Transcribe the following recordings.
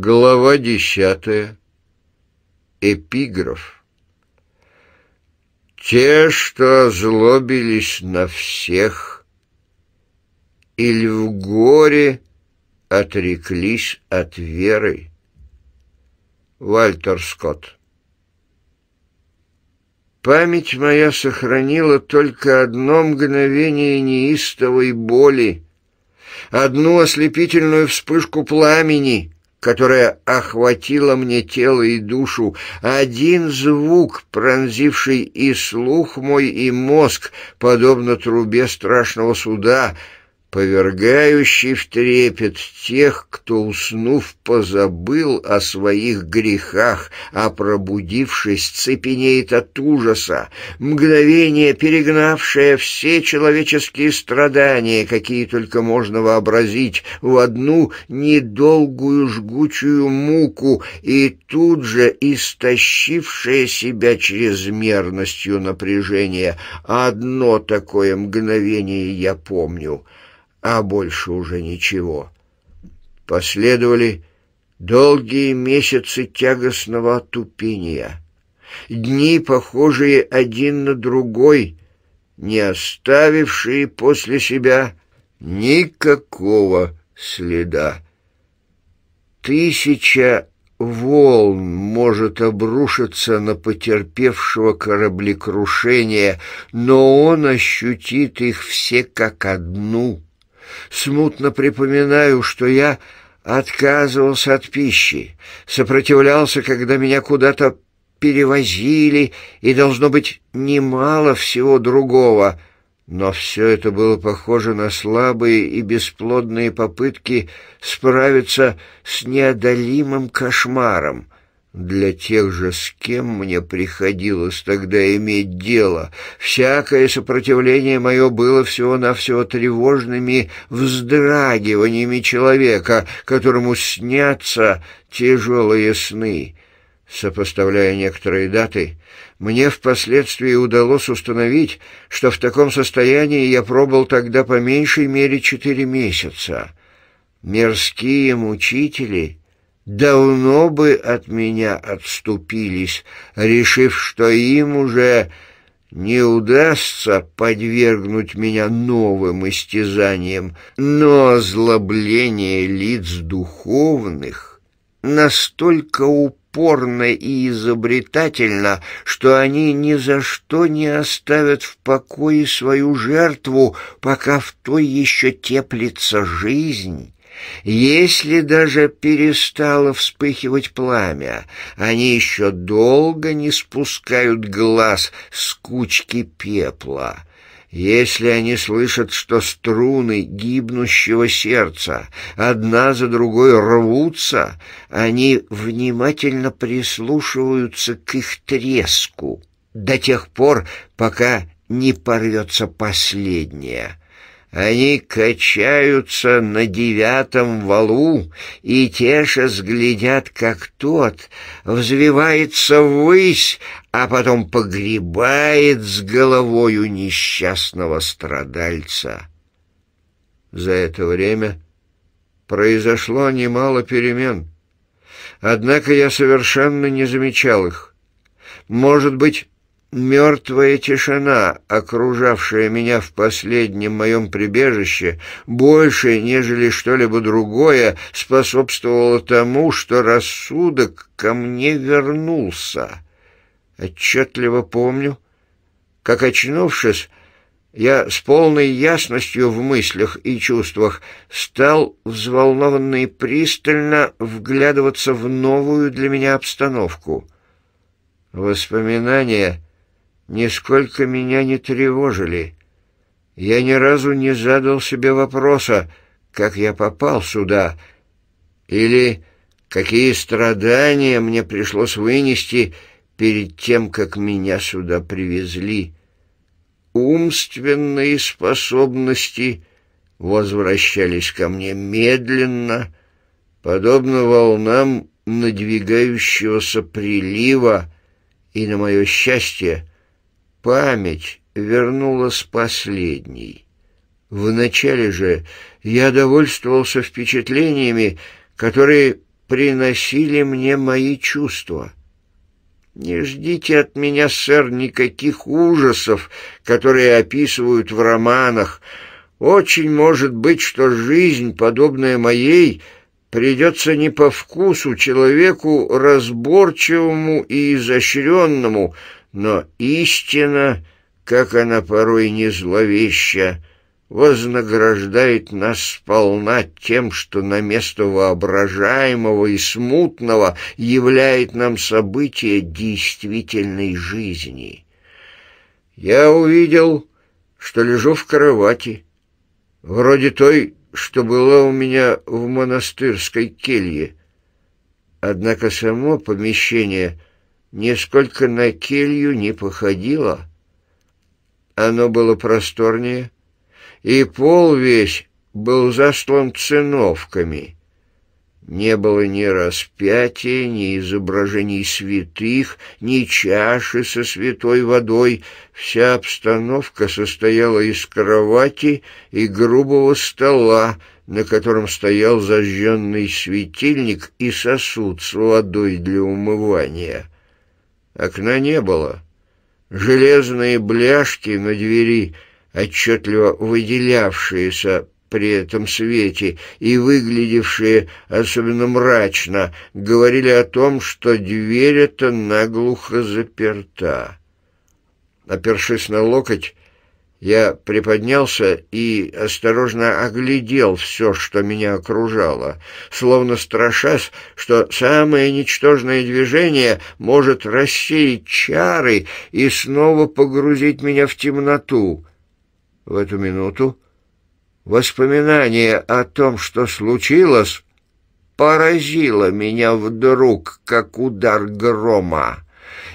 Глава десятая. Эпиграф. Те, что озлобились на всех, Или в горе отреклись от веры. Вальтер Скотт. Память моя сохранила только одно мгновение неистовой боли, одну ослепительную вспышку пламени — которое охватило мне тело и душу, один звук, пронзивший и слух мой, и мозг, подобно трубе страшного суда — повергающий в трепет тех, кто, уснув, позабыл о своих грехах, а пробудившись, цепенеет от ужаса, мгновение, перегнавшее все человеческие страдания, какие только можно вообразить, в одну недолгую жгучую муку и тут же истощившее себя чрезмерностью напряжения. Одно такое мгновение я помню — а больше уже ничего. Последовали долгие месяцы тягостного отупения, дни, похожие один на другой, не оставившие после себя никакого следа. Тысяча волн может обрушиться на потерпевшего кораблекрушение, но он ощутит их все как одну — Смутно припоминаю, что я отказывался от пищи, сопротивлялся, когда меня куда-то перевозили, и должно быть немало всего другого. Но все это было похоже на слабые и бесплодные попытки справиться с неодолимым кошмаром. Для тех же, с кем мне приходилось тогда иметь дело, всякое сопротивление мое было всего-навсего тревожными вздрагиваниями человека, которому снятся тяжелые сны. Сопоставляя некоторые даты, мне впоследствии удалось установить, что в таком состоянии я пробыл тогда по меньшей мере четыре месяца. Мерзкие мучители — давно бы от меня отступились, решив, что им уже не удастся подвергнуть меня новым истязаниям, но озлобление лиц духовных настолько упорно и изобретательно, что они ни за что не оставят в покое свою жертву, пока в той еще теплится жизнь, если даже перестало вспыхивать пламя, они еще долго не спускают глаз с кучки пепла. Если они слышат, что струны гибнущего сердца одна за другой рвутся, они внимательно прислушиваются к их треску до тех пор, пока не порвется последняя. Они качаются на девятом валу и теша сглядят, как тот взвивается ввысь, а потом погребает с головою несчастного страдальца. За это время произошло немало перемен, однако я совершенно не замечал их. Может быть, Мертвая тишина, окружавшая меня в последнем моем прибежище, больше, нежели что-либо другое, способствовала тому, что рассудок ко мне вернулся. Отчетливо помню, как, очнувшись, я с полной ясностью в мыслях и чувствах стал взволнованно и пристально вглядываться в новую для меня обстановку. Воспоминания — нисколько меня не тревожили. Я ни разу не задал себе вопроса, как я попал сюда, или какие страдания мне пришлось вынести перед тем, как меня сюда привезли. Умственные способности возвращались ко мне медленно, подобно волнам надвигающегося прилива, и на мое счастье — Память вернулась последней. Вначале же я довольствовался впечатлениями, которые приносили мне мои чувства. Не ждите от меня, сэр, никаких ужасов, которые описывают в романах. Очень может быть, что жизнь, подобная моей, придется не по вкусу человеку разборчивому и изощренному, но истина, как она порой не зловеща, вознаграждает нас сполна тем, что на место воображаемого и смутного являет нам события действительной жизни. Я увидел, что лежу в кровати, вроде той, что была у меня в монастырской келье. Однако само помещение — нисколько на келью не походило. Оно было просторнее, и пол весь был заслан циновками. Не было ни распятия, ни изображений святых, ни чаши со святой водой. Вся обстановка состояла из кровати и грубого стола, на котором стоял зажженный светильник и сосуд с водой для умывания. Окна не было. Железные бляшки на двери, отчетливо выделявшиеся при этом свете и выглядевшие особенно мрачно, говорили о том, что дверь эта наглухо заперта. Опершись на локоть, я приподнялся и осторожно оглядел все, что меня окружало, словно страшась, что самое ничтожное движение может рассеять чары и снова погрузить меня в темноту. В эту минуту воспоминание о том, что случилось, поразило меня вдруг, как удар грома.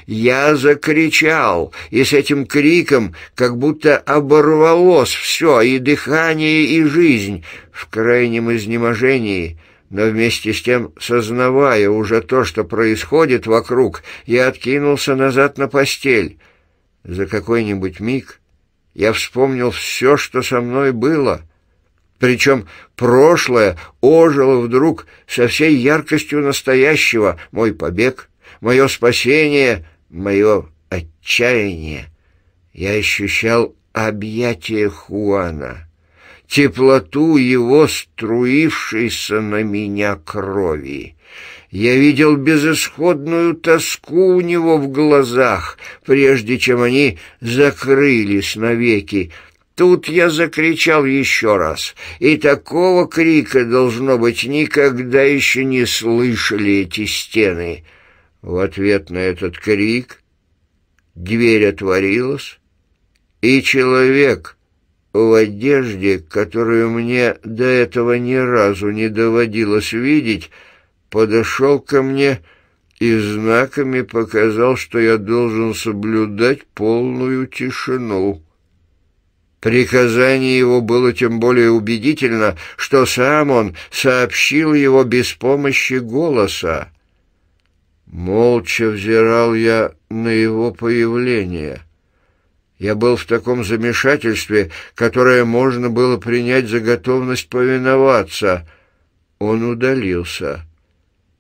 Я закричал, и с этим криком как будто оборвалось все, и дыхание, и жизнь в крайнем изнеможении. Но вместе с тем, сознавая уже то, что происходит вокруг, я откинулся назад на постель. За какой-нибудь миг я вспомнил все, что со мной было. Причем прошлое ожило вдруг со всей яркостью настоящего. Мой побег, мое спасение — Мое отчаяние. я ощущал объятия Хуана, теплоту его струившейся на меня крови. Я видел безысходную тоску у него в глазах, прежде чем они закрылись навеки. Тут я закричал еще раз, и такого крика, должно быть, никогда еще не слышали эти стены — в ответ на этот крик дверь отворилась, и человек в одежде, которую мне до этого ни разу не доводилось видеть, подошел ко мне и знаками показал, что я должен соблюдать полную тишину. Приказание его было тем более убедительно, что сам он сообщил его без помощи голоса. Молча взирал я на его появление. Я был в таком замешательстве, которое можно было принять за готовность повиноваться. Он удалился,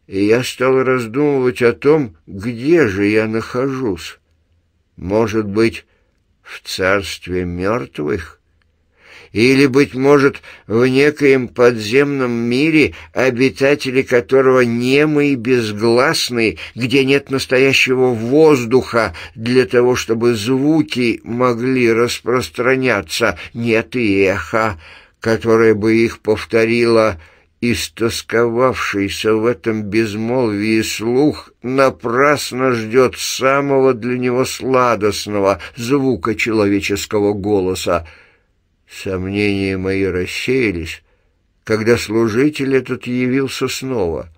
и я стал раздумывать о том, где же я нахожусь. Может быть, в царстве мертвых? или, быть может, в некоем подземном мире, обитатели которого немы и безгласны, где нет настоящего воздуха для того, чтобы звуки могли распространяться, нет и эха, которое бы их повторило, истосковавшийся в этом безмолвии слух напрасно ждет самого для него сладостного звука человеческого голоса — Сомнения мои рассеялись, когда служитель этот явился снова.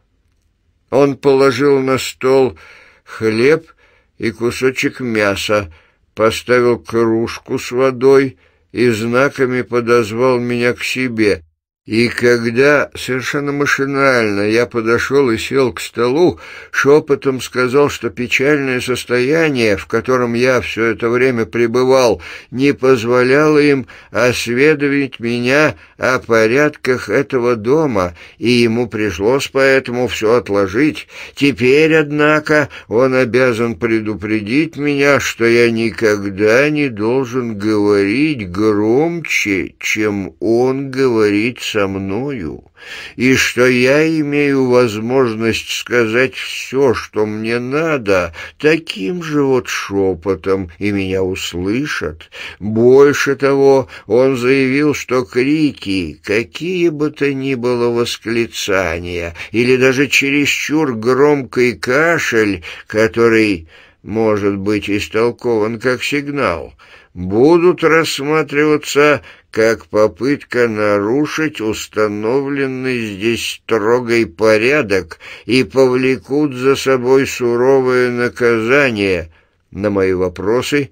Он положил на стол хлеб и кусочек мяса, поставил кружку с водой и знаками подозвал меня к себе. И когда совершенно машинально я подошел и сел к столу, шепотом сказал, что печальное состояние, в котором я все это время пребывал, не позволяло им осведомить меня о порядках этого дома, и ему пришлось поэтому все отложить. Теперь, однако, он обязан предупредить меня, что я никогда не должен говорить громче, чем он говорит сам со мною, и что я имею возможность сказать все, что мне надо, таким же вот шепотом, и меня услышат. Больше того, он заявил, что крики, какие бы то ни было восклицания, или даже чересчур громкий кашель, который может быть истолкован как сигнал, будут рассматриваться как попытка нарушить установленный здесь строгий порядок и повлекут за собой суровое наказание. На мои вопросы,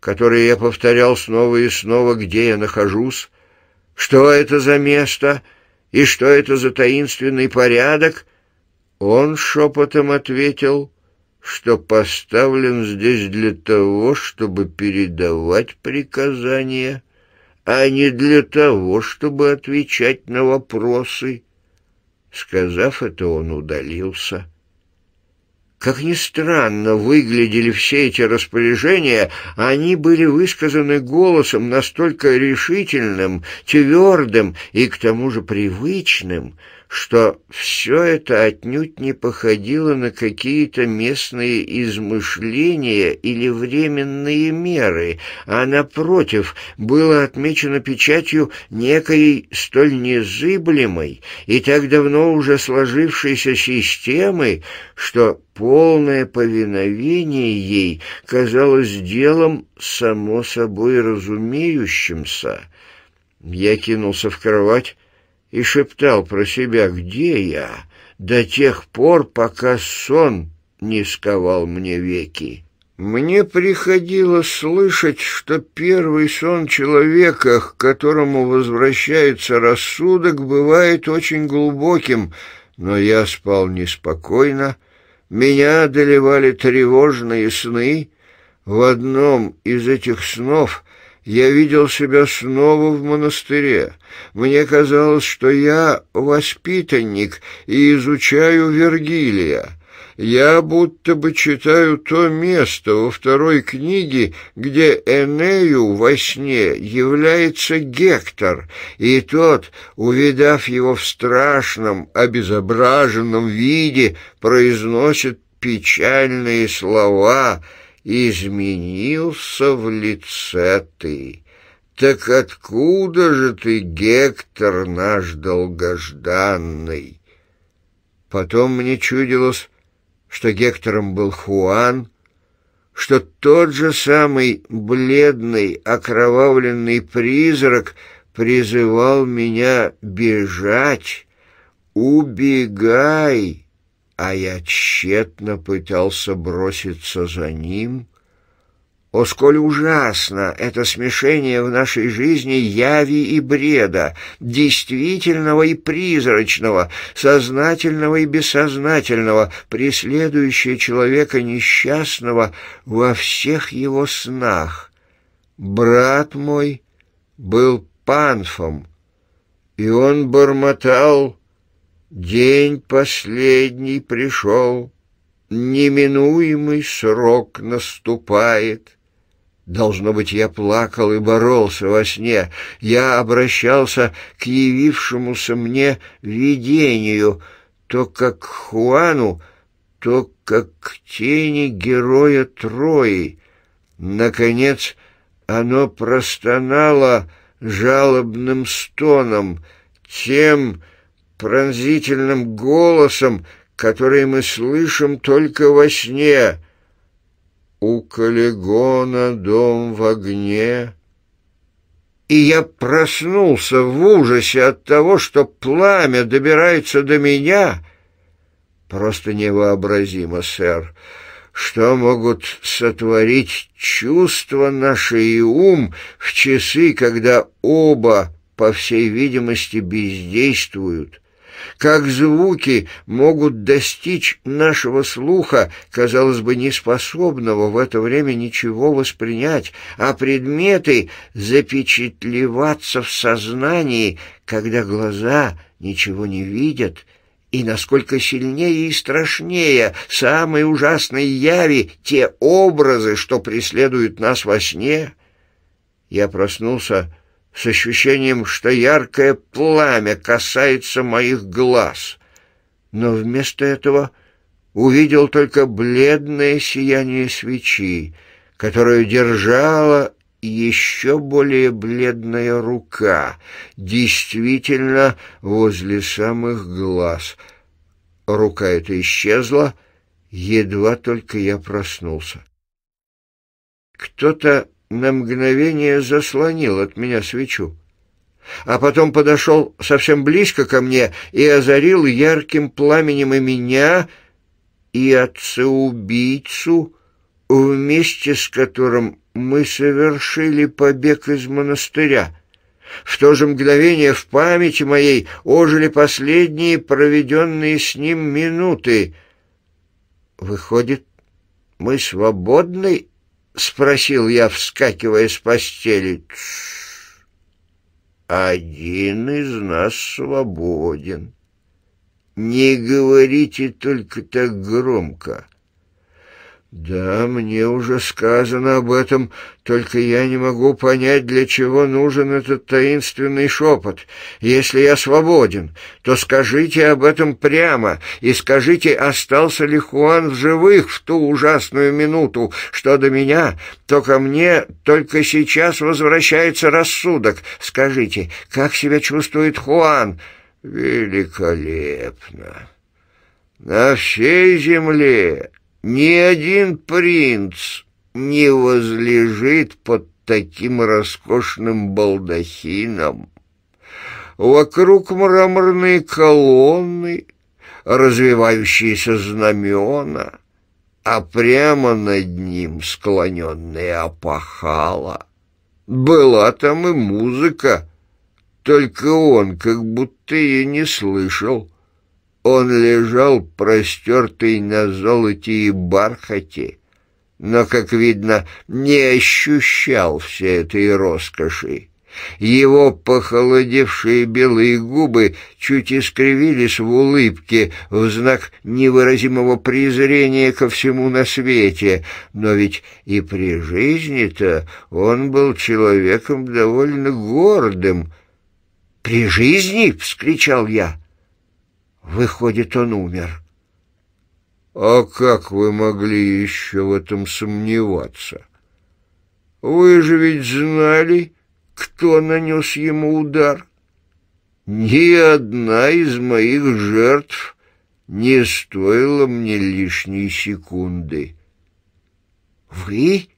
которые я повторял снова и снова, где я нахожусь, что это за место и что это за таинственный порядок, он шепотом ответил, что поставлен здесь для того, чтобы передавать приказания а не для того, чтобы отвечать на вопросы. Сказав это, он удалился. Как ни странно выглядели все эти распоряжения, они были высказаны голосом настолько решительным, твердым и к тому же привычным — что все это отнюдь не походило на какие-то местные измышления или временные меры, а, напротив, было отмечено печатью некой столь незыблемой и так давно уже сложившейся системы, что полное повиновение ей казалось делом само собой разумеющимся. Я кинулся в кровать, и шептал про себя «Где я?» до тех пор, пока сон не сковал мне веки. Мне приходилось слышать, что первый сон человека, к которому возвращается рассудок, бывает очень глубоким, но я спал неспокойно, меня одолевали тревожные сны. В одном из этих снов я видел себя снова в монастыре. Мне казалось, что я воспитанник и изучаю Вергилия. Я будто бы читаю то место во второй книге, где Энею во сне является Гектор, и тот, увидав его в страшном, обезображенном виде, произносит печальные слова — изменился в лице ты. Так откуда же ты, Гектор наш долгожданный? Потом мне чудилось, что Гектором был Хуан, что тот же самый бледный, окровавленный призрак призывал меня бежать. «Убегай!» а я тщетно пытался броситься за ним. О, сколь ужасно это смешение в нашей жизни яви и бреда, действительного и призрачного, сознательного и бессознательного, преследующее человека несчастного во всех его снах. Брат мой был панфом, и он бормотал День последний пришел, неминуемый срок наступает. Должно быть, я плакал и боролся во сне. Я обращался к явившемуся мне видению, то как к Хуану, то как к тени героя Трои. Наконец, оно простонало жалобным стоном, тем, пронзительным голосом, который мы слышим только во сне. У Калигона дом в огне. И я проснулся в ужасе от того, что пламя добирается до меня. Просто невообразимо, сэр, что могут сотворить чувства наши и ум в часы, когда оба, по всей видимости, бездействуют. Как звуки могут достичь нашего слуха, казалось бы, неспособного в это время ничего воспринять, а предметы запечатлеваться в сознании, когда глаза ничего не видят, и насколько сильнее и страшнее самые ужасные яви те образы, что преследуют нас во сне. Я проснулся с ощущением, что яркое пламя касается моих глаз. Но вместо этого увидел только бледное сияние свечи, которую держала еще более бледная рука, действительно возле самых глаз. Рука эта исчезла, едва только я проснулся. Кто-то на мгновение заслонил от меня свечу, а потом подошел совсем близко ко мне и озарил ярким пламенем и меня, и отца-убийцу, вместе с которым мы совершили побег из монастыря. В то же мгновение в памяти моей ожили последние проведенные с ним минуты. Выходит, мы свободны спросил я, вскакивая с постели. Один из нас свободен. Не говорите только так громко. «Да, мне уже сказано об этом, только я не могу понять, для чего нужен этот таинственный шепот. Если я свободен, то скажите об этом прямо и скажите, остался ли Хуан в живых в ту ужасную минуту, что до меня, то ко мне только сейчас возвращается рассудок. Скажите, как себя чувствует Хуан?» «Великолепно! На всей земле!» Ни один принц не возлежит под таким роскошным балдахином. Вокруг мраморные колонны, развивающиеся знамена, а прямо над ним склоненные опахала. Была там и музыка, только он как будто ее не слышал. Он лежал простертый на золоте и бархате, но, как видно, не ощущал всей этой роскоши. Его похолодевшие белые губы чуть искривились в улыбке в знак невыразимого презрения ко всему на свете, но ведь и при жизни-то он был человеком довольно гордым. «При жизни?» — вскричал я. Выходит, он умер. А как вы могли еще в этом сомневаться? Вы же ведь знали, кто нанес ему удар. Ни одна из моих жертв не стоила мне лишней секунды. Вы?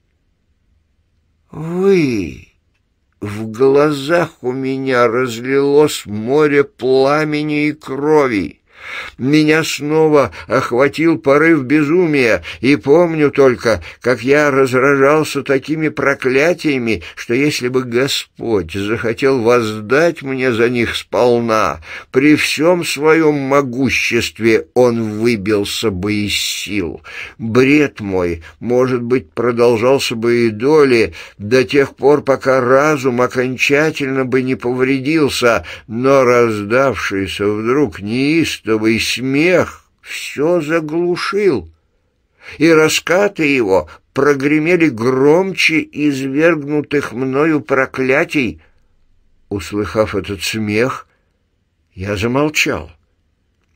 Вы? В глазах у меня разлилось море пламени и крови. Меня снова охватил порыв безумия, и помню только, как я разражался такими проклятиями, что если бы Господь захотел воздать мне за них сполна, при всем своем могуществе он выбился бы из сил. Бред мой, может быть, продолжался бы и доли до тех пор, пока разум окончательно бы не повредился, но раздавшийся вдруг неистово, и смех все заглушил, и раскаты его прогремели громче извергнутых мною проклятий. Услыхав этот смех, я замолчал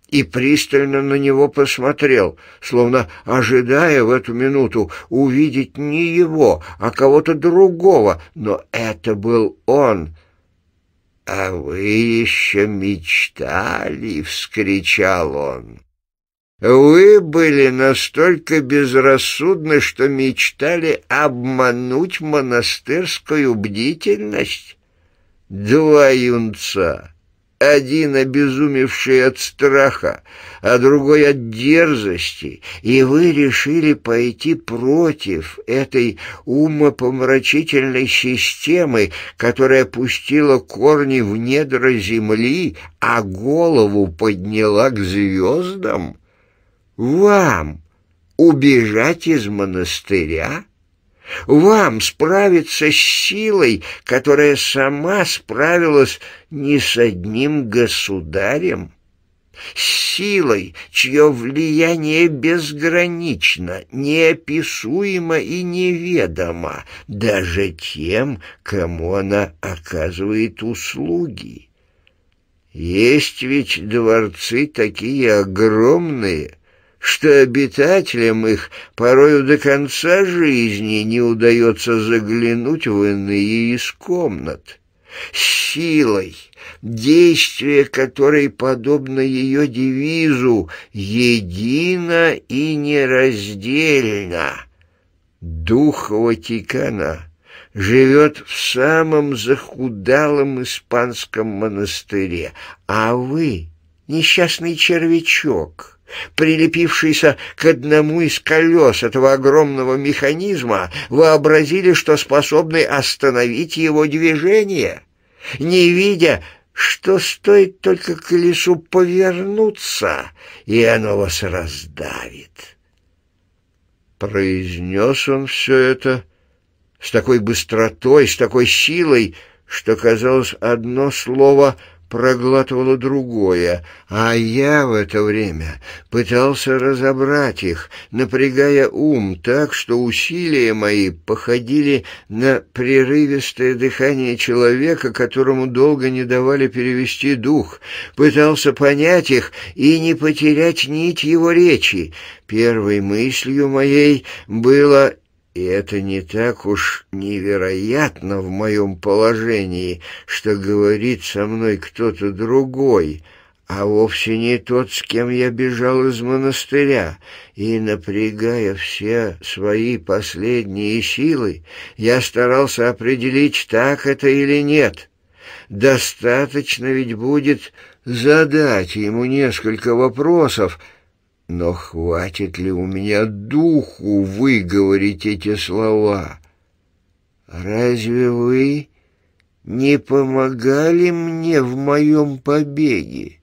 и пристально на него посмотрел, словно ожидая в эту минуту увидеть не его, а кого-то другого, но это был он — «А вы еще мечтали!» — вскричал он. «Вы были настолько безрассудны, что мечтали обмануть монастырскую бдительность? Два юнца!» один обезумевший от страха, а другой от дерзости, и вы решили пойти против этой умопомрачительной системы, которая пустила корни в недра земли, а голову подняла к звездам? Вам убежать из монастыря?» Вам справиться с силой, которая сама справилась не с одним государем, с силой, чье влияние безгранично, неописуемо и неведомо даже тем, кому она оказывает услуги. Есть ведь дворцы такие огромные — что обитателям их порою до конца жизни не удается заглянуть в иные из комнат. Силой, действие которой подобно ее девизу «Едино и нераздельно». Дух Ватикана живет в самом захудалом испанском монастыре, а вы, несчастный червячок, прилепившиеся к одному из колес этого огромного механизма, вообразили, что способны остановить его движение, не видя, что стоит только колесу повернуться, и оно вас раздавит. Произнес он все это с такой быстротой, с такой силой, что, казалось, одно слово — проглатывало другое, а я в это время пытался разобрать их, напрягая ум так, что усилия мои походили на прерывистое дыхание человека, которому долго не давали перевести дух, пытался понять их и не потерять нить его речи. Первой мыслью моей было и это не так уж невероятно в моем положении, что говорит со мной кто-то другой, а вовсе не тот, с кем я бежал из монастыря. И, напрягая все свои последние силы, я старался определить, так это или нет. Достаточно ведь будет задать ему несколько вопросов — но хватит ли у меня духу выговорить эти слова? Разве вы не помогали мне в моем побеге?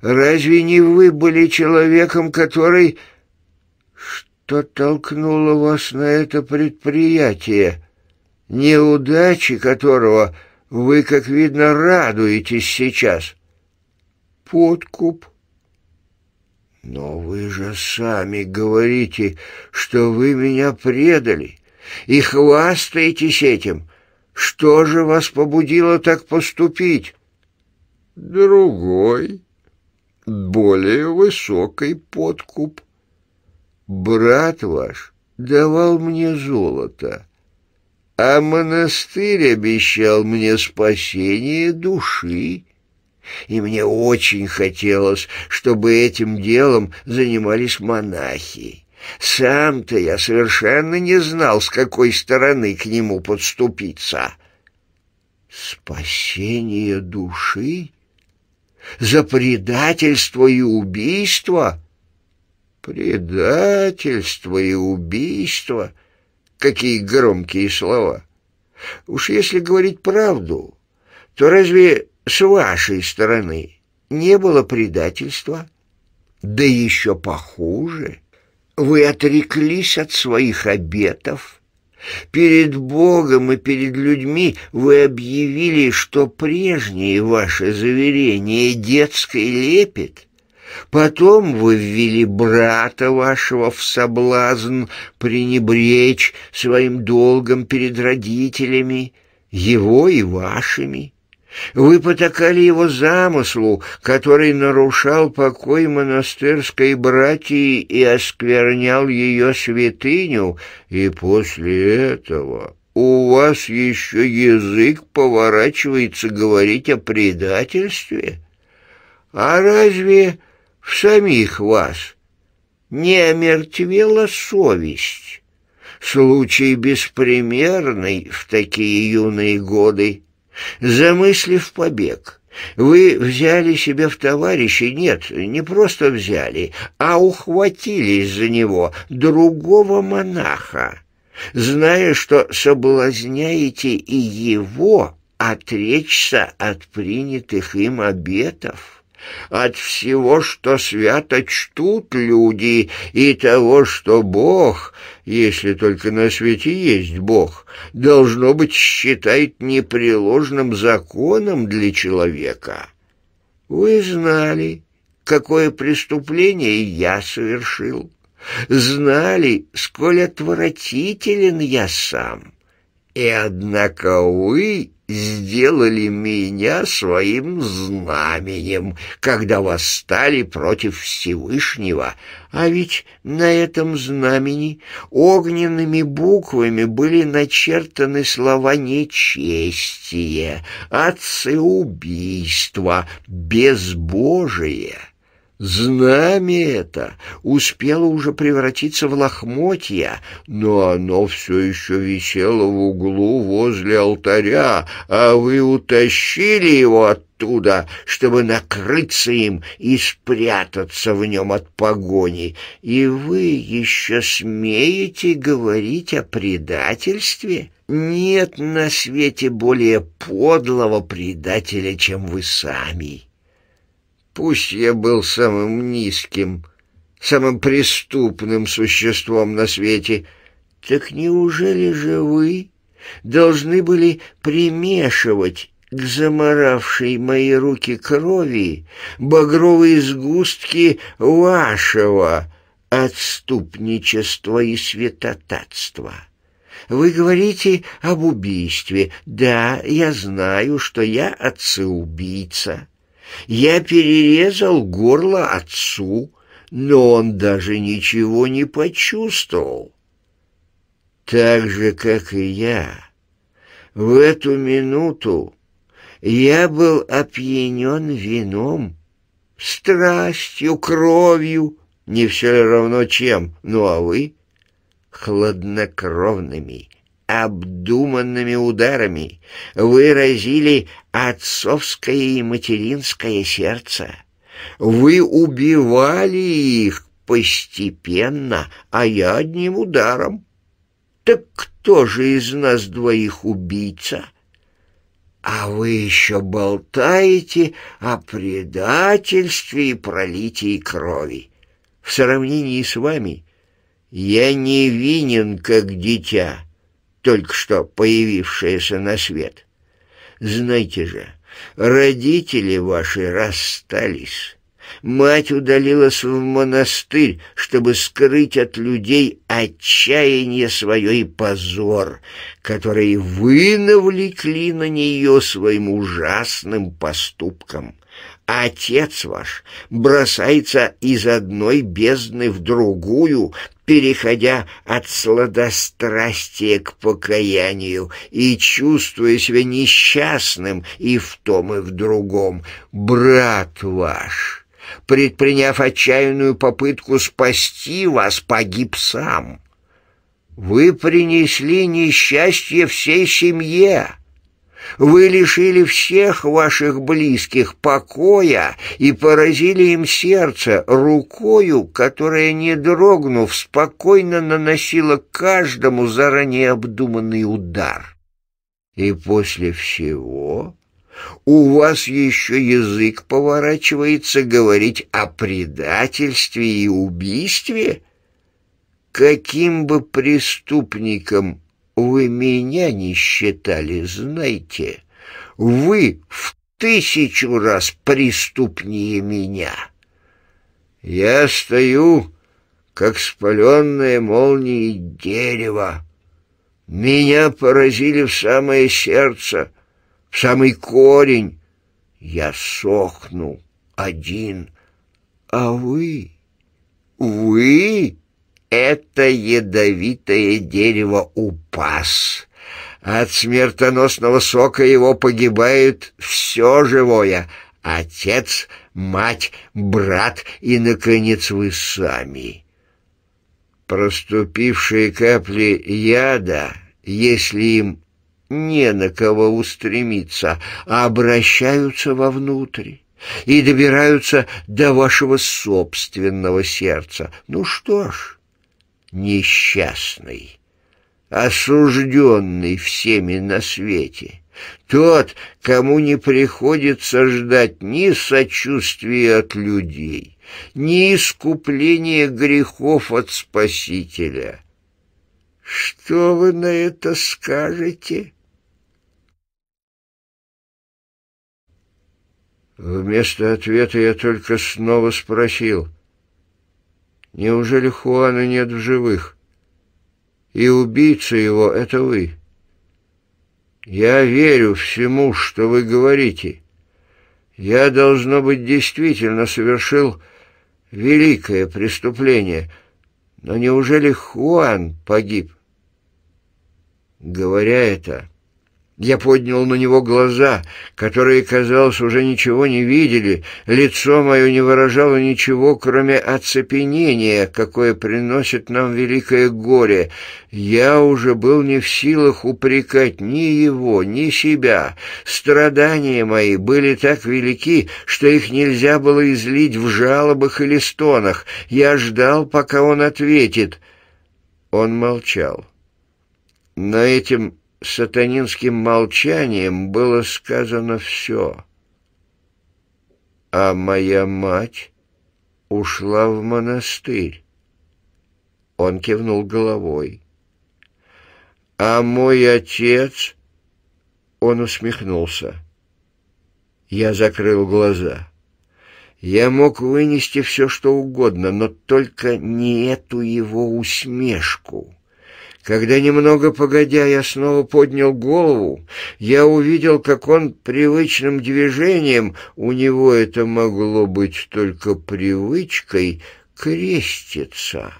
Разве не вы были человеком, который... Что толкнуло вас на это предприятие, неудачи которого вы, как видно, радуетесь сейчас? Подкуп, «Но вы же сами говорите, что вы меня предали, и хвастаетесь этим. Что же вас побудило так поступить?» «Другой, более высокий подкуп. Брат ваш давал мне золото, а монастырь обещал мне спасение души» и мне очень хотелось, чтобы этим делом занимались монахи. Сам-то я совершенно не знал, с какой стороны к нему подступиться. Спасение души? За предательство и убийство? Предательство и убийство? Какие громкие слова! Уж если говорить правду, то разве с вашей стороны не было предательства? Да еще похуже. Вы отреклись от своих обетов. Перед Богом и перед людьми вы объявили, что прежние ваши заверения детской лепет. Потом вы ввели брата вашего в соблазн пренебречь своим долгом перед родителями, его и вашими. Вы потакали его замыслу, который нарушал покой монастырской братьи и осквернял ее святыню, и после этого у вас еще язык поворачивается говорить о предательстве? А разве в самих вас не омертвела совесть? Случай беспримерный в такие юные годы. Замыслив побег, вы взяли себе в товарищи, нет, не просто взяли, а ухватились за него другого монаха, зная, что соблазняете и его отречься от принятых им обетов от всего, что свято чтут люди, и того, что Бог если только на свете есть Бог, должно быть считает непреложным законом для человека. Вы знали, какое преступление я совершил, знали, сколь отвратителен я сам. И однако вы сделали меня своим знаменем, когда восстали против Всевышнего. А ведь на этом знамени огненными буквами были начертаны слова нечестие, отцы убийства, безбожие. Знамя это успело уже превратиться в лохмотья, но оно все еще висело в углу возле алтаря, а вы утащили его оттуда, чтобы накрыться им и спрятаться в нем от погони. И вы еще смеете говорить о предательстве? Нет на свете более подлого предателя, чем вы сами». Пусть я был самым низким, самым преступным существом на свете, так неужели же вы должны были примешивать к заморавшей мои руки крови багровые сгустки вашего отступничества и святотатства. Вы говорите об убийстве. Да, я знаю, что я отцы-убийца. Я перерезал горло отцу, но он даже ничего не почувствовал. Так же, как и я. В эту минуту я был опьянен вином, страстью, кровью, не все равно чем, ну а вы — хладнокровными, обдуманными ударами выразили отцовское и материнское сердце. Вы убивали их постепенно, а я одним ударом. Так кто же из нас двоих убийца? А вы еще болтаете о предательстве и пролитии крови. В сравнении с вами я невинен, как дитя» только что появившаяся на свет. Знаете же, родители ваши расстались. Мать удалилась в монастырь, чтобы скрыть от людей отчаяние свое и позор, которые вы навлекли на нее своим ужасным поступком. отец ваш бросается из одной бездны в другую, переходя от сладострастия к покаянию и чувствуя себя несчастным и в том, и в другом. «Брат ваш!» предприняв отчаянную попытку спасти вас, погиб сам. Вы принесли несчастье всей семье. Вы лишили всех ваших близких покоя и поразили им сердце рукою, которая, не дрогнув, спокойно наносила каждому заранее обдуманный удар. И после всего у вас еще язык поворачивается говорить о предательстве и убийстве? Каким бы преступником вы меня не считали, знаете. Вы в тысячу раз преступнее меня. Я стою, как спаленное молнией дерево. Меня поразили в самое сердце, в самый корень. Я сохну один, а вы... Вы это ядовитое дерево упас. От смертоносного сока его погибают все живое — отец, мать, брат и, наконец, вы сами. Проступившие капли яда, если им не на кого устремиться, а обращаются вовнутрь и добираются до вашего собственного сердца. Ну что ж несчастный, осужденный всеми на свете, тот, кому не приходится ждать ни сочувствия от людей, ни искупления грехов от Спасителя. Что вы на это скажете? Вместо ответа я только снова спросил — Неужели Хуана нет в живых? И убийца его — это вы. Я верю всему, что вы говорите. Я, должно быть, действительно совершил великое преступление. Но неужели Хуан погиб? Говоря это... Я поднял на него глаза, которые, казалось, уже ничего не видели. Лицо мое не выражало ничего, кроме оцепенения, какое приносит нам великое горе. Я уже был не в силах упрекать ни его, ни себя. Страдания мои были так велики, что их нельзя было излить в жалобах или стонах. Я ждал, пока он ответит. Он молчал. На этим сатанинским молчанием было сказано все. А моя мать ушла в монастырь. Он кивнул головой. А мой отец... Он усмехнулся. Я закрыл глаза. Я мог вынести все, что угодно, но только не эту его усмешку. Когда немного погодя я снова поднял голову, я увидел, как он привычным движением, у него это могло быть только привычкой, крестится.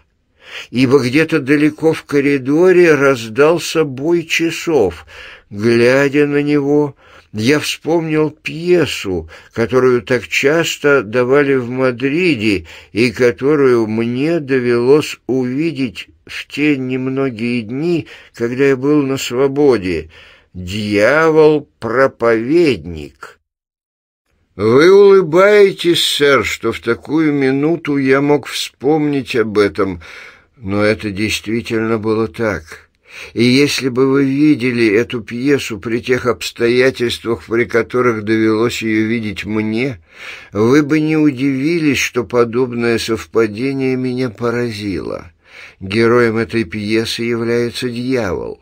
Ибо где-то далеко в коридоре раздался бой часов. Глядя на него, я вспомнил пьесу, которую так часто давали в Мадриде и которую мне довелось увидеть в те немногие дни, когда я был на свободе. Дьявол-проповедник. Вы улыбаетесь, сэр, что в такую минуту я мог вспомнить об этом, но это действительно было так. И если бы вы видели эту пьесу при тех обстоятельствах, при которых довелось ее видеть мне, вы бы не удивились, что подобное совпадение меня поразило. Героем этой пьесы является дьявол.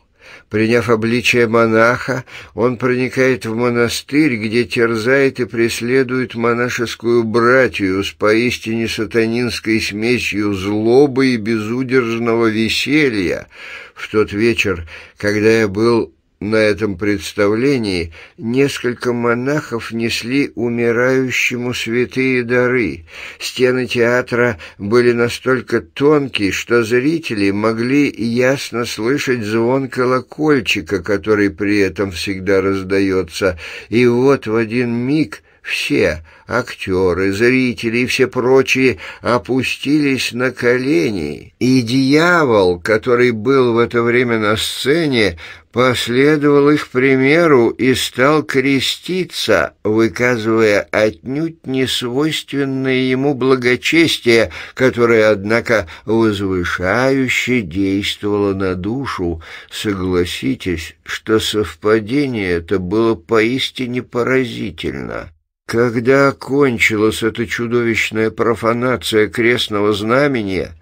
Приняв обличие монаха, он проникает в монастырь, где терзает и преследует монашескую братью с поистине сатанинской смесью злобы и безудержного веселья. В тот вечер, когда я был на этом представлении несколько монахов несли умирающему святые дары. Стены театра были настолько тонкие, что зрители могли ясно слышать звон колокольчика, который при этом всегда раздается. И вот в один миг все актеры, зрители и все прочие опустились на колени, и дьявол, который был в это время на сцене, последовал их примеру и стал креститься, выказывая отнюдь несвойственное ему благочестие, которое, однако, возвышающе действовало на душу. Согласитесь, что совпадение это было поистине поразительно. Когда кончилась эта чудовищная профанация крестного знамения,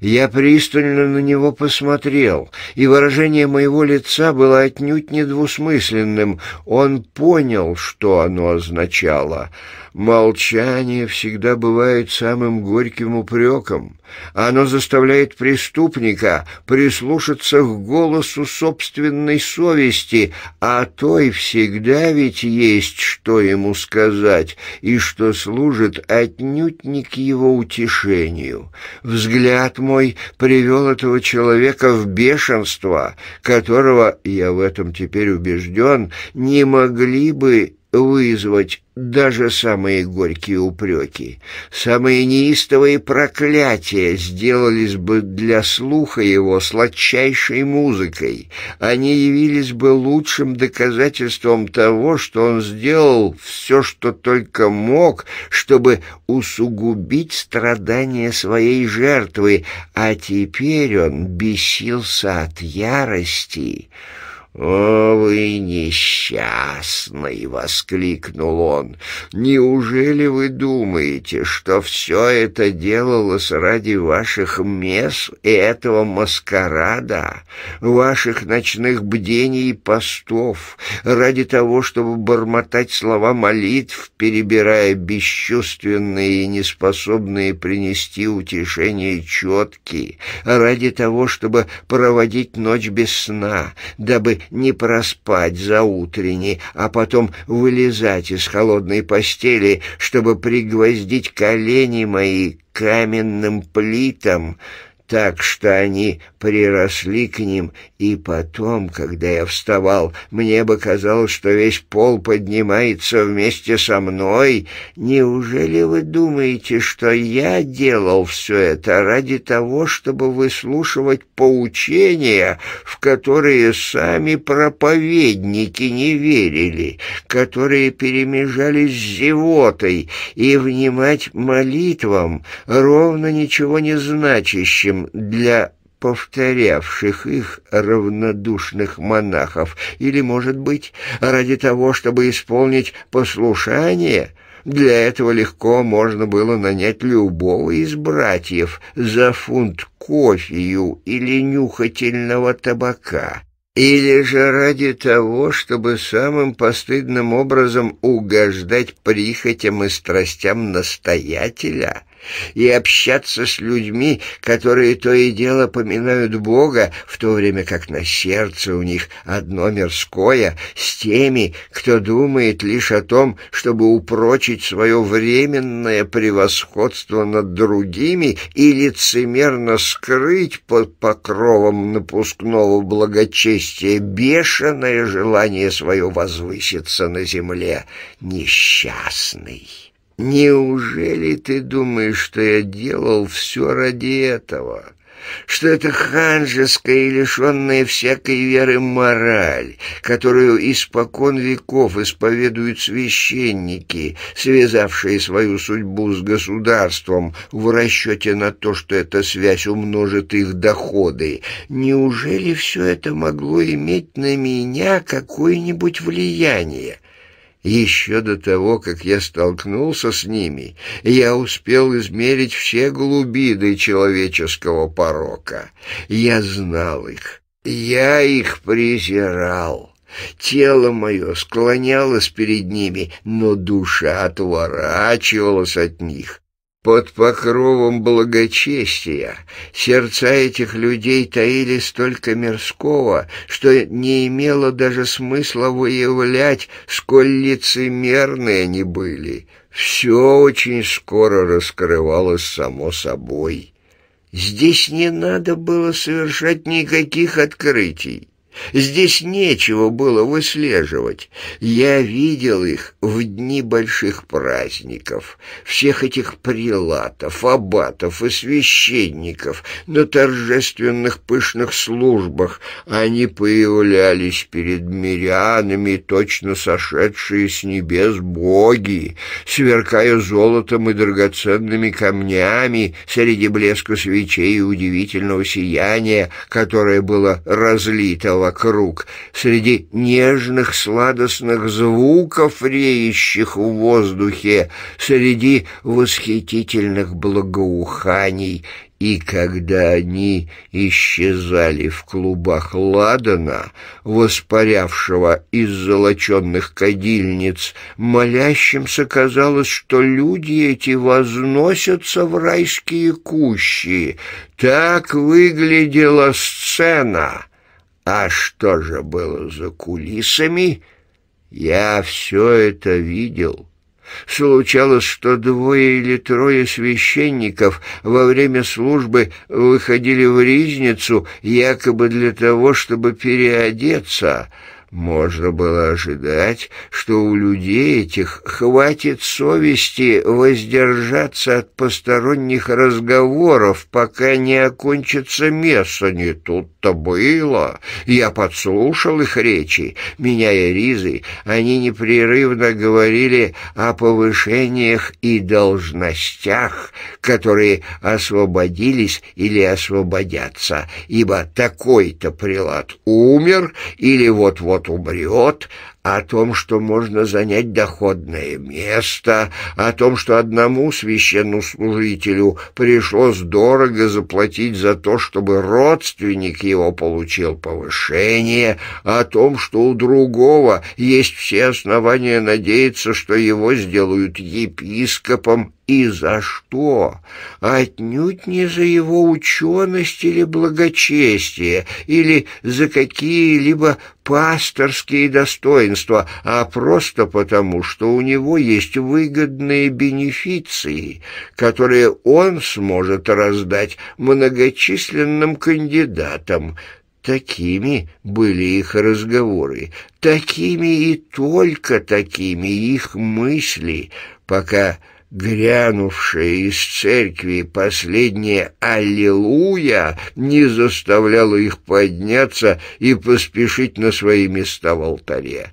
я пристально на него посмотрел, и выражение моего лица было отнюдь недвусмысленным. Он понял, что оно означало — Молчание всегда бывает самым горьким упреком. Оно заставляет преступника прислушаться к голосу собственной совести, а той всегда ведь есть, что ему сказать, и что служит отнюдь не к его утешению. Взгляд мой привел этого человека в бешенство, которого, я в этом теперь убежден, не могли бы вызвать даже самые горькие упреки, самые неистовые проклятия сделались бы для слуха его сладчайшей музыкой, они явились бы лучшим доказательством того, что он сделал все, что только мог, чтобы усугубить страдания своей жертвы, а теперь он бесился от ярости». «О, вы несчастный!» — воскликнул он. «Неужели вы думаете, что все это делалось ради ваших мес и этого маскарада, ваших ночных бдений и постов, ради того, чтобы бормотать слова молитв, перебирая бесчувственные и неспособные принести утешение четкие, ради того, чтобы проводить ночь без сна, дабы не проспать за утренний, а потом вылезать из холодной постели, чтобы пригвоздить колени мои каменным плитам — так что они приросли к ним, и потом, когда я вставал, мне бы казалось, что весь пол поднимается вместе со мной. Неужели вы думаете, что я делал все это ради того, чтобы выслушивать поучения, в которые сами проповедники не верили, которые перемежались с зевотой, и внимать молитвам, ровно ничего не значащим, местом для повторявших их равнодушных монахов, или, может быть, ради того, чтобы исполнить послушание, для этого легко можно было нанять любого из братьев за фунт кофею или нюхательного табака. Или же ради того, чтобы самым постыдным образом угождать прихотям и страстям настоятеля — и общаться с людьми, которые то и дело поминают Бога, в то время как на сердце у них одно мирское, с теми, кто думает лишь о том, чтобы упрочить свое временное превосходство над другими и лицемерно скрыть под покровом напускного благочестия бешеное желание свое возвыситься на земле. Несчастный! Неужели ты думаешь, что я делал все ради этого? Что это ханжеская и лишенная всякой веры мораль, которую испокон веков исповедуют священники, связавшие свою судьбу с государством в расчете на то, что эта связь умножит их доходы? Неужели все это могло иметь на меня какое-нибудь влияние?» Еще до того, как я столкнулся с ними, я успел измерить все глубины человеческого порока. Я знал их, я их презирал. Тело мое склонялось перед ними, но душа отворачивалась от них. Под покровом благочестия сердца этих людей таили столько мирского, что не имело даже смысла выявлять, сколь лицемерные они были. Все очень скоро раскрывалось само собой. Здесь не надо было совершать никаких открытий. Здесь нечего было выслеживать. Я видел их в дни больших праздников, всех этих прилатов, аббатов и священников на торжественных пышных службах. Они появлялись перед мирянами, точно сошедшие с небес боги, сверкая золотом и драгоценными камнями среди блеска свечей и удивительного сияния, которое было разлито во вокруг, среди нежных сладостных звуков, реющих в воздухе, среди восхитительных благоуханий, и когда они исчезали в клубах ладана, воспарявшего из золоченных кадильниц, молящимся казалось, что люди эти возносятся в райские кущи. Так выглядела сцена — а что же было за кулисами? Я все это видел. Случалось, что двое или трое священников во время службы выходили в ризницу якобы для того, чтобы переодеться — можно было ожидать, что у людей этих хватит совести воздержаться от посторонних разговоров, пока не окончится место. Не тут-то было. Я подслушал их речи. Меняя Ризы, они непрерывно говорили о повышениях и должностях, которые освободились или освободятся, ибо такой-то прилад умер или вот-вот тот убрет, о том, что можно занять доходное место, о том, что одному священнослужителю пришлось дорого заплатить за то, чтобы родственник его получил повышение, о том, что у другого есть все основания надеяться, что его сделают епископом и за что? Отнюдь не за его ученость или благочестие, или за какие-либо пасторские достоинства, достоинства, а просто потому, что у него есть выгодные бенефиции, которые он сможет раздать многочисленным кандидатам. Такими были их разговоры, такими и только такими их мысли, пока грянувшая из церкви последняя «Аллилуйя» не заставляла их подняться и поспешить на свои места в алтаре.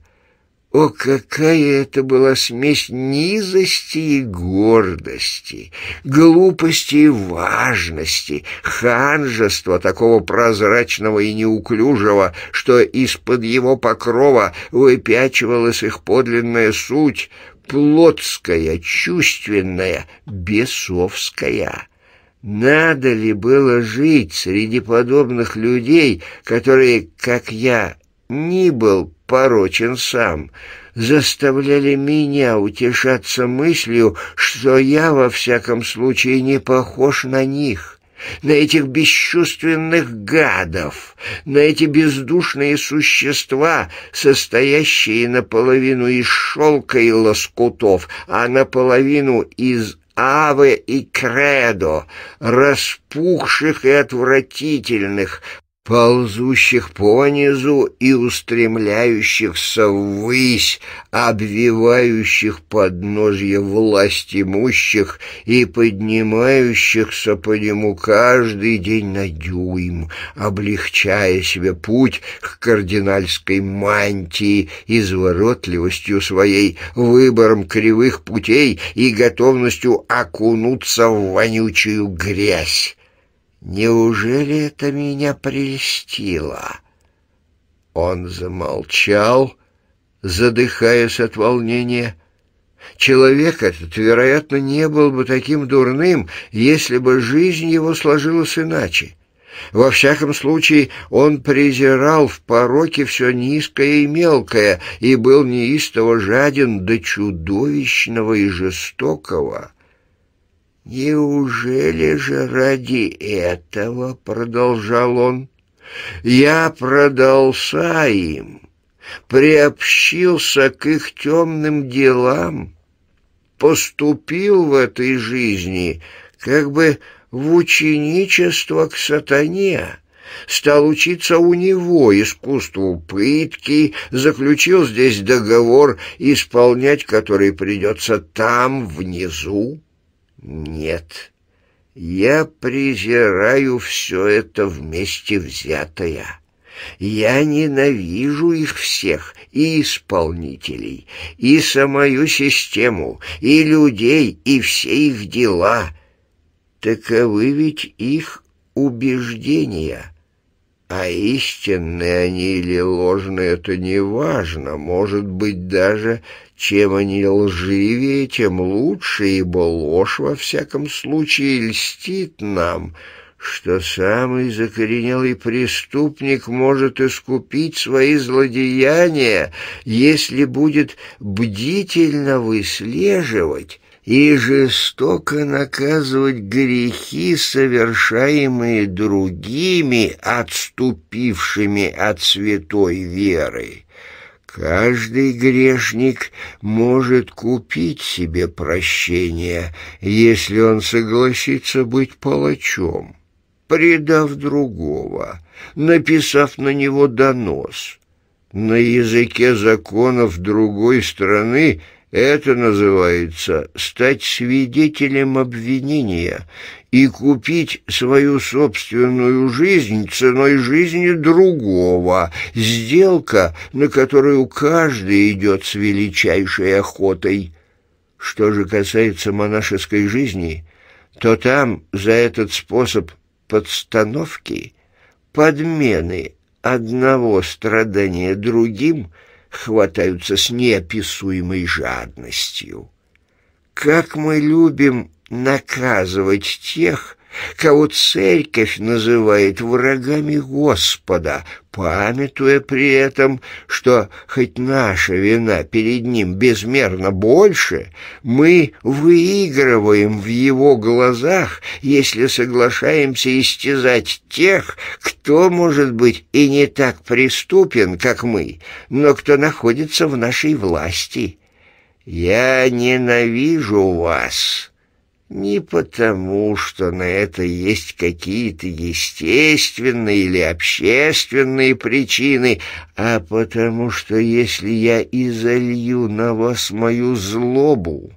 О, какая это была смесь низости и гордости, глупости и важности, ханжества такого прозрачного и неуклюжего, что из-под его покрова выпячивалась их подлинная суть, плотская, чувственная, бесовская. Надо ли было жить среди подобных людей, которые, как я, ни был порочен сам, заставляли меня утешаться мыслью, что я во всяком случае не похож на них, на этих бесчувственных гадов, на эти бездушные существа, состоящие наполовину из шелка и лоскутов, а наполовину из авы и Кредо, распухших и отвратительных, ползущих понизу и устремляющихся ввысь, обвивающих подножье власть имущих и поднимающихся по нему каждый день на дюйм, облегчая себе путь к кардинальской мантии изворотливостью своей, выбором кривых путей и готовностью окунуться в вонючую грязь. Неужели это меня прельстило? Он замолчал, задыхаясь от волнения. Человек этот, вероятно, не был бы таким дурным, если бы жизнь его сложилась иначе. Во всяком случае, он презирал в пороке все низкое и мелкое и был неистово жаден до чудовищного и жестокого. «Неужели же ради этого, — продолжал он, — я продался им, приобщился к их темным делам, поступил в этой жизни как бы в ученичество к сатане?» стал учиться у него искусству пытки, заключил здесь договор, исполнять который придется там, внизу. Нет, я презираю все это вместе взятое. Я ненавижу их всех, и исполнителей, и самую систему, и людей, и все их дела. Таковы ведь их убеждения. А истинные они или ложные, это не важно. Может быть, даже чем они лживее, тем лучше, ибо ложь во всяком случае льстит нам, что самый закоренелый преступник может искупить свои злодеяния, если будет бдительно выслеживать и жестоко наказывать грехи, совершаемые другими, отступившими от святой веры. Каждый грешник может купить себе прощение, если он согласится быть палачом, предав другого, написав на него донос. На языке законов другой страны – это называется стать свидетелем обвинения и купить свою собственную жизнь ценой жизни другого. Сделка, на которую каждый идет с величайшей охотой. Что же касается монашеской жизни, то там за этот способ подстановки, подмены одного страдания другим – хватаются с неописуемой жадностью. Как мы любим наказывать тех, кого церковь называет врагами Господа, памятуя при этом, что хоть наша вина перед Ним безмерно больше, мы выигрываем в Его глазах, если соглашаемся истязать тех, кто, может быть, и не так преступен, как мы, но кто находится в нашей власти. «Я ненавижу вас», не потому, что на это есть какие-то естественные или общественные причины, а потому что если я изолью на вас мою злобу,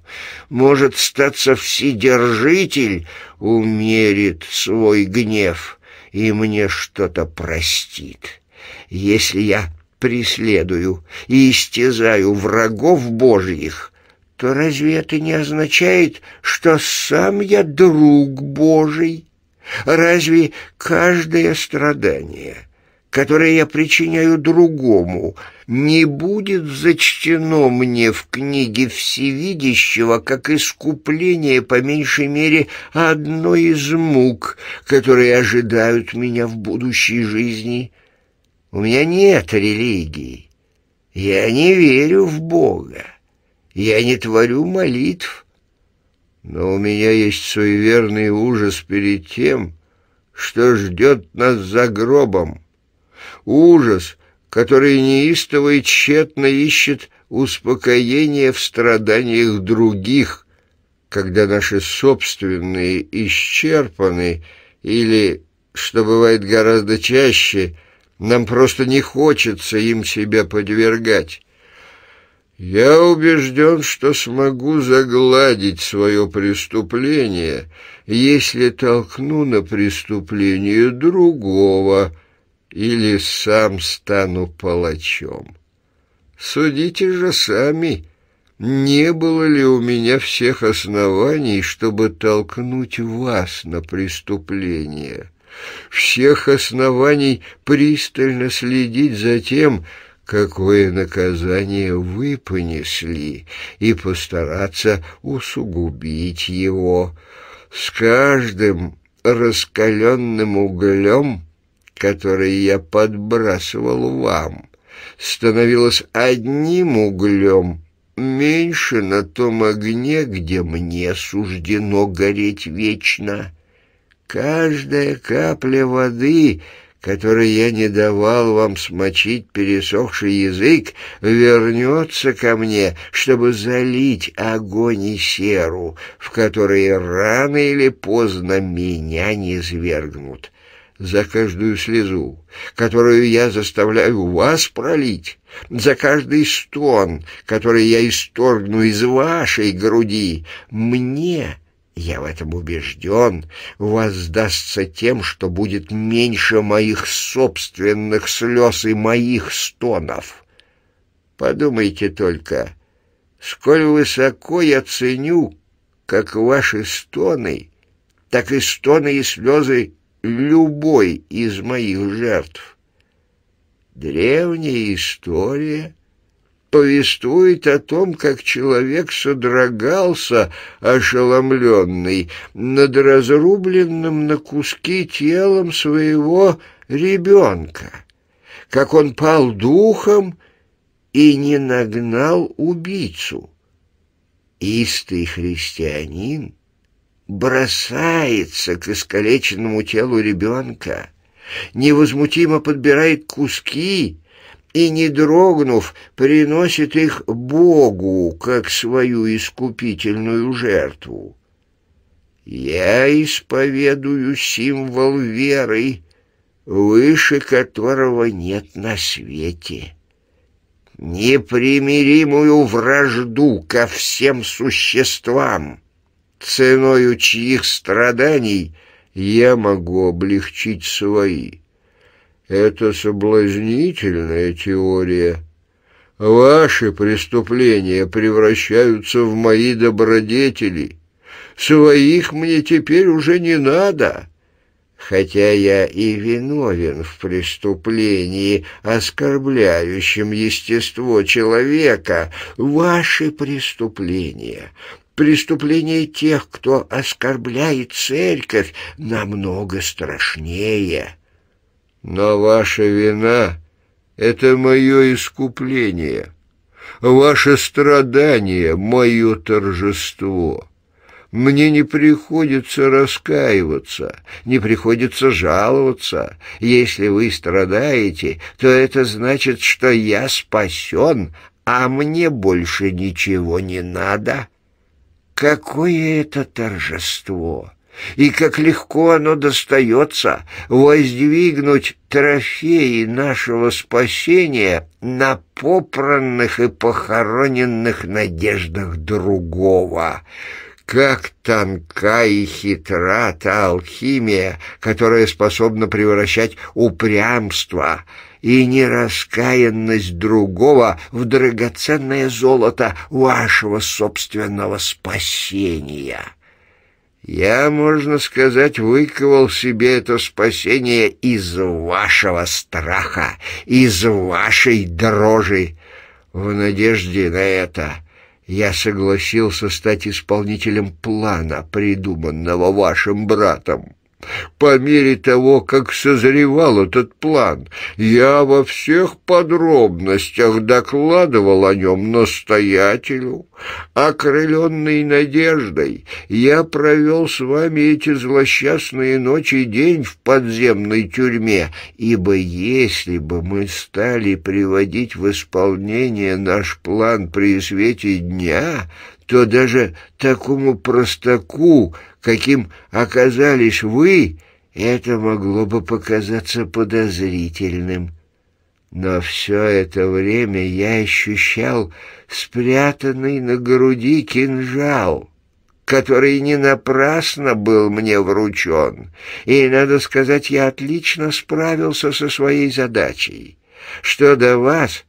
может статься Вседержитель умерит свой гнев и мне что-то простит. Если я преследую и истязаю врагов Божьих, то разве это не означает, что сам я друг Божий? Разве каждое страдание, которое я причиняю другому, не будет зачтено мне в книге Всевидящего как искупление, по меньшей мере, одной из мук, которые ожидают меня в будущей жизни? У меня нет религии. Я не верю в Бога я не творю молитв, но у меня есть свой верный ужас перед тем, что ждет нас за гробом. Ужас, который неистово и тщетно ищет успокоения в страданиях других, когда наши собственные исчерпаны или, что бывает гораздо чаще, нам просто не хочется им себя подвергать. Я убежден, что смогу загладить свое преступление, если толкну на преступление другого или сам стану палачом. Судите же сами, не было ли у меня всех оснований, чтобы толкнуть вас на преступление, всех оснований пристально следить за тем, какое наказание вы понесли, и постараться усугубить его. С каждым раскаленным углем, который я подбрасывал вам, становилось одним углем меньше на том огне, где мне суждено гореть вечно. Каждая капля воды — который я не давал вам смочить пересохший язык, вернется ко мне, чтобы залить огонь и серу, в которые рано или поздно меня не свергнут. За каждую слезу, которую я заставляю вас пролить, за каждый стон, который я исторгну из вашей груди, мне — я в этом убежден, воздастся тем, что будет меньше моих собственных слез и моих стонов. Подумайте только, сколь высоко я ценю как ваши стоны, так и стоны и слезы любой из моих жертв. Древняя история — повествует о том, как человек содрогался, ошеломленный, над разрубленным на куски телом своего ребенка, как он пал духом и не нагнал убийцу. Истый христианин бросается к искалеченному телу ребенка, невозмутимо подбирает куски, и, не дрогнув, приносит их Богу, как свою искупительную жертву. Я исповедую символ веры, выше которого нет на свете. Непримиримую вражду ко всем существам, ценою чьих страданий я могу облегчить свои. Это соблазнительная теория. Ваши преступления превращаются в мои добродетели. Своих мне теперь уже не надо. Хотя я и виновен в преступлении, оскорбляющем естество человека, ваши преступления преступление тех, кто оскорбляет церковь, намного страшнее. Но ваша вина — это мое искупление, ваше страдание — мое торжество. Мне не приходится раскаиваться, не приходится жаловаться. Если вы страдаете, то это значит, что я спасен, а мне больше ничего не надо. Какое это торжество!» и как легко оно достается воздвигнуть трофеи нашего спасения на попранных и похороненных надеждах другого. Как тонка и хитра та алхимия, которая способна превращать упрямство и нераскаянность другого в драгоценное золото вашего собственного спасения». Я, можно сказать, выковал себе это спасение из вашего страха, из вашей дрожи. В надежде на это я согласился стать исполнителем плана, придуманного вашим братом. По мере того, как созревал этот план, я во всех подробностях докладывал о нем настоятелю. Окрыленный надеждой, я провел с вами эти злосчастные ночи и день в подземной тюрьме, ибо если бы мы стали приводить в исполнение наш план при свете дня, что даже такому простаку, каким оказались вы, это могло бы показаться подозрительным. Но все это время я ощущал спрятанный на груди кинжал, который не напрасно был мне вручен, и, надо сказать, я отлично справился со своей задачей. Что до вас,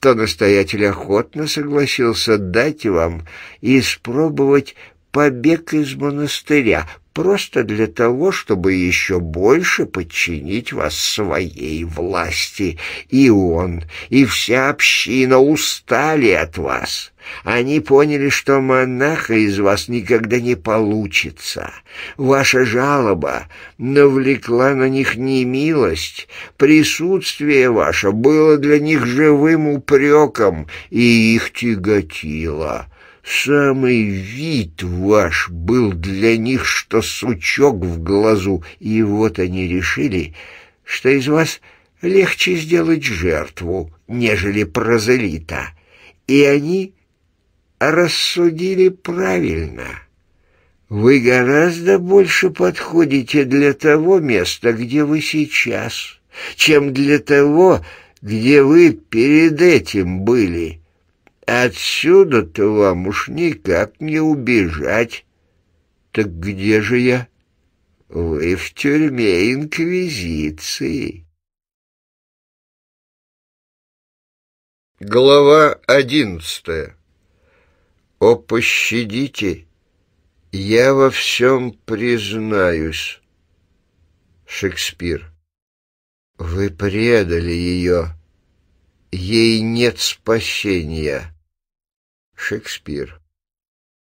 то настоятель охотно согласился дать вам и испробовать побег из монастыря, просто для того, чтобы еще больше подчинить вас своей власти. И он, и вся община устали от вас. Они поняли, что монаха из вас никогда не получится. Ваша жалоба навлекла на них немилость. Присутствие ваше было для них живым упреком, и их тяготило. Самый вид ваш был для них, что сучок в глазу, и вот они решили, что из вас легче сделать жертву, нежели прозелита. И они рассудили правильно. Вы гораздо больше подходите для того места, где вы сейчас, чем для того, где вы перед этим были. Отсюда-то вам уж никак не убежать. Так где же я? Вы в тюрьме Инквизиции. Глава одиннадцатая «О, пощадите! Я во всем признаюсь!» Шекспир. «Вы предали ее! Ей нет спасения!» Шекспир.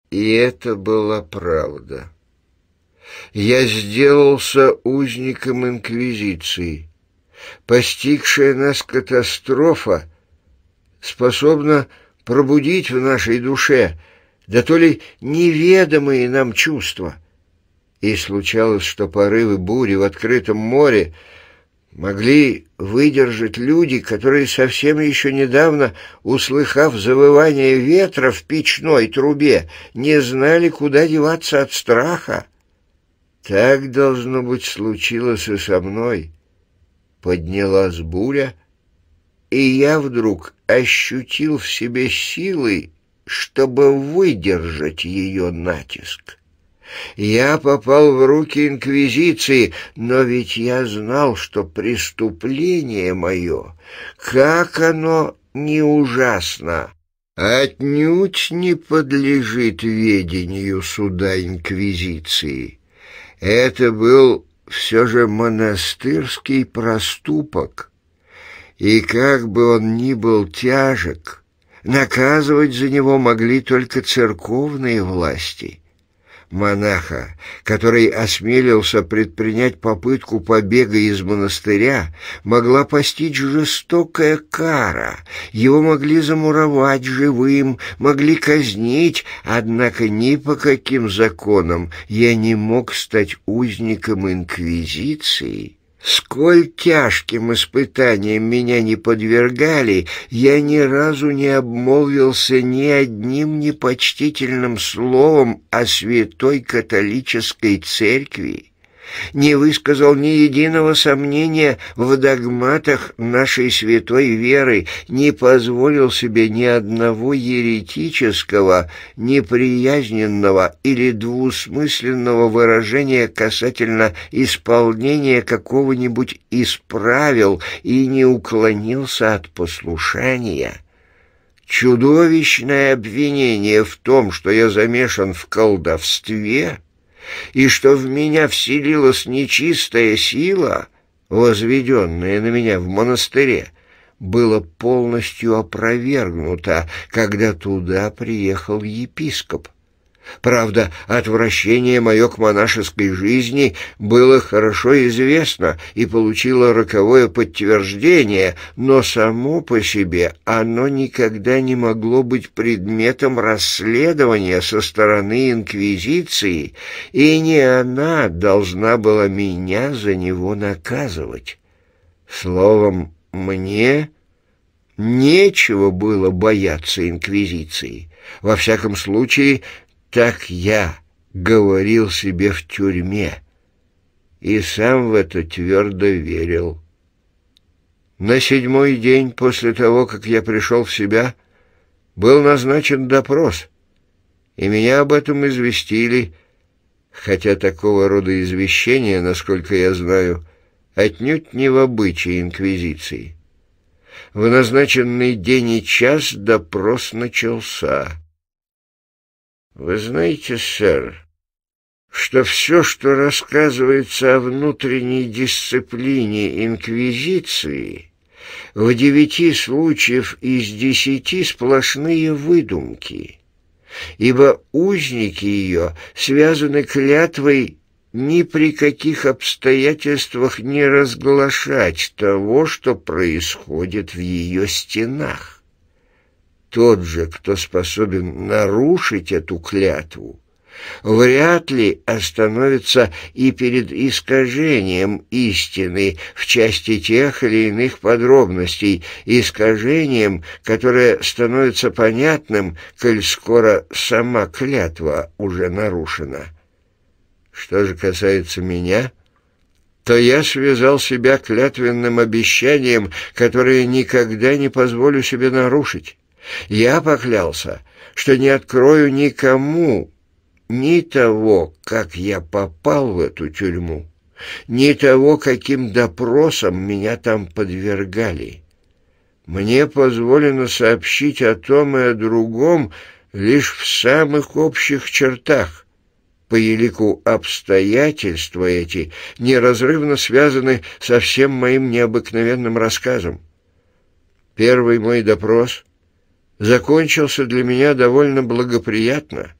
И это была правда. Я сделался узником Инквизиции. Постигшая нас катастрофа способна пробудить в нашей душе, да то ли неведомые нам чувства. И случалось, что порывы бури в открытом море могли выдержать люди, которые совсем еще недавно, услыхав завывание ветра в печной трубе, не знали, куда деваться от страха. Так, должно быть, случилось и со мной. Поднялась буря — и я вдруг ощутил в себе силы, чтобы выдержать ее натиск. Я попал в руки Инквизиции, но ведь я знал, что преступление мое, как оно не ужасно, отнюдь не подлежит ведению суда Инквизиции. Это был все же монастырский проступок, и как бы он ни был тяжек, наказывать за него могли только церковные власти. Монаха, который осмелился предпринять попытку побега из монастыря, могла постичь жестокая кара, его могли замуровать живым, могли казнить, однако ни по каким законам я не мог стать узником инквизиции Сколь тяжким испытаниям меня не подвергали, я ни разу не обмолвился ни одним непочтительным словом о святой католической церкви не высказал ни единого сомнения в догматах нашей святой веры, не позволил себе ни одного еретического, неприязненного или двусмысленного выражения касательно исполнения какого-нибудь из правил и не уклонился от послушания. Чудовищное обвинение в том, что я замешан в колдовстве — и что в меня вселилась нечистая сила, возведенная на меня в монастыре, было полностью опровергнуто, когда туда приехал епископ. Правда, отвращение мое к монашеской жизни было хорошо известно и получило роковое подтверждение, но само по себе оно никогда не могло быть предметом расследования со стороны Инквизиции, и не она должна была меня за него наказывать. Словом, мне нечего было бояться Инквизиции. Во всяком случае, так я говорил себе в тюрьме и сам в это твердо верил. На седьмой день после того, как я пришел в себя, был назначен допрос, и меня об этом известили, хотя такого рода извещения, насколько я знаю, отнюдь не в обычае Инквизиции. В назначенный день и час допрос начался. Вы знаете, сэр, что все, что рассказывается о внутренней дисциплине Инквизиции, в девяти случаев из десяти сплошные выдумки, ибо узники ее связаны клятвой ни при каких обстоятельствах не разглашать того, что происходит в ее стенах тот же, кто способен нарушить эту клятву, вряд ли остановится и перед искажением истины в части тех или иных подробностей, искажением, которое становится понятным, коль скоро сама клятва уже нарушена. Что же касается меня, то я связал себя клятвенным обещанием, которое никогда не позволю себе нарушить. Я поклялся, что не открою никому ни того, как я попал в эту тюрьму, ни того, каким допросом меня там подвергали. Мне позволено сообщить о том и о другом лишь в самых общих чертах. По елику обстоятельства эти неразрывно связаны со всем моим необыкновенным рассказом. Первый мой допрос — закончился для меня довольно благоприятно.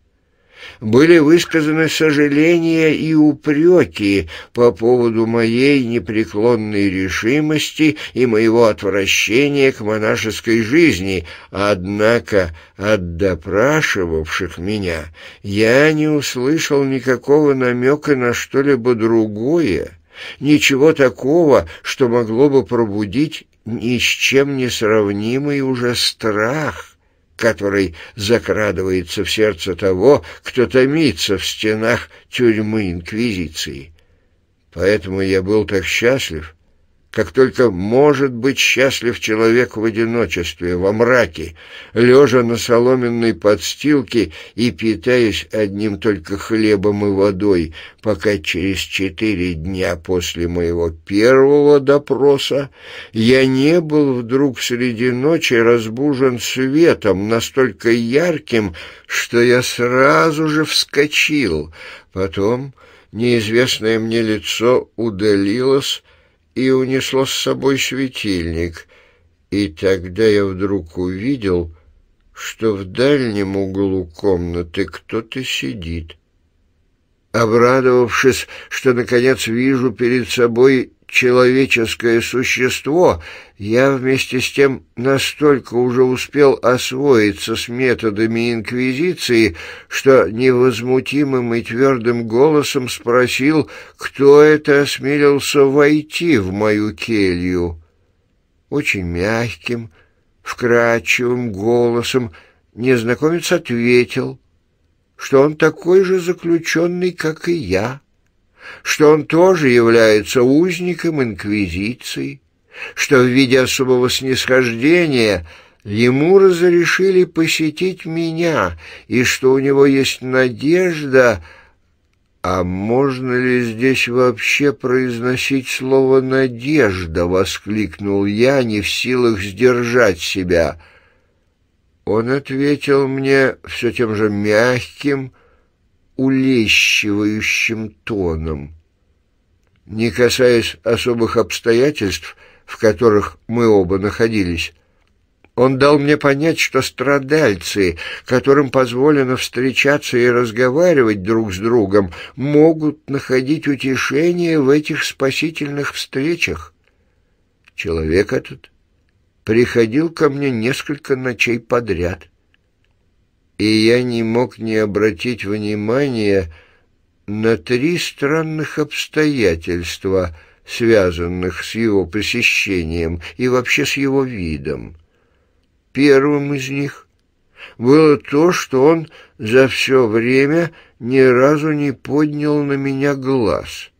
Были высказаны сожаления и упреки по поводу моей непреклонной решимости и моего отвращения к монашеской жизни, однако от допрашивавших меня я не услышал никакого намека на что-либо другое, ничего такого, что могло бы пробудить ни с чем не сравнимый уже страх который закрадывается в сердце того, кто томится в стенах тюрьмы Инквизиции. Поэтому я был так счастлив, как только может быть счастлив человек в одиночестве, во мраке, лежа на соломенной подстилке и питаясь одним только хлебом и водой, пока через четыре дня после моего первого допроса я не был вдруг среди ночи разбужен светом, настолько ярким, что я сразу же вскочил. Потом неизвестное мне лицо удалилось, и унесло с собой светильник. И тогда я вдруг увидел, что в дальнем углу комнаты кто-то сидит. Обрадовавшись, что, наконец, вижу перед собой человеческое существо, я вместе с тем настолько уже успел освоиться с методами инквизиции, что невозмутимым и твердым голосом спросил, кто это осмелился войти в мою келью. Очень мягким, вкрадчивым голосом незнакомец ответил, что он такой же заключенный, как и я, что он тоже является узником инквизиции, что в виде особого снисхождения ему разрешили посетить меня, и что у него есть надежда... «А можно ли здесь вообще произносить слово «надежда»?» — воскликнул я, не в силах сдержать себя. Он ответил мне все тем же мягким, улещивающим тоном. Не касаясь особых обстоятельств, в которых мы оба находились, он дал мне понять, что страдальцы, которым позволено встречаться и разговаривать друг с другом, могут находить утешение в этих спасительных встречах. Человек этот приходил ко мне несколько ночей подряд и я не мог не обратить внимания на три странных обстоятельства, связанных с его посещением и вообще с его видом. Первым из них было то, что он за все время ни разу не поднял на меня глаз.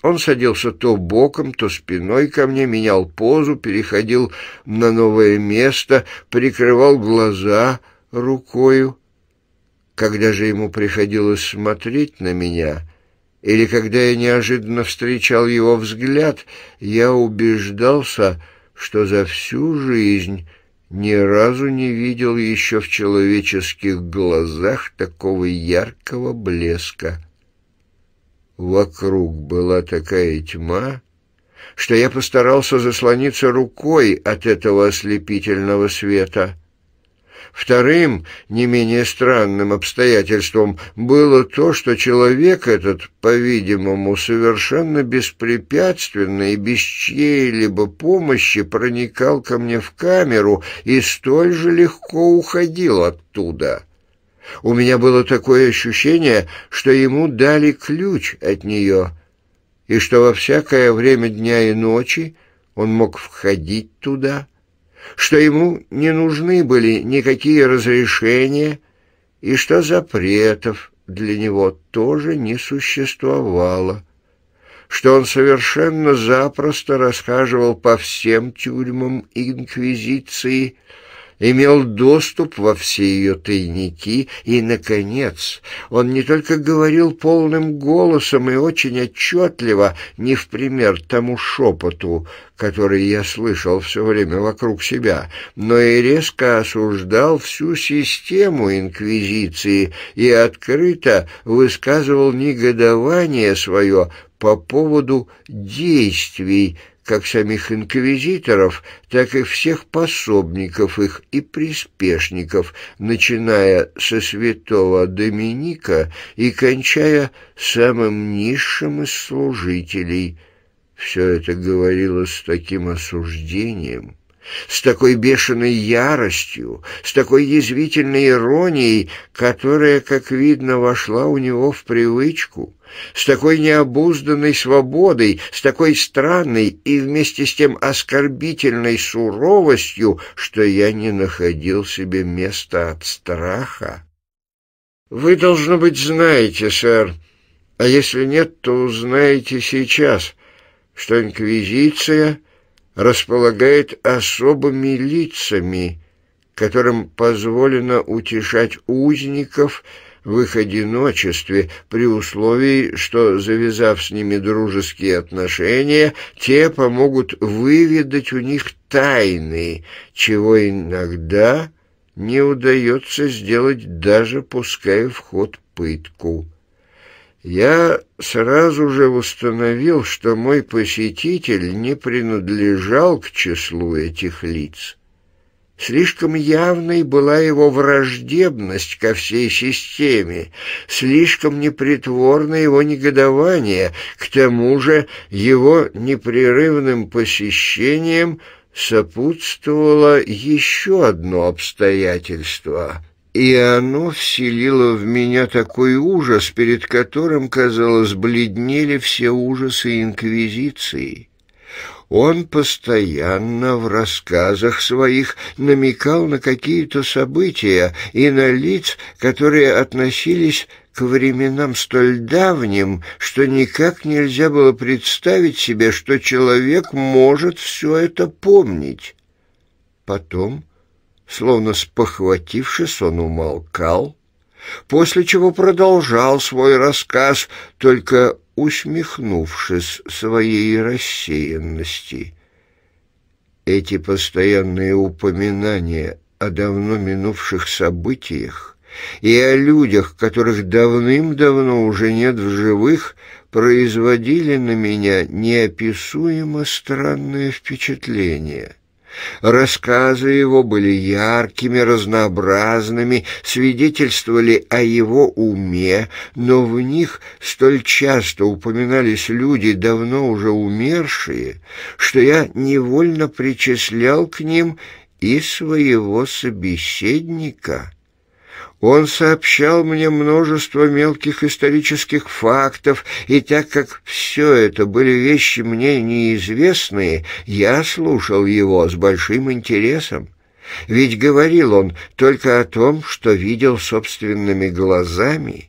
Он садился то боком, то спиной ко мне, менял позу, переходил на новое место, прикрывал глаза — рукою. Когда же ему приходилось смотреть на меня, или когда я неожиданно встречал его взгляд, я убеждался, что за всю жизнь ни разу не видел еще в человеческих глазах такого яркого блеска. Вокруг была такая тьма, что я постарался заслониться рукой от этого ослепительного света. Вторым, не менее странным обстоятельством было то, что человек этот, по-видимому, совершенно беспрепятственно и без чьей-либо помощи проникал ко мне в камеру и столь же легко уходил оттуда. У меня было такое ощущение, что ему дали ключ от нее, и что во всякое время дня и ночи он мог входить туда, что ему не нужны были никакие разрешения и что запретов для него тоже не существовало, что он совершенно запросто расхаживал по всем тюрьмам Инквизиции, имел доступ во все ее тайники, и, наконец, он не только говорил полным голосом и очень отчетливо, не в пример тому шепоту, который я слышал все время вокруг себя, но и резко осуждал всю систему инквизиции и открыто высказывал негодование свое по поводу действий, как самих инквизиторов, так и всех пособников их и приспешников, начиная со святого Доминика и кончая самым низшим из служителей. Все это говорилось с таким осуждением, с такой бешеной яростью, с такой язвительной иронией, которая, как видно, вошла у него в привычку, с такой необузданной свободой, с такой странной и вместе с тем оскорбительной суровостью, что я не находил себе места от страха. «Вы, должно быть, знаете, сэр, а если нет, то узнаете сейчас, что инквизиция — располагает особыми лицами, которым позволено утешать узников в их одиночестве при условии, что, завязав с ними дружеские отношения, те помогут выведать у них тайны, чего иногда не удается сделать даже пуская в ход пытку я сразу же установил, что мой посетитель не принадлежал к числу этих лиц. Слишком явной была его враждебность ко всей системе, слишком непритворно его негодование, к тому же его непрерывным посещением сопутствовало еще одно обстоятельство — и оно вселило в меня такой ужас, перед которым, казалось, бледнели все ужасы Инквизиции. Он постоянно в рассказах своих намекал на какие-то события и на лиц, которые относились к временам столь давним, что никак нельзя было представить себе, что человек может все это помнить. Потом Словно спохватившись, он умолкал, после чего продолжал свой рассказ, только усмехнувшись своей рассеянности. Эти постоянные упоминания о давно минувших событиях и о людях, которых давным-давно уже нет в живых, производили на меня неописуемо странное впечатление — Рассказы его были яркими, разнообразными, свидетельствовали о его уме, но в них столь часто упоминались люди, давно уже умершие, что я невольно причислял к ним и своего собеседника». Он сообщал мне множество мелких исторических фактов, и так как все это были вещи мне неизвестные, я слушал его с большим интересом. Ведь говорил он только о том, что видел собственными глазами.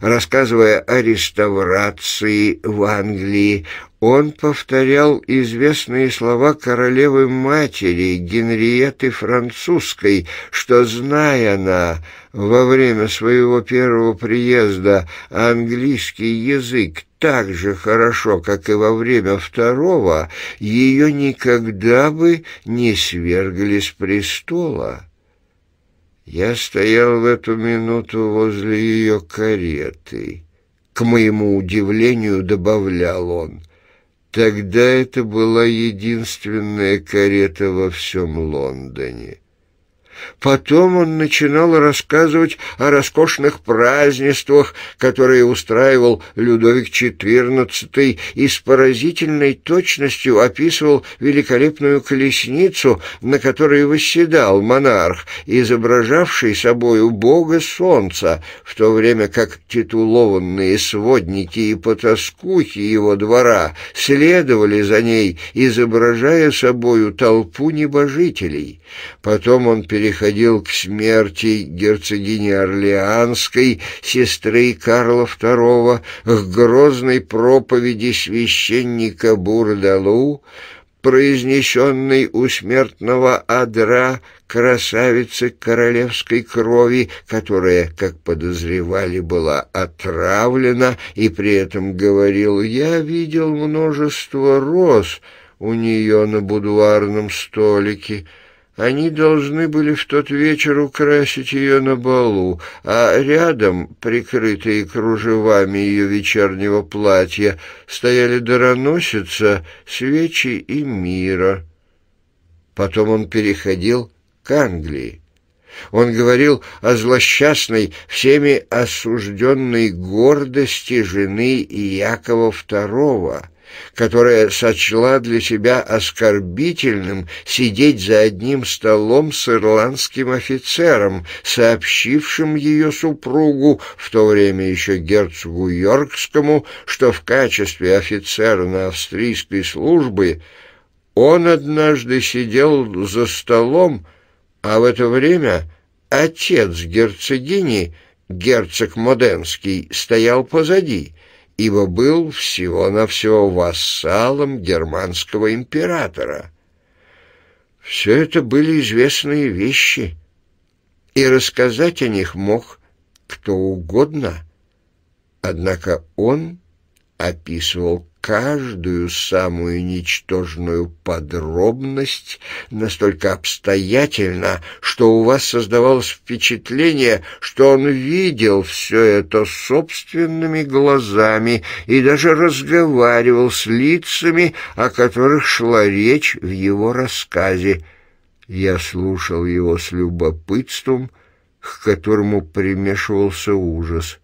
Рассказывая о реставрации в Англии, он повторял известные слова королевы-матери Генриеты Французской, что, зная она во время своего первого приезда английский язык так же хорошо, как и во время второго, ее никогда бы не свергли с престола. Я стоял в эту минуту возле ее кареты. К моему удивлению добавлял он. Тогда это была единственная карета во всем Лондоне. Потом он начинал рассказывать о роскошных празднествах, которые устраивал Людовик XIV, и с поразительной точностью описывал великолепную колесницу, на которой восседал монарх, изображавший собою бога солнца, в то время как титулованные сводники и потаскухи его двора следовали за ней, изображая собою толпу небожителей. Потом он переходил приходил к смерти герцогини Орлеанской, сестры Карла II, к грозной проповеди священника Бурдалу, произнесенной у смертного адра красавицы королевской крови, которая, как подозревали, была отравлена, и при этом говорил «Я видел множество роз у нее на будуарном столике». Они должны были в тот вечер украсить ее на балу, а рядом, прикрытые кружевами ее вечернего платья, стояли дароносица, свечи и мира. Потом он переходил к Англии. Он говорил о злосчастной, всеми осужденной гордости жены Иакова Второго которая сочла для себя оскорбительным сидеть за одним столом с ирландским офицером, сообщившим ее супругу, в то время еще герцогу Йоркскому, что в качестве офицера на австрийской службе он однажды сидел за столом, а в это время отец герцогини, герцог Моденский, стоял позади — ибо был всего-навсего вассалом германского императора. Все это были известные вещи, и рассказать о них мог кто угодно. Однако он описывал каждую самую ничтожную подробность настолько обстоятельно, что у вас создавалось впечатление, что он видел все это собственными глазами и даже разговаривал с лицами, о которых шла речь в его рассказе. Я слушал его с любопытством, к которому примешивался ужас.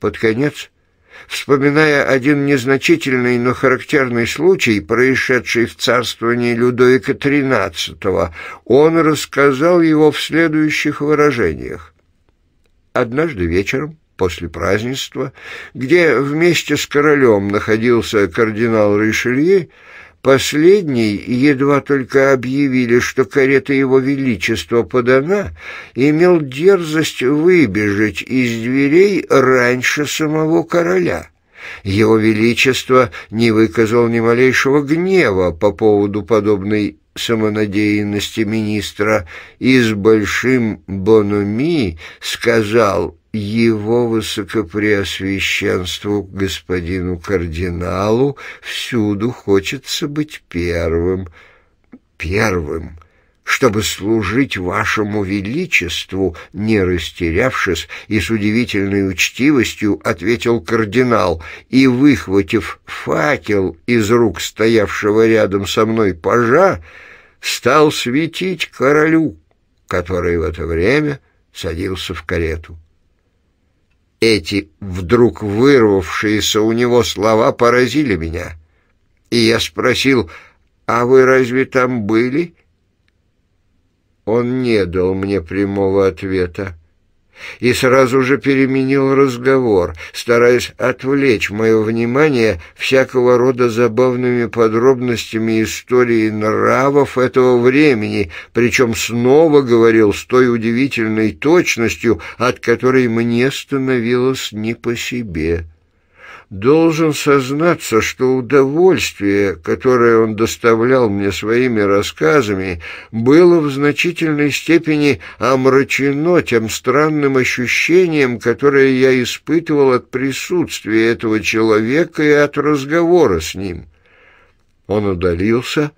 Под конец — вспоминая один незначительный, но характерный случай, происшедший в царствовании Людовика XIII, он рассказал его в следующих выражениях. «Однажды вечером, после празднества, где вместе с королем находился кардинал Ришелье, Последний едва только объявили, что карета его величества подана, имел дерзость выбежать из дверей раньше самого короля. Его Величество не выказал ни малейшего гнева по поводу подобной самонадеянности министра и с большим бонуми сказал его высокопреосвященству господину кардиналу всюду хочется быть первым, первым, чтобы служить вашему величеству, не растерявшись и с удивительной учтивостью ответил кардинал и, выхватив факел из рук стоявшего рядом со мной пажа, стал светить королю, который в это время садился в карету. Эти вдруг вырвавшиеся у него слова поразили меня. И я спросил, «А вы разве там были?» Он не дал мне прямого ответа и сразу же переменил разговор, стараясь отвлечь мое внимание всякого рода забавными подробностями истории нравов этого времени, причем снова говорил с той удивительной точностью, от которой мне становилось не по себе должен сознаться, что удовольствие, которое он доставлял мне своими рассказами, было в значительной степени омрачено тем странным ощущением, которое я испытывал от присутствия этого человека и от разговора с ним. Он удалился,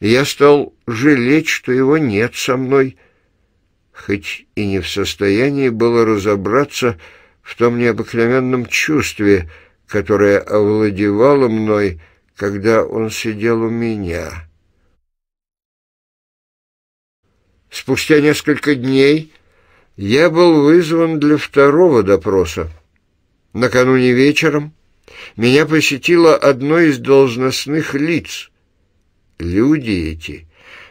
и я стал жалеть, что его нет со мной, хоть и не в состоянии было разобраться в том необыкновенном чувстве — которое овладевало мной, когда он сидел у меня. Спустя несколько дней я был вызван для второго допроса. Накануне вечером меня посетило одно из должностных лиц. Люди эти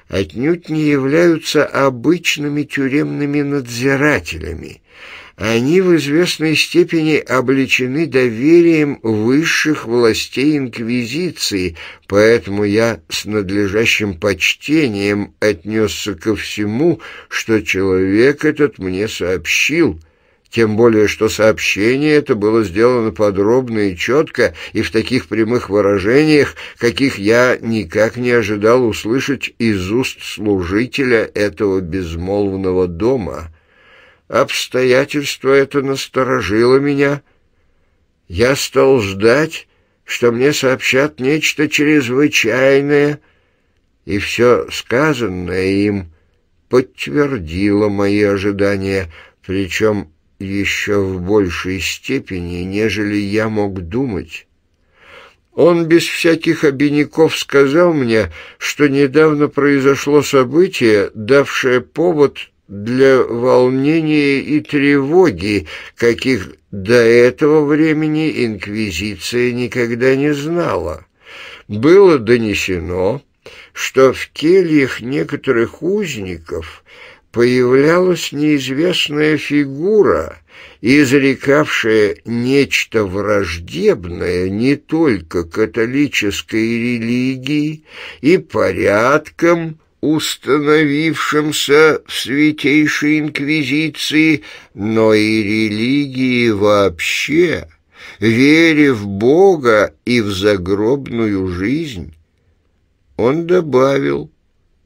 отнюдь не являются обычными тюремными надзирателями. Они в известной степени облечены доверием высших властей Инквизиции, поэтому я с надлежащим почтением отнесся ко всему, что человек этот мне сообщил – тем более что сообщение это было сделано подробно и четко, и в таких прямых выражениях, каких я никак не ожидал услышать из уст служителя этого безмолвного дома. Обстоятельство это насторожило меня. Я стал ждать, что мне сообщат нечто чрезвычайное, и все сказанное им подтвердило мои ожидания, причем еще в большей степени, нежели я мог думать. Он без всяких обиняков сказал мне, что недавно произошло событие, давшее повод для волнения и тревоги, каких до этого времени инквизиция никогда не знала. Было донесено, что в кельях некоторых узников – появлялась неизвестная фигура, изрекавшая нечто враждебное не только католической религии и порядком, установившимся в Святейшей Инквизиции, но и религии вообще, вере в Бога и в загробную жизнь. Он добавил –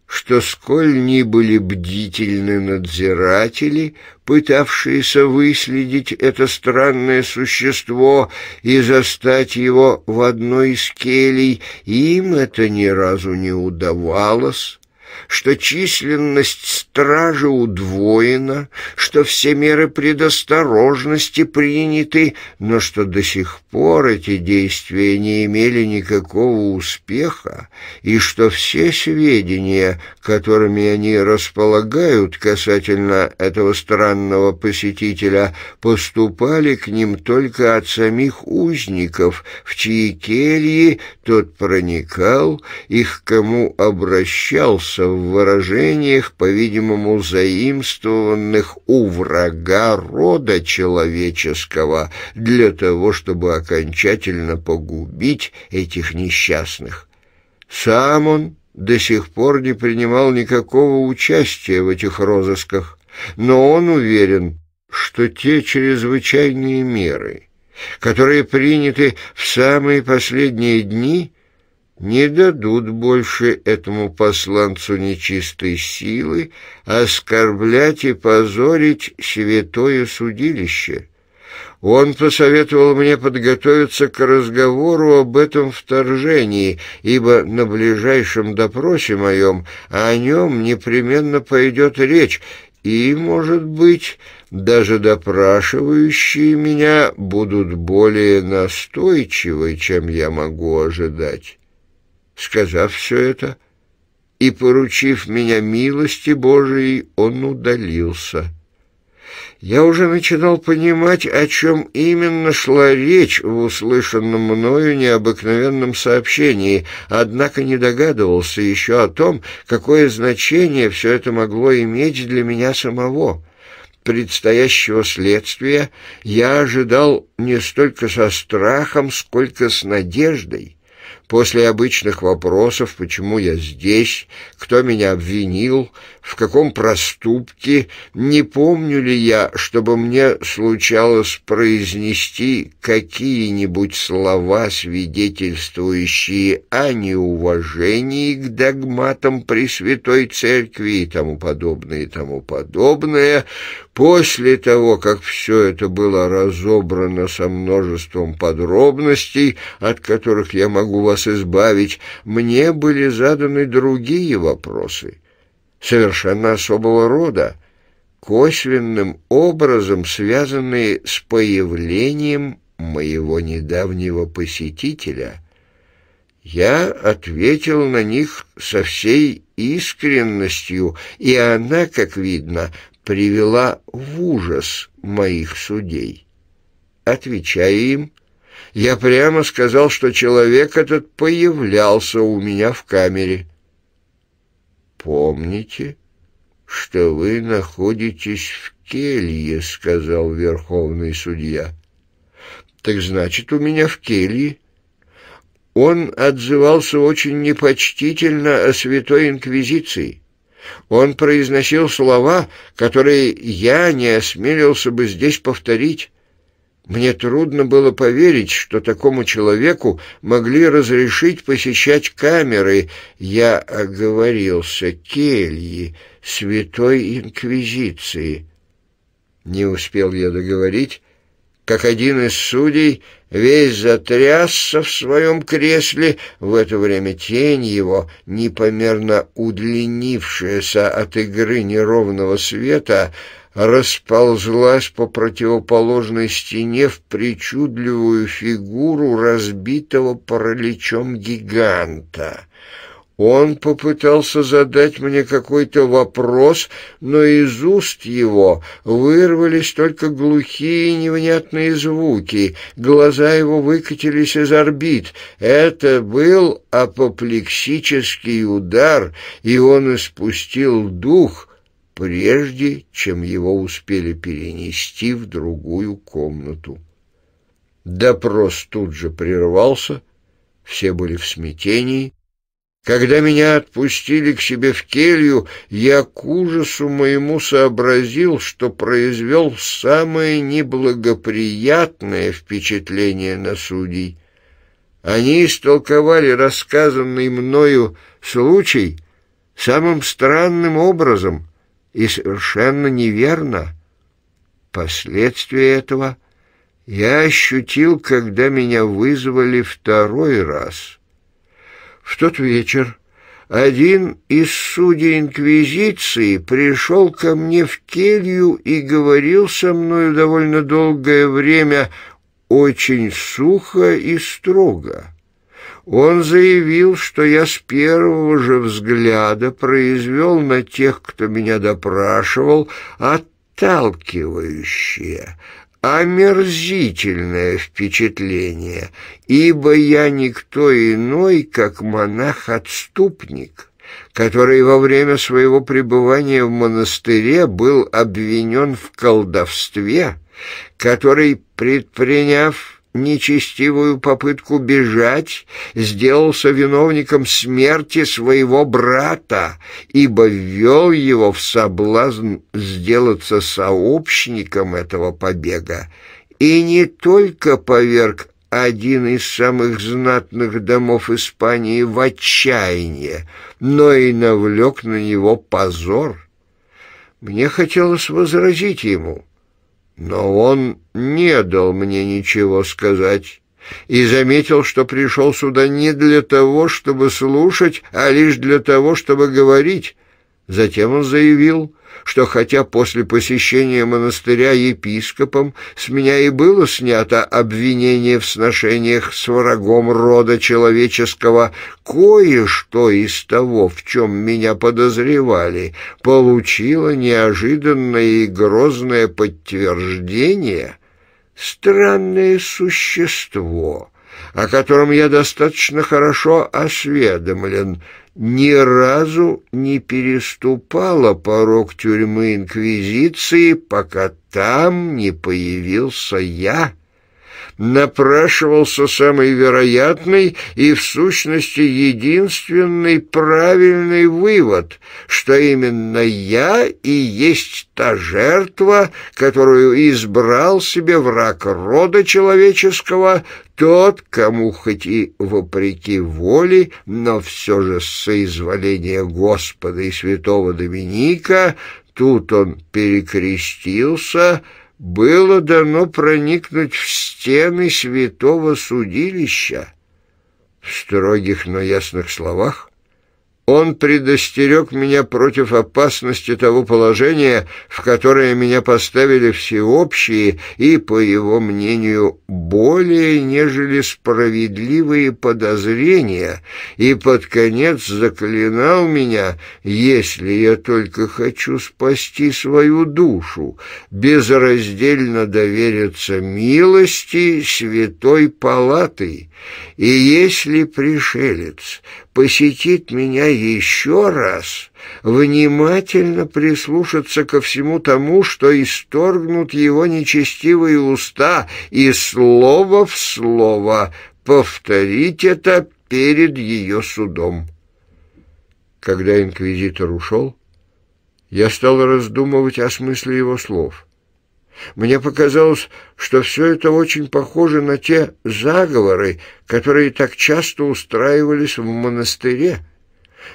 что сколь ни были бдительны надзиратели, пытавшиеся выследить это странное существо и застать его в одной из келей, им это ни разу не удавалось что численность стражи удвоена, что все меры предосторожности приняты, но что до сих пор эти действия не имели никакого успеха, и что все сведения, которыми они располагают касательно этого странного посетителя, поступали к ним только от самих узников, в чьи кельи тот проникал их кому обращался в в выражениях, по-видимому, заимствованных у врага рода человеческого для того, чтобы окончательно погубить этих несчастных. Сам он до сих пор не принимал никакого участия в этих розысках, но он уверен, что те чрезвычайные меры, которые приняты в самые последние дни – не дадут больше этому посланцу нечистой силы оскорблять и позорить святое судилище. Он посоветовал мне подготовиться к разговору об этом вторжении, ибо на ближайшем допросе моем о нем непременно пойдет речь, и, может быть, даже допрашивающие меня будут более настойчивы, чем я могу ожидать». Сказав все это и поручив меня милости Божией, он удалился. Я уже начинал понимать, о чем именно шла речь в услышанном мною необыкновенном сообщении, однако не догадывался еще о том, какое значение все это могло иметь для меня самого предстоящего следствия я ожидал не столько со страхом, сколько с надеждой. После обычных вопросов, почему я здесь, кто меня обвинил, в каком проступке, не помню ли я, чтобы мне случалось произнести какие-нибудь слова, свидетельствующие о неуважении к догматам Пресвятой Церкви и тому подобное, и тому подобное, после того, как все это было разобрано со множеством подробностей, от которых я могу вас вас избавить, мне были заданы другие вопросы, совершенно особого рода, косвенным образом связанные с появлением моего недавнего посетителя. Я ответил на них со всей искренностью, и она, как видно, привела в ужас моих судей. Отвечая им, я прямо сказал, что человек этот появлялся у меня в камере. «Помните, что вы находитесь в келье», — сказал верховный судья. «Так значит, у меня в келье». Он отзывался очень непочтительно о Святой Инквизиции. Он произносил слова, которые я не осмелился бы здесь повторить. Мне трудно было поверить, что такому человеку могли разрешить посещать камеры. Я оговорился, кельи, святой инквизиции. Не успел я договорить, как один из судей весь затрясся в своем кресле. В это время тень его, непомерно удлинившаяся от игры неровного света, расползлась по противоположной стене в причудливую фигуру разбитого параличом гиганта. Он попытался задать мне какой-то вопрос, но из уст его вырвались только глухие невнятные звуки. Глаза его выкатились из орбит. Это был апоплексический удар, и он испустил дух, прежде чем его успели перенести в другую комнату. Допрос тут же прервался, все были в смятении. Когда меня отпустили к себе в келью, я к ужасу моему сообразил, что произвел самое неблагоприятное впечатление на судей. Они истолковали рассказанный мною случай самым странным образом — и совершенно неверно. Последствия этого я ощутил, когда меня вызвали второй раз. В тот вечер один из судей Инквизиции пришел ко мне в келью и говорил со мною довольно долгое время очень сухо и строго. Он заявил, что я с первого же взгляда произвел на тех, кто меня допрашивал, отталкивающее, омерзительное впечатление, ибо я никто иной, как монах-отступник, который во время своего пребывания в монастыре был обвинен в колдовстве, который, предприняв нечестивую попытку бежать, сделался виновником смерти своего брата, ибо ввел его в соблазн сделаться сообщником этого побега. И не только поверг один из самых знатных домов Испании в отчаяние, но и навлек на него позор. Мне хотелось возразить ему — но он не дал мне ничего сказать и заметил, что пришел сюда не для того, чтобы слушать, а лишь для того, чтобы говорить. Затем он заявил, что хотя после посещения монастыря епископом с меня и было снято обвинение в сношениях с врагом рода человеческого, кое-что из того, в чем меня подозревали, получило неожиданное и грозное подтверждение «странное существо» о котором я достаточно хорошо осведомлен — ни разу не переступала порог тюрьмы Инквизиции, пока там не появился я» напрашивался самый вероятный и, в сущности, единственный правильный вывод, что именно я и есть та жертва, которую избрал себе враг рода человеческого, тот, кому хоть и вопреки воле, но все же соизволение Господа и святого Доминика, тут он перекрестился — было дано проникнуть в стены святого судилища в строгих, но ясных словах он предостерег меня против опасности того положения, в которое меня поставили всеобщие и, по его мнению, более нежели справедливые подозрения, и под конец заклинал меня, если я только хочу спасти свою душу, безраздельно довериться милости святой палаты, и если пришелец посетит меня еще раз, внимательно прислушаться ко всему тому, что исторгнут его нечестивые уста, и слово в слово повторить это перед ее судом. Когда инквизитор ушел, я стал раздумывать о смысле его слов — мне показалось, что все это очень похоже на те заговоры, которые так часто устраивались в монастыре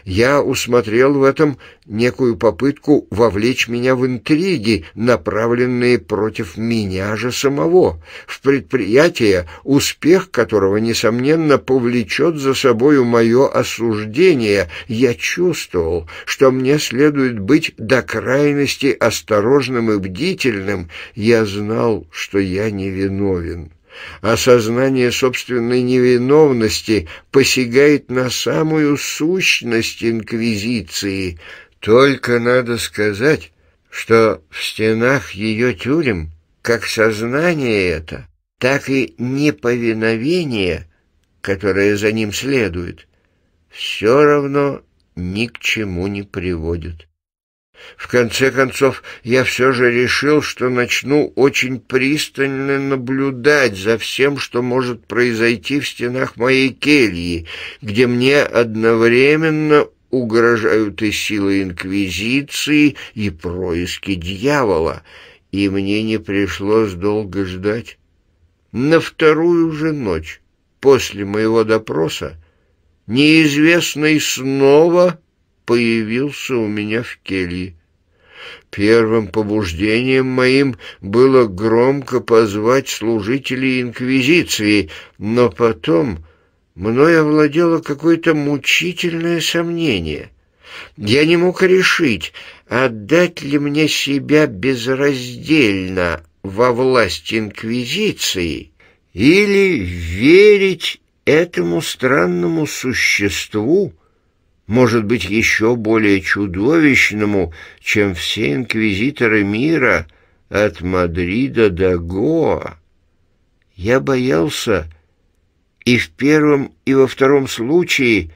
я усмотрел в этом некую попытку вовлечь меня в интриги, направленные против меня же самого, в предприятие, успех которого, несомненно, повлечет за собою мое осуждение. Я чувствовал, что мне следует быть до крайности осторожным и бдительным. Я знал, что я невиновен. Осознание собственной невиновности посягает на самую сущность инквизиции. Только надо сказать, что в стенах ее тюрем как сознание это, так и неповиновение, которое за ним следует, все равно ни к чему не приводит. В конце концов, я все же решил, что начну очень пристально наблюдать за всем, что может произойти в стенах моей кельи, где мне одновременно угрожают и силы инквизиции, и происки дьявола, и мне не пришлось долго ждать. На вторую же ночь после моего допроса неизвестный снова появился у меня в келье. Первым побуждением моим было громко позвать служителей Инквизиции, но потом мной овладело какое-то мучительное сомнение. Я не мог решить, отдать ли мне себя безраздельно во власть Инквизиции или верить этому странному существу, может быть еще более чудовищному, чем все инквизиторы мира от Мадрида до Гоа. Я боялся, и в первом, и во втором случае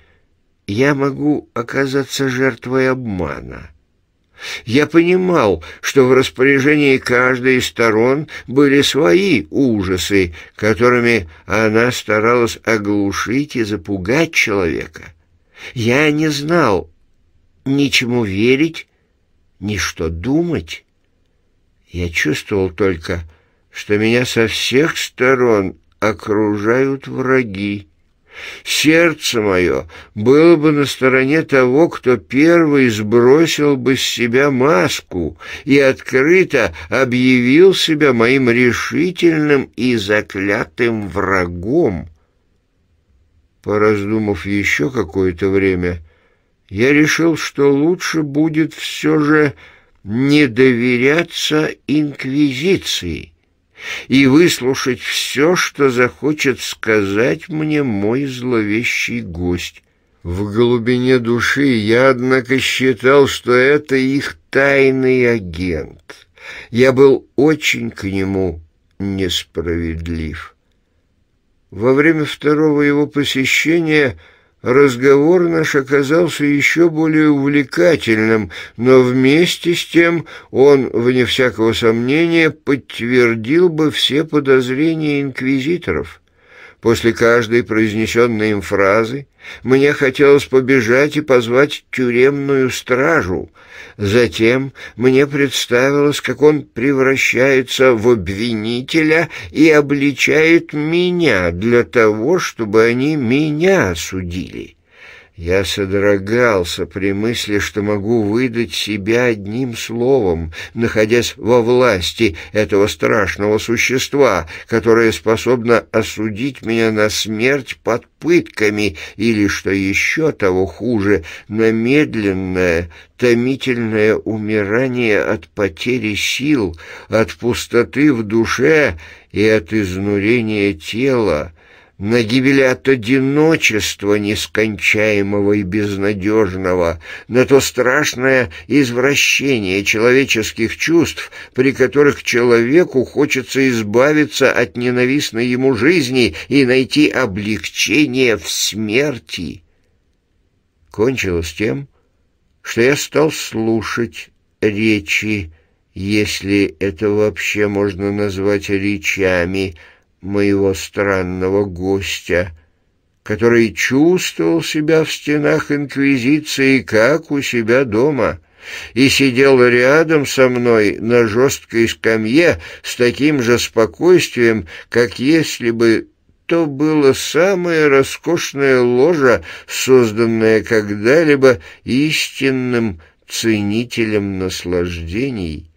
я могу оказаться жертвой обмана. Я понимал, что в распоряжении каждой из сторон были свои ужасы, которыми она старалась оглушить и запугать человека. Я не знал ничему верить, ни что думать. Я чувствовал только, что меня со всех сторон окружают враги. Сердце мое было бы на стороне того, кто первый сбросил бы с себя маску и открыто объявил себя моим решительным и заклятым врагом. Пораздумав еще какое-то время, я решил, что лучше будет все же не доверяться инквизиции и выслушать все, что захочет сказать мне мой зловещий гость. В глубине души я, однако, считал, что это их тайный агент. Я был очень к нему несправедлив». Во время второго его посещения разговор наш оказался еще более увлекательным, но вместе с тем он, вне всякого сомнения, подтвердил бы все подозрения инквизиторов. После каждой произнесенной им фразы мне хотелось побежать и позвать тюремную стражу. Затем мне представилось, как он превращается в обвинителя и обличает меня для того, чтобы они меня судили. Я содрогался при мысли, что могу выдать себя одним словом, находясь во власти этого страшного существа, которое способно осудить меня на смерть под пытками или, что еще того хуже, на медленное, томительное умирание от потери сил, от пустоты в душе и от изнурения тела, на гибели от одиночества нескончаемого и безнадежного, на то страшное извращение человеческих чувств, при которых человеку хочется избавиться от ненавистной ему жизни и найти облегчение в смерти. Кончилось тем, что я стал слушать речи, если это вообще можно назвать речами, моего странного гостя, который чувствовал себя в стенах Инквизиции, как у себя дома, и сидел рядом со мной на жесткой скамье с таким же спокойствием, как если бы то было самое роскошное ложа, созданное когда-либо истинным ценителем наслаждений.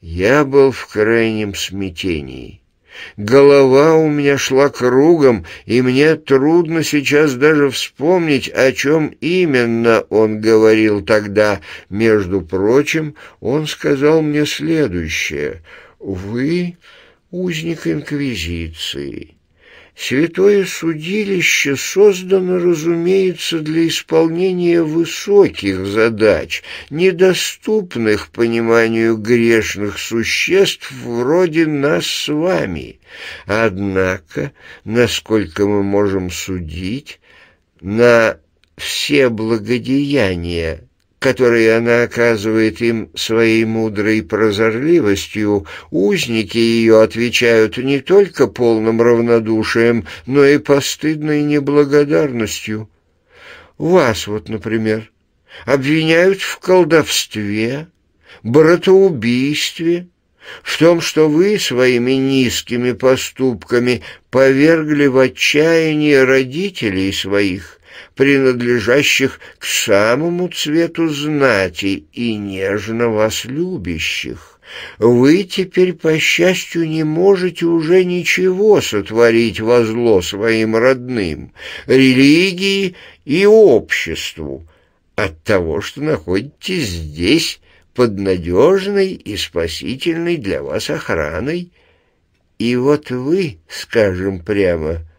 Я был в крайнем смятении. Голова у меня шла кругом, и мне трудно сейчас даже вспомнить, о чем именно он говорил тогда. Между прочим, он сказал мне следующее. «Вы узник Инквизиции». Святое судилище создано, разумеется, для исполнения высоких задач, недоступных пониманию грешных существ вроде нас с вами. Однако, насколько мы можем судить, на все благодеяния которые она оказывает им своей мудрой прозорливостью, узники ее отвечают не только полным равнодушием, но и постыдной неблагодарностью. Вас вот, например, обвиняют в колдовстве, братоубийстве, в том, что вы своими низкими поступками повергли в отчаяние родителей своих, принадлежащих к самому цвету знати и нежно вас любящих. Вы теперь, по счастью, не можете уже ничего сотворить во зло своим родным, религии и обществу от того, что находитесь здесь под надежной и спасительной для вас охраной. И вот вы, скажем прямо, —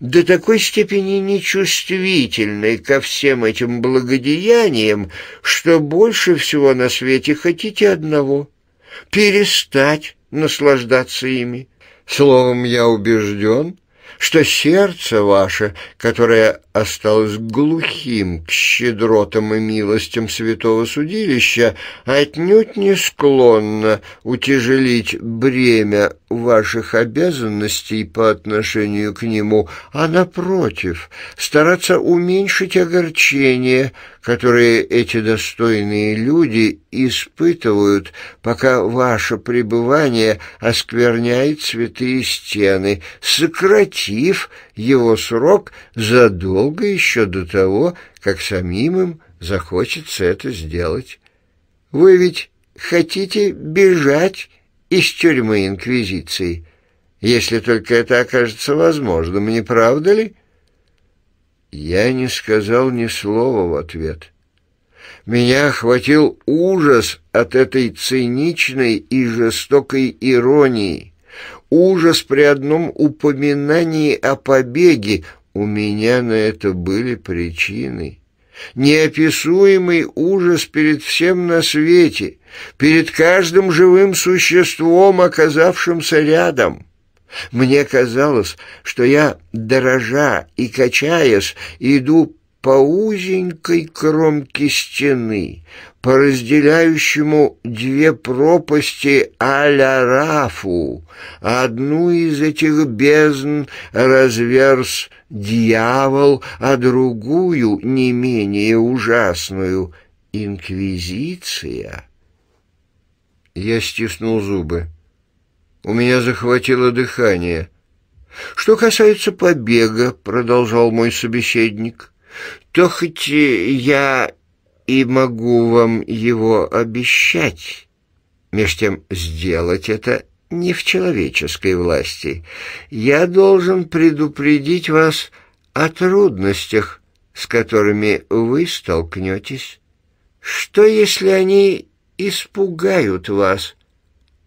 до такой степени нечувствительной ко всем этим благодеяниям, что больше всего на свете хотите одного — перестать наслаждаться ими. Словом, я убежден, что сердце ваше, которое осталось глухим к щедротам и милостям святого судилища, отнюдь не склонно утяжелить бремя ваших обязанностей по отношению к нему, а, напротив, стараться уменьшить огорчение – которые эти достойные люди испытывают, пока ваше пребывание оскверняет цветы и стены, сократив его срок задолго еще до того, как самим им захочется это сделать. Вы ведь хотите бежать из тюрьмы Инквизиции, если только это окажется возможным, не правда ли?» Я не сказал ни слова в ответ. Меня охватил ужас от этой циничной и жестокой иронии. Ужас при одном упоминании о побеге. У меня на это были причины. Неописуемый ужас перед всем на свете, перед каждым живым существом, оказавшимся рядом. Мне казалось, что я, дорожа и качаясь, иду по узенькой кромке стены, по разделяющему две пропасти а-ля Рафу. Одну из этих бездн разверз дьявол, а другую, не менее ужасную, инквизиция. Я стиснул зубы. У меня захватило дыхание. «Что касается побега», — продолжал мой собеседник, «то хоть я и могу вам его обещать, меж тем сделать это не в человеческой власти. Я должен предупредить вас о трудностях, с которыми вы столкнетесь. Что, если они испугают вас,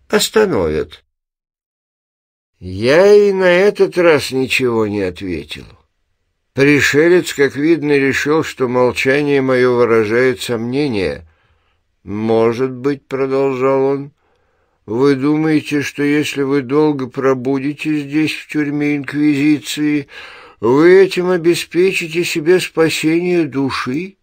остановят?» Я и на этот раз ничего не ответил. Пришелец, как видно, решил, что молчание мое выражает сомнение. «Может быть», — продолжал он, — «вы думаете, что если вы долго пробудете здесь, в тюрьме Инквизиции, вы этим обеспечите себе спасение души?»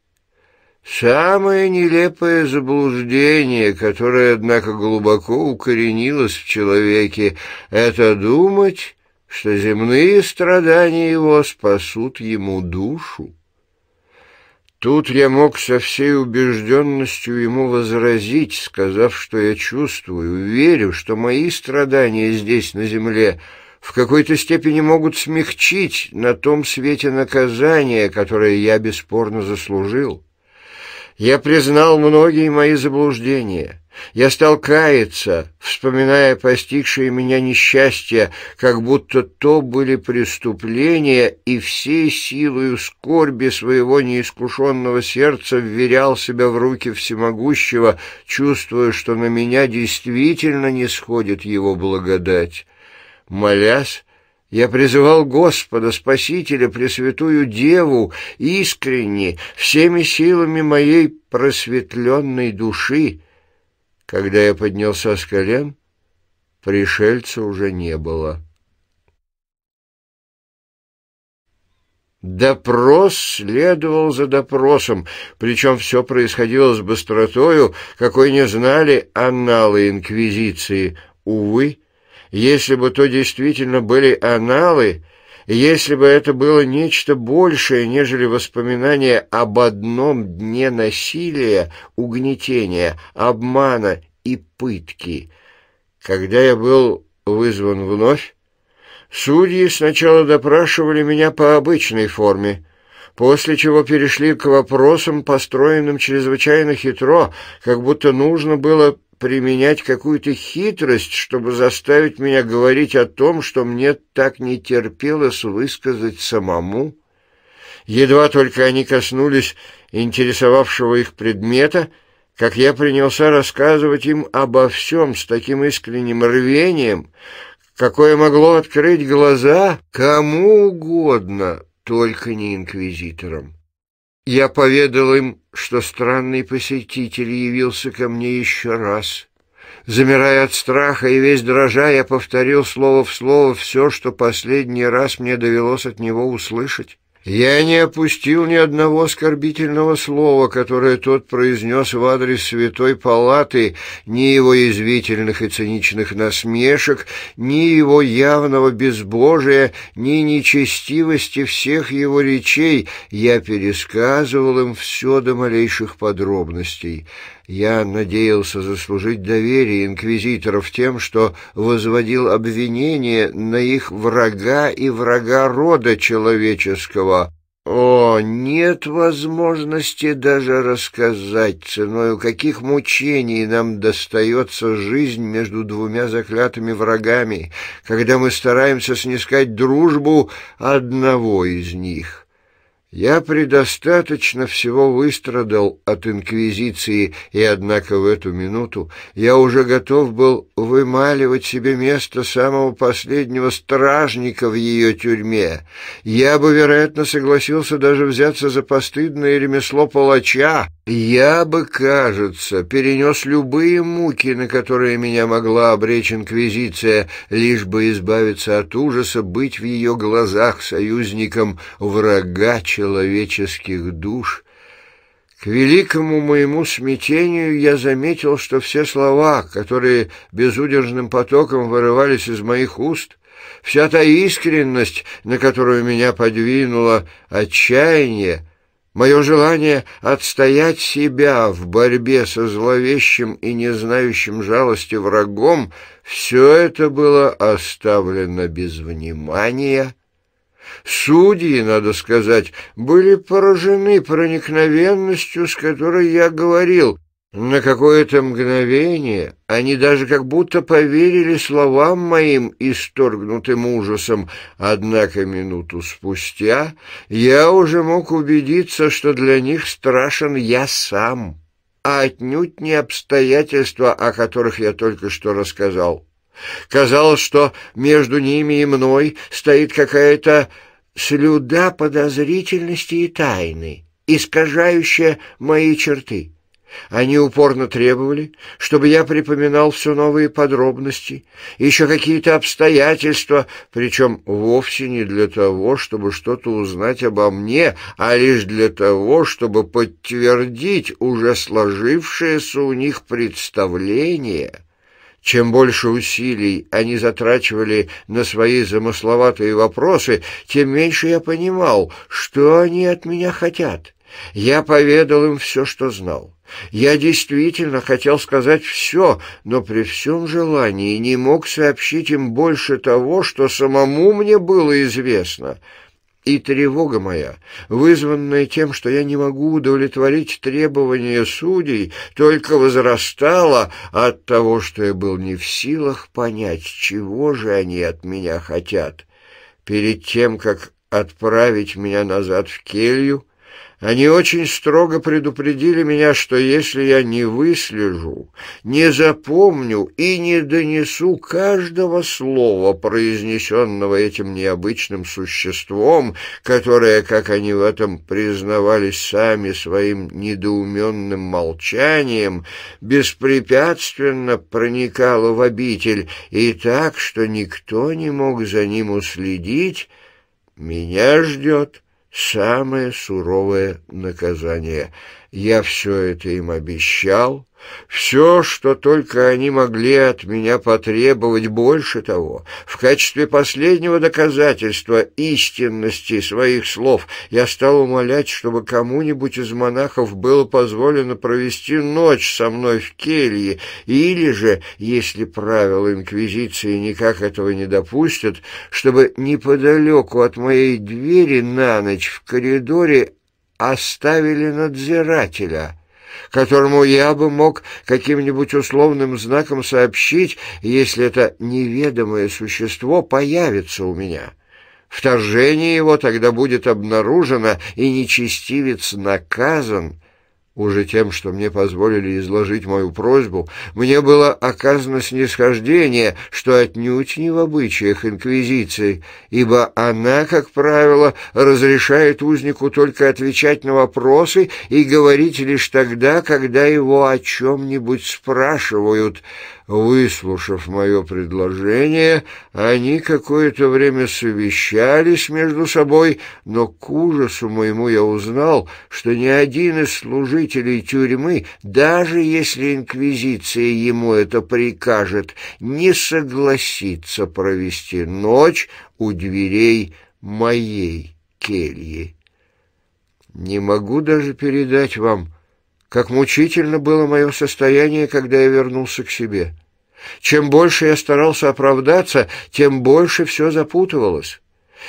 Самое нелепое заблуждение, которое, однако, глубоко укоренилось в человеке, это думать, что земные страдания его спасут ему душу. Тут я мог со всей убежденностью ему возразить, сказав, что я чувствую, верю, что мои страдания здесь, на земле, в какой-то степени могут смягчить на том свете наказание, которое я бесспорно заслужил. Я признал многие мои заблуждения. Я стал каяться, вспоминая постигшие меня несчастья, как будто то были преступления, и всей силою скорби своего неискушенного сердца вверял себя в руки всемогущего, чувствуя, что на меня действительно не сходит его благодать. Молясь, я призывал Господа, Спасителя, Пресвятую Деву, искренне, всеми силами моей просветленной души. Когда я поднялся с колен, пришельца уже не было. Допрос следовал за допросом, причем все происходило с быстротою, какой не знали анналы Инквизиции. Увы, если бы то действительно были аналы, если бы это было нечто большее, нежели воспоминания об одном дне насилия, угнетения, обмана и пытки. Когда я был вызван вновь, судьи сначала допрашивали меня по обычной форме, после чего перешли к вопросам, построенным чрезвычайно хитро, как будто нужно было применять какую-то хитрость, чтобы заставить меня говорить о том, что мне так не терпелось высказать самому. Едва только они коснулись интересовавшего их предмета, как я принялся рассказывать им обо всем с таким искренним рвением, какое могло открыть глаза кому угодно, только не инквизиторам. Я поведал им, что странный посетитель явился ко мне еще раз. Замирая от страха и весь дрожа, я повторил слово в слово все, что последний раз мне довелось от него услышать. Я не опустил ни одного оскорбительного слова, которое тот произнес в адрес Святой Палаты, ни его язвительных и циничных насмешек, ни его явного безбожия, ни нечестивости всех его речей. Я пересказывал им все до малейших подробностей. Я надеялся заслужить доверие инквизиторов тем, что возводил обвинение на их врага и врага рода человеческого. О, нет возможности даже рассказать, ценою каких мучений нам достается жизнь между двумя заклятыми врагами, когда мы стараемся снискать дружбу одного из них. Я предостаточно всего выстрадал от Инквизиции, и, однако, в эту минуту я уже готов был вымаливать себе место самого последнего стражника в ее тюрьме. Я бы, вероятно, согласился даже взяться за постыдное ремесло палача. Я бы, кажется, перенес любые муки, на которые меня могла обречь Инквизиция, лишь бы избавиться от ужаса быть в ее глазах союзником врага человека человеческих душ. К великому моему смятению я заметил, что все слова, которые безудержным потоком вырывались из моих уст, вся та искренность, на которую меня подвинуло отчаяние, мое желание отстоять себя в борьбе со зловещим и не знающим жалости врагом, все это было оставлено без внимания — Судьи, надо сказать, были поражены проникновенностью, с которой я говорил. На какое-то мгновение они даже как будто поверили словам моим, исторгнутым ужасом. Однако минуту спустя я уже мог убедиться, что для них страшен я сам, а отнюдь не обстоятельства, о которых я только что рассказал. Казалось, что между ними и мной стоит какая-то слюда подозрительности и тайны, искажающая мои черты. Они упорно требовали, чтобы я припоминал все новые подробности, еще какие-то обстоятельства, причем вовсе не для того, чтобы что-то узнать обо мне, а лишь для того, чтобы подтвердить уже сложившееся у них представление». Чем больше усилий они затрачивали на свои замысловатые вопросы, тем меньше я понимал, что они от меня хотят. Я поведал им все, что знал. Я действительно хотел сказать все, но при всем желании не мог сообщить им больше того, что самому мне было известно — и тревога моя, вызванная тем, что я не могу удовлетворить требования судей, только возрастала от того, что я был не в силах понять, чего же они от меня хотят. Перед тем, как отправить меня назад в келью, они очень строго предупредили меня, что если я не выслежу, не запомню и не донесу каждого слова, произнесенного этим необычным существом, которое, как они в этом признавались сами своим недоуменным молчанием, беспрепятственно проникало в обитель и так, что никто не мог за ним уследить, меня ждет самое суровое наказание. Я все это им обещал, все, что только они могли от меня потребовать, больше того, в качестве последнего доказательства истинности своих слов я стал умолять, чтобы кому-нибудь из монахов было позволено провести ночь со мной в келье, или же, если правила инквизиции никак этого не допустят, чтобы неподалеку от моей двери на ночь в коридоре оставили надзирателя — которому я бы мог каким-нибудь условным знаком сообщить, если это неведомое существо появится у меня. Вторжение его тогда будет обнаружено, и нечестивец наказан, уже тем, что мне позволили изложить мою просьбу, мне было оказано снисхождение, что отнюдь не в обычаях инквизиции, ибо она, как правило, разрешает узнику только отвечать на вопросы и говорить лишь тогда, когда его о чем-нибудь спрашивают. Выслушав мое предложение, они какое-то время совещались между собой, но к ужасу моему я узнал, что ни один из служителей тюрьмы, даже если инквизиция ему это прикажет, не согласится провести ночь у дверей моей кельи. Не могу даже передать вам, как мучительно было мое состояние, когда я вернулся к себе. Чем больше я старался оправдаться, тем больше все запутывалось.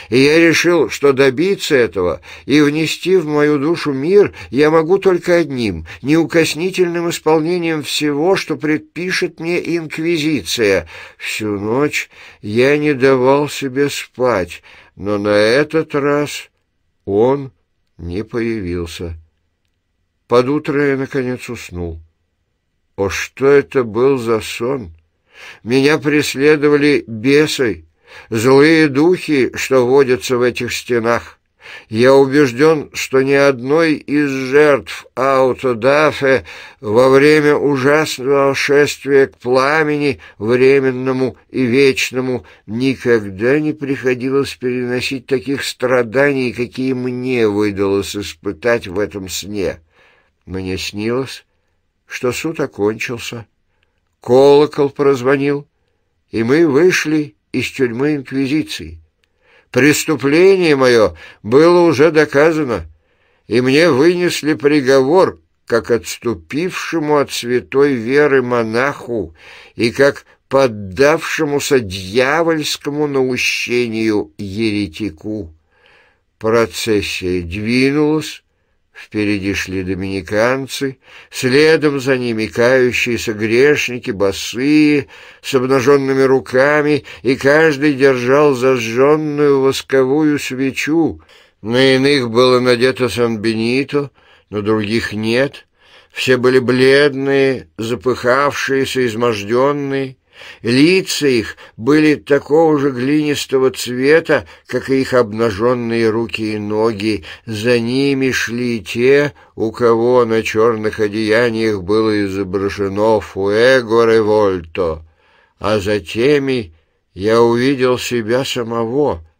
И я решил, что добиться этого и внести в мою душу мир я могу только одним — неукоснительным исполнением всего, что предпишет мне Инквизиция. Всю ночь я не давал себе спать, но на этот раз он не появился. Под утро я, наконец, уснул. О, что это был за сон! Меня преследовали бесы, злые духи, что водятся в этих стенах. Я убежден, что ни одной из жертв Аутодафе во время ужасного шествия к пламени, временному и вечному, никогда не приходилось переносить таких страданий, какие мне выдалось испытать в этом сне. Мне снилось, что суд окончился. Колокол прозвонил, и мы вышли из тюрьмы Инквизиции. Преступление мое было уже доказано, и мне вынесли приговор как отступившему от святой веры монаху и как поддавшемуся дьявольскому наущению еретику. Процессия двинулась, Впереди шли доминиканцы, следом за ними кающиеся грешники, босые, с обнаженными руками, и каждый держал зажженную восковую свечу. На иных было надето Сан-Бенито, на других нет. Все были бледные, запыхавшиеся, изможденные. Лица их были такого же глинистого цвета, как и их обнаженные руки и ноги. За ними шли те, у кого на черных одеяниях было изображено «Фуэго револьто», а за теми я увидел себя самого —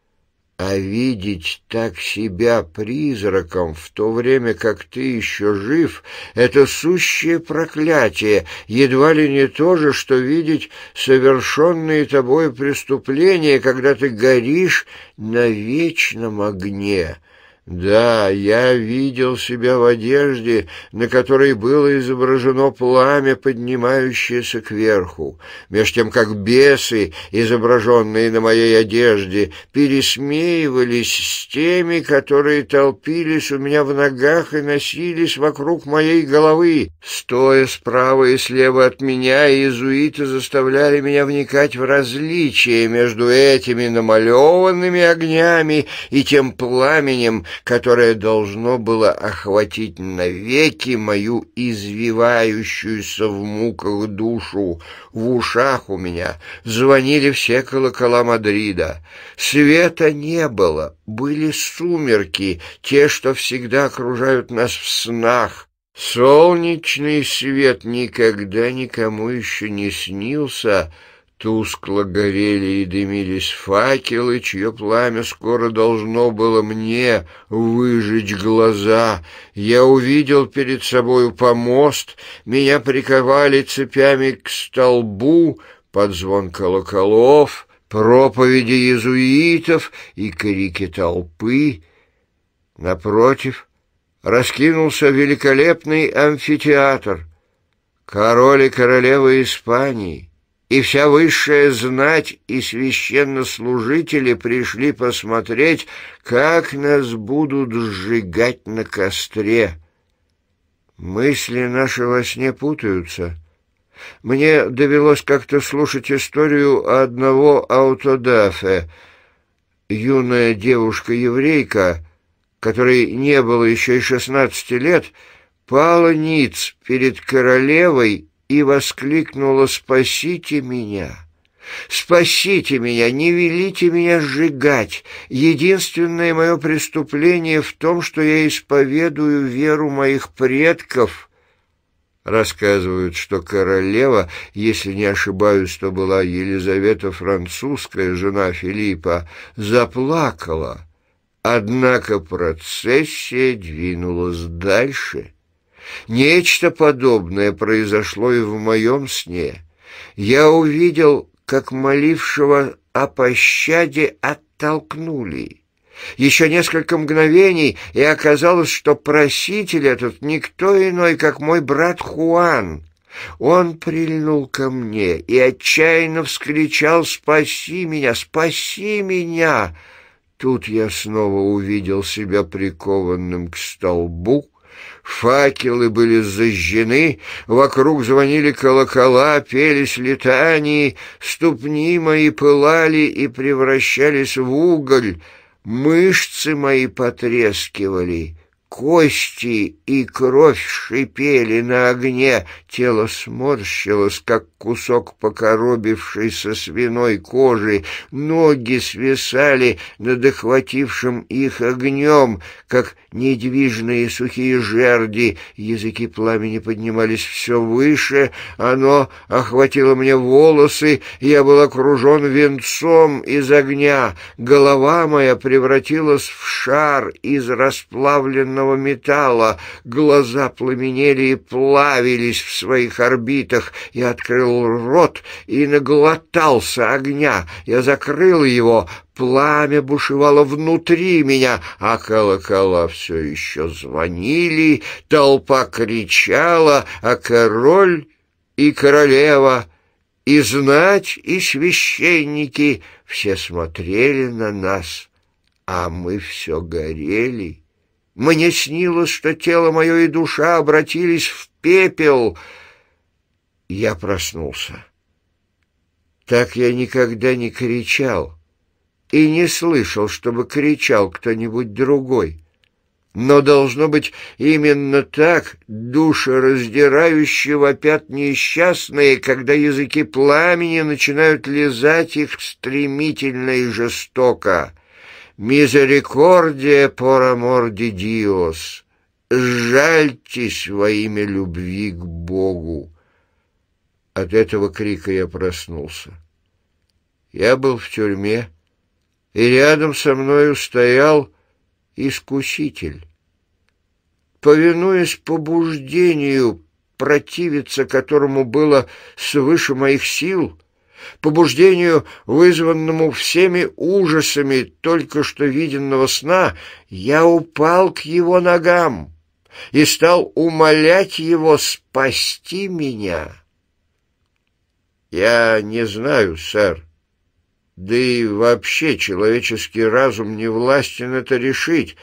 а видеть так себя призраком в то время, как ты еще жив, это сущее проклятие, едва ли не то же, что видеть совершенные тобой преступления, когда ты горишь на вечном огне». Да, я видел себя в одежде, на которой было изображено пламя, поднимающееся кверху, меж тем как бесы, изображенные на моей одежде, пересмеивались с теми, которые толпились у меня в ногах и носились вокруг моей головы. Стоя справа и слева от меня, иезуиты заставляли меня вникать в различия между этими намалеванными огнями и тем пламенем, которое должно было охватить навеки мою извивающуюся в муках душу. В ушах у меня звонили все колокола Мадрида. Света не было, были сумерки, те, что всегда окружают нас в снах. Солнечный свет никогда никому еще не снился, — Тускло горели и дымились факелы, чье пламя скоро должно было мне выжечь глаза. Я увидел перед собою помост, меня приковали цепями к столбу под звон колоколов, проповеди иезуитов и крики толпы. Напротив раскинулся великолепный амфитеатр. Король и королева Испании — и вся высшая знать и священнослужители пришли посмотреть, как нас будут сжигать на костре. Мысли наши во сне путаются. Мне довелось как-то слушать историю одного аутодафе. Юная девушка-еврейка, которой не было еще и шестнадцати лет, пала ниц перед королевой и воскликнула «Спасите меня!» Спасите меня, не велите меня сжигать. Единственное мое преступление в том, что я исповедую веру моих предков. Рассказывают, что королева, если не ошибаюсь, то была Елизавета Французская, жена Филиппа, заплакала. Однако процессия двинулась дальше — Нечто подобное произошло и в моем сне. Я увидел, как молившего о пощаде оттолкнули. Еще несколько мгновений, и оказалось, что проситель этот никто иной, как мой брат Хуан. Он прильнул ко мне и отчаянно вскричал «Спаси меня! Спаси меня!» Тут я снова увидел себя прикованным к столбу, Факелы были зажжены, вокруг звонили колокола, пелись летании, ступни мои пылали и превращались в уголь, мышцы мои потрескивали, кости и кровь шипели на огне, тело сморщилось, как кусок покоробившейся свиной кожи, ноги свисали над охватившим их огнем, как недвижные сухие жерди, языки пламени поднимались все выше, оно охватило мне волосы, я был окружен венцом из огня, голова моя превратилась в шар из расплавленного металла, глаза пламенели и плавились в своих орбитах, я открыл открыл рот и наглотался огня. Я закрыл его, пламя бушевало внутри меня, а колокола все еще звонили, толпа кричала, а король и королева, и знать, и священники все смотрели на нас, а мы все горели. Мне снилось, что тело мое и душа обратились в пепел — я проснулся. Так я никогда не кричал и не слышал, чтобы кричал кто-нибудь другой. Но, должно быть, именно так душераздирающе вопят несчастные, когда языки пламени начинают лизать их стремительно и жестоко. «Мизерикордия por amor de «Жальтесь во имя любви к Богу». От этого крика я проснулся. Я был в тюрьме, и рядом со мною стоял искуситель. Повинуясь побуждению, противиться которому было свыше моих сил, побуждению, вызванному всеми ужасами только что виденного сна, я упал к его ногам и стал умолять его спасти меня». Я не знаю, сэр. Да и вообще человеческий разум не властен это решить.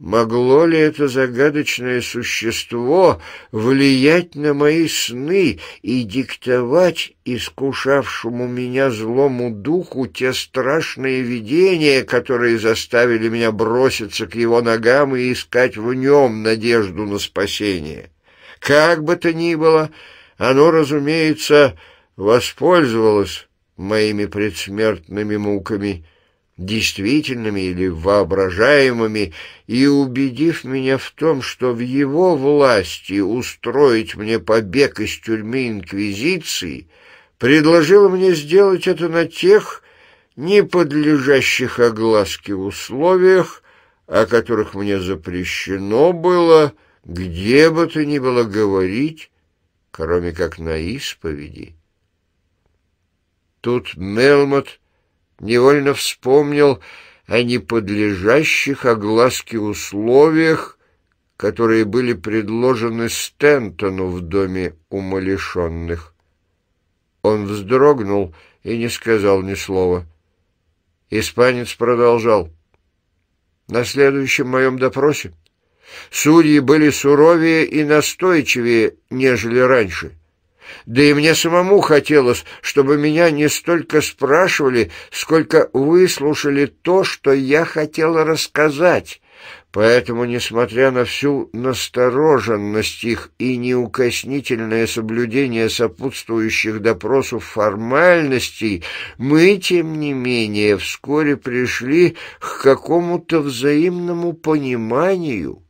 Могло ли это загадочное существо влиять на мои сны и диктовать искушавшему меня злому духу те страшные видения, которые заставили меня броситься к его ногам и искать в нем надежду на спасение? Как бы то ни было, оно, разумеется, воспользовалась моими предсмертными муками, действительными или воображаемыми, и, убедив меня в том, что в его власти устроить мне побег из тюрьмы Инквизиции, предложил мне сделать это на тех, не подлежащих огласке условиях, о которых мне запрещено было, где бы то ни было говорить, кроме как на исповеди. Тут Мелмот невольно вспомнил о неподлежащих огласке условиях, которые были предложены Стентону в доме умалишенных. Он вздрогнул и не сказал ни слова. Испанец продолжал. На следующем моем допросе судьи были суровее и настойчивее, нежели раньше. Да и мне самому хотелось, чтобы меня не столько спрашивали, сколько выслушали то, что я хотела рассказать. Поэтому, несмотря на всю настороженность их и неукоснительное соблюдение сопутствующих допросов формальностей, мы, тем не менее, вскоре пришли к какому-то взаимному пониманию.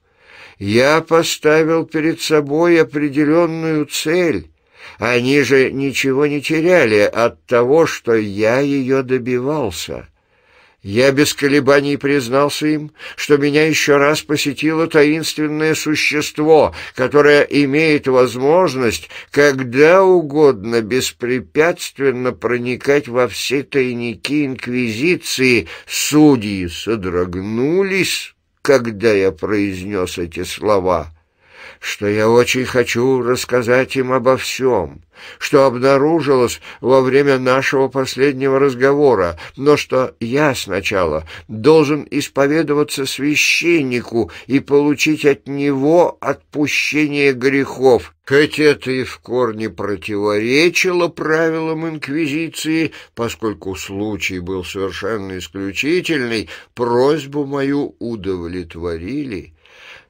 Я поставил перед собой определенную цель они же ничего не теряли от того, что я ее добивался. Я без колебаний признался им, что меня еще раз посетило таинственное существо, которое имеет возможность когда угодно беспрепятственно проникать во все тайники Инквизиции. Судьи содрогнулись, когда я произнес эти слова — что я очень хочу рассказать им обо всем, что обнаружилось во время нашего последнего разговора, но что я сначала должен исповедоваться священнику и получить от него отпущение грехов. Хоть это и в корне противоречило правилам инквизиции, поскольку случай был совершенно исключительный, просьбу мою удовлетворили»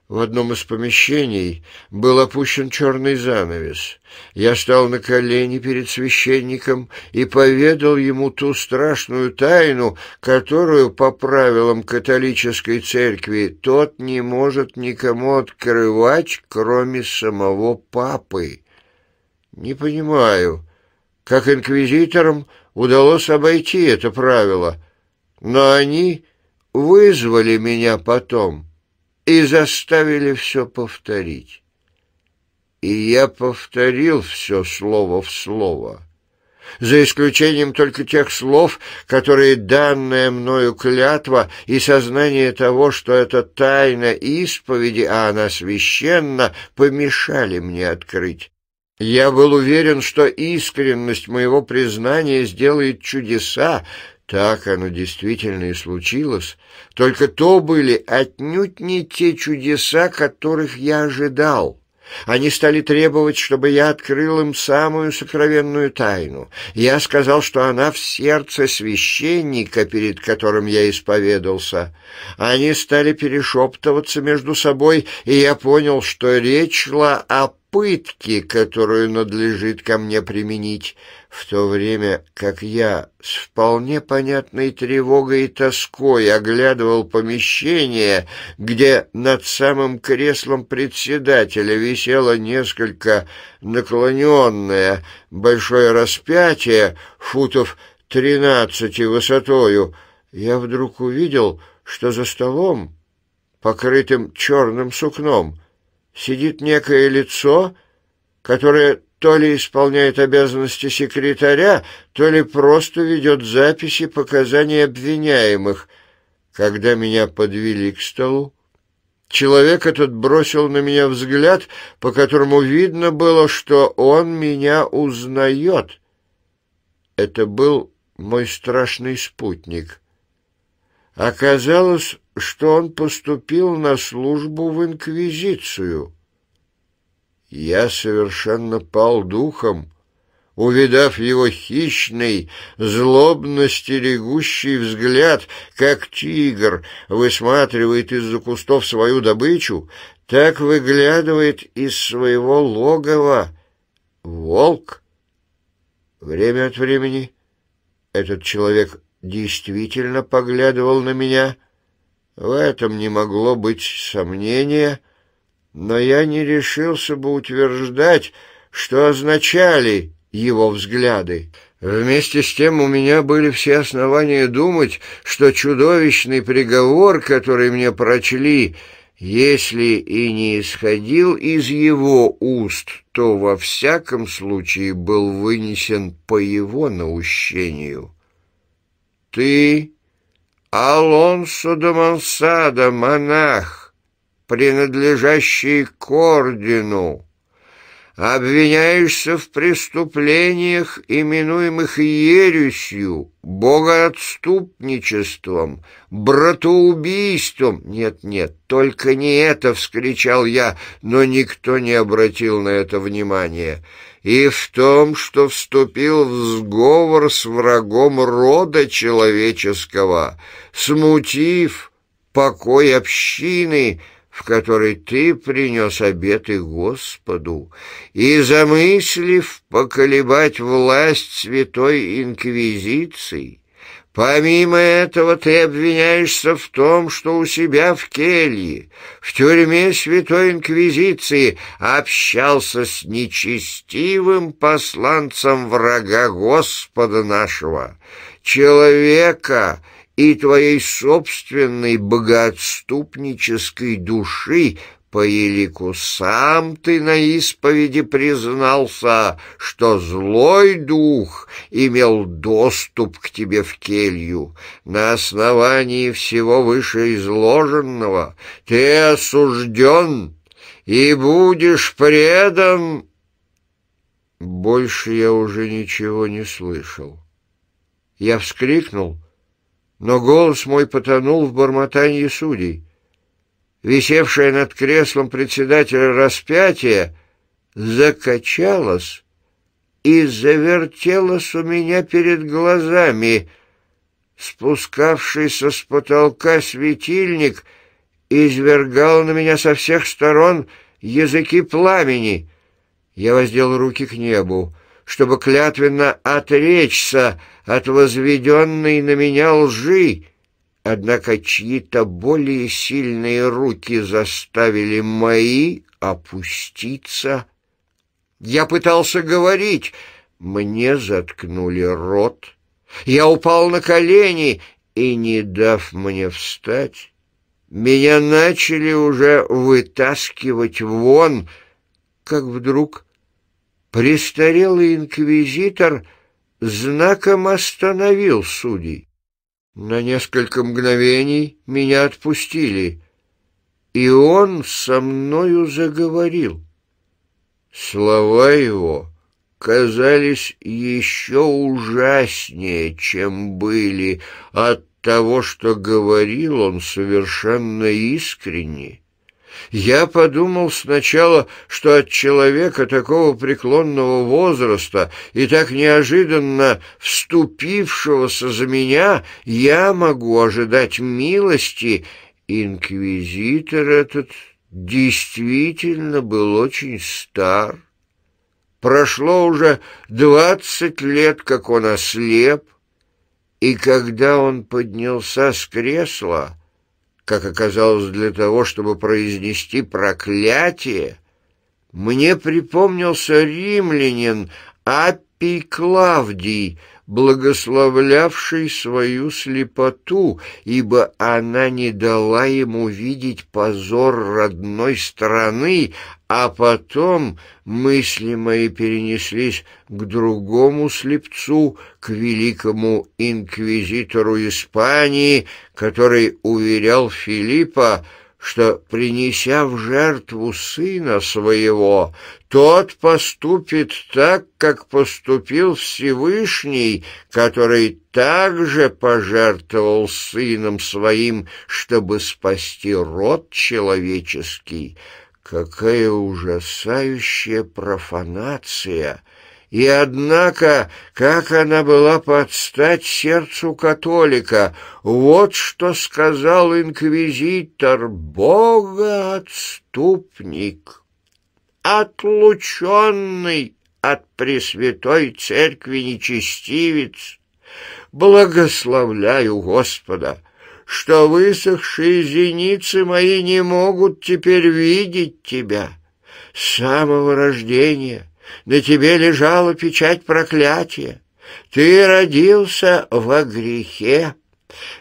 В одном из помещений был опущен черный занавес. Я стал на колени перед священником и поведал ему ту страшную тайну, которую по правилам католической церкви тот не может никому открывать, кроме самого папы. Не понимаю, как инквизиторам удалось обойти это правило, но они вызвали меня потом» и заставили все повторить. И я повторил все слово в слово, за исключением только тех слов, которые данная мною клятва и сознание того, что это тайна исповеди, а она священна, помешали мне открыть. Я был уверен, что искренность моего признания сделает чудеса, так оно действительно и случилось, только то были отнюдь не те чудеса, которых я ожидал. Они стали требовать, чтобы я открыл им самую сокровенную тайну. Я сказал, что она в сердце священника, перед которым я исповедался. Они стали перешептываться между собой, и я понял, что речь шла о пытки, которую надлежит ко мне применить, в то время как я с вполне понятной тревогой и тоской оглядывал помещение, где над самым креслом председателя висело несколько наклоненное большое распятие футов тринадцати высотою, я вдруг увидел, что за столом, покрытым черным сукном, сидит некое лицо, которое то ли исполняет обязанности секретаря, то ли просто ведет записи показаний обвиняемых. Когда меня подвели к столу, человек этот бросил на меня взгляд, по которому видно было, что он меня узнает. Это был мой страшный спутник. Оказалось, что он поступил на службу в Инквизицию. Я совершенно пал духом, увидав его хищный, злобно стерегущий взгляд, как тигр высматривает из-за кустов свою добычу, так выглядывает из своего логова волк. Время от времени этот человек действительно поглядывал на меня — в этом не могло быть сомнения, но я не решился бы утверждать, что означали его взгляды. Вместе с тем у меня были все основания думать, что чудовищный приговор, который мне прочли, если и не исходил из его уст, то во всяком случае был вынесен по его наущению. «Ты Алонсо де Монсада, монах, принадлежащий к ордену, обвиняешься в преступлениях, именуемых ересью, богоотступничеством, братоубийством. Нет, нет, только не это, — вскричал я, но никто не обратил на это внимания и в том, что вступил в сговор с врагом рода человеческого, смутив покой общины, в которой ты принес обеты Господу, и замыслив поколебать власть святой инквизиции, Помимо этого ты обвиняешься в том, что у себя в келье, в тюрьме Святой Инквизиции, общался с нечестивым посланцем врага Господа нашего, человека и твоей собственной богоотступнической души, по елику сам ты на исповеди признался, что злой дух имел доступ к тебе в келью. На основании всего вышеизложенного ты осужден и будешь предан. Больше я уже ничего не слышал. Я вскрикнул, но голос мой потонул в бормотании судей висевшее над креслом председателя распятие, закачалось и завертелось у меня перед глазами. Спускавшийся с потолка светильник извергал на меня со всех сторон языки пламени. Я воздел руки к небу, чтобы клятвенно отречься от возведенной на меня лжи, Однако чьи-то более сильные руки заставили мои опуститься. Я пытался говорить. Мне заткнули рот. Я упал на колени и, не дав мне встать, меня начали уже вытаскивать вон, как вдруг престарелый инквизитор знаком остановил судей. На несколько мгновений меня отпустили, и он со мною заговорил. Слова его казались еще ужаснее, чем были от того, что говорил он совершенно искренне. Я подумал сначала, что от человека такого преклонного возраста и так неожиданно вступившегося за меня я могу ожидать милости. Инквизитор этот действительно был очень стар. Прошло уже двадцать лет, как он ослеп, и когда он поднялся с кресла, как оказалось, для того, чтобы произнести проклятие, мне припомнился римлянин Аппий Клавдий, благословлявший свою слепоту, ибо она не дала ему видеть позор родной страны, а потом мысли мои перенеслись к другому слепцу, к великому инквизитору Испании, который уверял Филиппа, что, принеся в жертву сына своего, тот поступит так, как поступил Всевышний, который также пожертвовал сыном своим, чтобы спасти род человеческий». Какая ужасающая профанация! И однако, как она была под стать сердцу католика, вот что сказал инквизитор Бога отступник, отлученный от Пресвятой Церкви нечестивец. Благословляю Господа, что высохшие зеницы мои не могут теперь видеть тебя. С самого рождения на тебе лежала печать проклятия. Ты родился во грехе.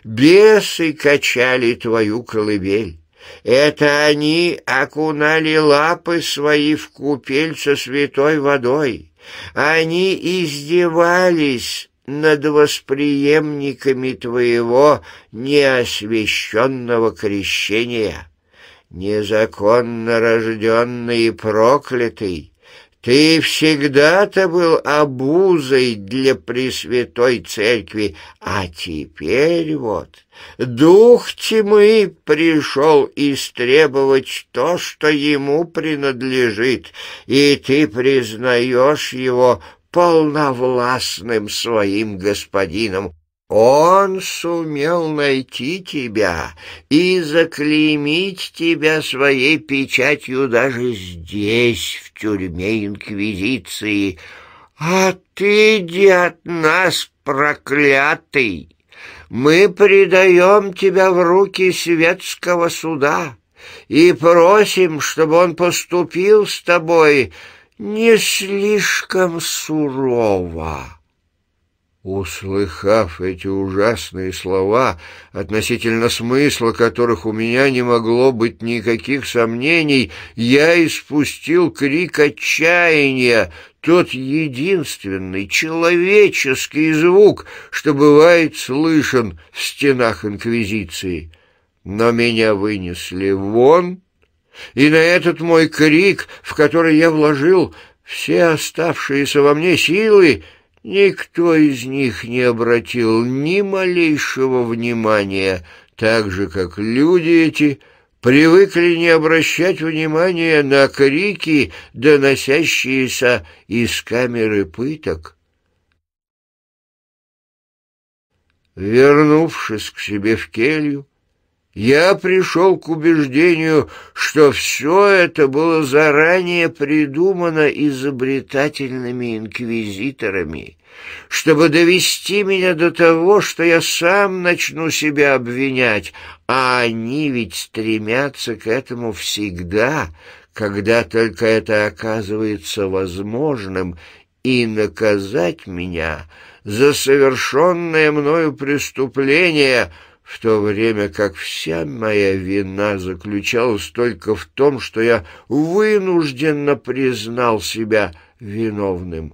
Бесы качали твою колыбель. Это они окунали лапы свои в купель со святой водой. Они издевались над восприемниками твоего неосвященного крещения. Незаконно рожденный и проклятый, ты всегда-то был обузой для Пресвятой Церкви, а теперь вот дух тьмы пришел истребовать то, что ему принадлежит, и ты признаешь его полновластным своим господином. Он сумел найти тебя и заклеймить тебя своей печатью даже здесь, в тюрьме Инквизиции. А ты, иди от нас, проклятый! Мы предаем тебя в руки светского суда и просим, чтобы он поступил с тобой, — не слишком сурово. Услыхав эти ужасные слова, относительно смысла которых у меня не могло быть никаких сомнений, я испустил крик отчаяния, тот единственный человеческий звук, что бывает слышен в стенах Инквизиции. Но меня вынесли вон — и на этот мой крик, в который я вложил все оставшиеся во мне силы, никто из них не обратил ни малейшего внимания, так же, как люди эти привыкли не обращать внимания на крики, доносящиеся из камеры пыток. Вернувшись к себе в келью, я пришел к убеждению, что все это было заранее придумано изобретательными инквизиторами, чтобы довести меня до того, что я сам начну себя обвинять, а они ведь стремятся к этому всегда, когда только это оказывается возможным, и наказать меня за совершенное мною преступление — в то время как вся моя вина заключалась только в том, что я вынужденно признал себя виновным.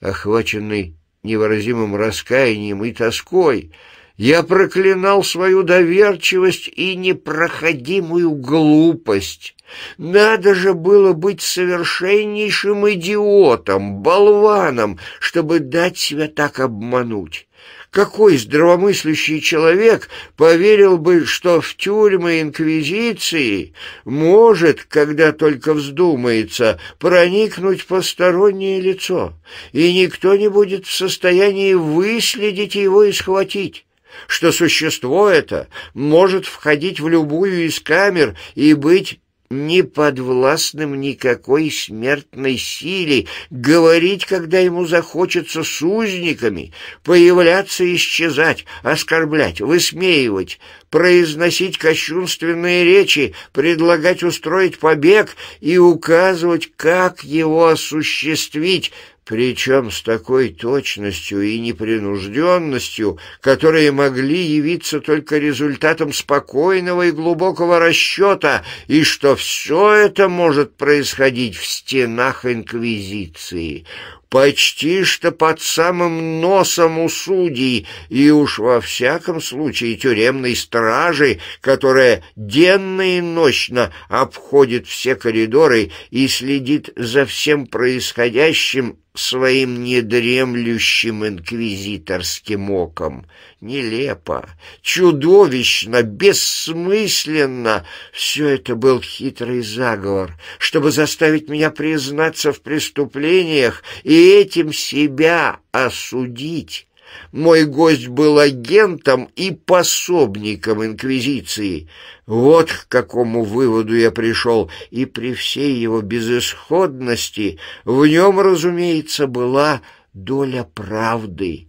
Охваченный невыразимым раскаянием и тоской, я проклинал свою доверчивость и непроходимую глупость. Надо же было быть совершеннейшим идиотом, болваном, чтобы дать себя так обмануть. Какой здравомыслящий человек поверил бы, что в тюрьмы инквизиции может, когда только вздумается, проникнуть постороннее лицо, и никто не будет в состоянии выследить его и схватить? что существо это может входить в любую из камер и быть не подвластным никакой смертной силе, говорить, когда ему захочется, с узниками, появляться и исчезать, оскорблять, высмеивать, произносить кощунственные речи, предлагать устроить побег и указывать, как его осуществить, причем с такой точностью и непринужденностью, которые могли явиться только результатом спокойного и глубокого расчета, и что все это может происходить в стенах Инквизиции почти что под самым носом у судей и уж во всяком случае тюремной стражи, которая денно и ночно обходит все коридоры и следит за всем происходящим своим недремлющим инквизиторским оком нелепо, чудовищно, бессмысленно. Все это был хитрый заговор, чтобы заставить меня признаться в преступлениях и этим себя осудить. Мой гость был агентом и пособником Инквизиции. Вот к какому выводу я пришел, и при всей его безысходности в нем, разумеется, была доля правды».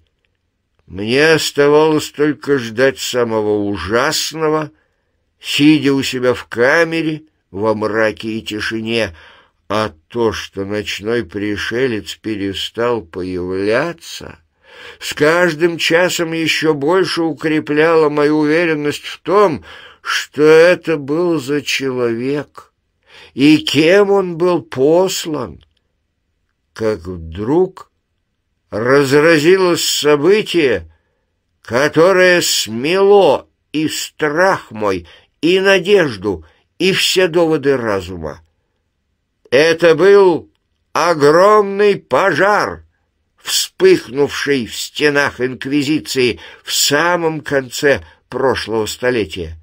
Мне оставалось только ждать самого ужасного, сидя у себя в камере во мраке и тишине, а то, что ночной пришелец перестал появляться, с каждым часом еще больше укрепляло мою уверенность в том, что это был за человек и кем он был послан. Как вдруг разразилось событие, которое смело и страх мой, и надежду, и все доводы разума. Это был огромный пожар, вспыхнувший в стенах Инквизиции в самом конце прошлого столетия.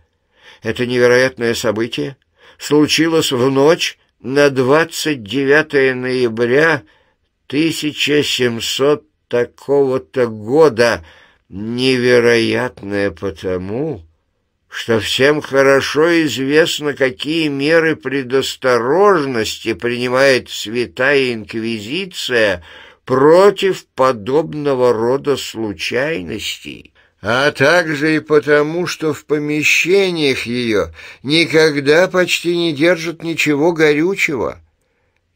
Это невероятное событие случилось в ночь на 29 ноября 1700 такого-то года невероятное потому, что всем хорошо известно, какие меры предосторожности принимает Святая Инквизиция против подобного рода случайностей, а также и потому, что в помещениях ее никогда почти не держат ничего горючего.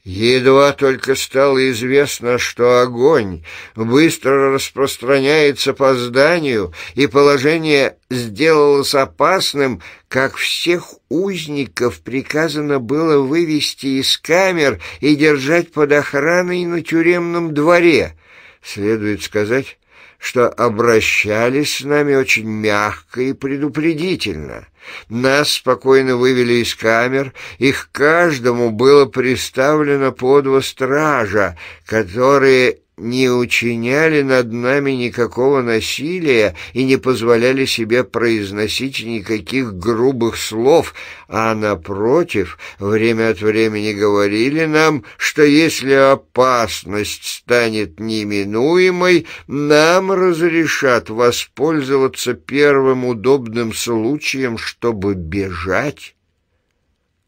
Едва только стало известно, что огонь быстро распространяется по зданию, и положение сделалось опасным, как всех узников приказано было вывести из камер и держать под охраной на тюремном дворе. Следует сказать, что обращались с нами очень мягко и предупредительно. Нас спокойно вывели из камер, их каждому было приставлено по два стража, которые не учиняли над нами никакого насилия и не позволяли себе произносить никаких грубых слов, а, напротив, время от времени говорили нам, что если опасность станет неминуемой, нам разрешат воспользоваться первым удобным случаем, чтобы бежать.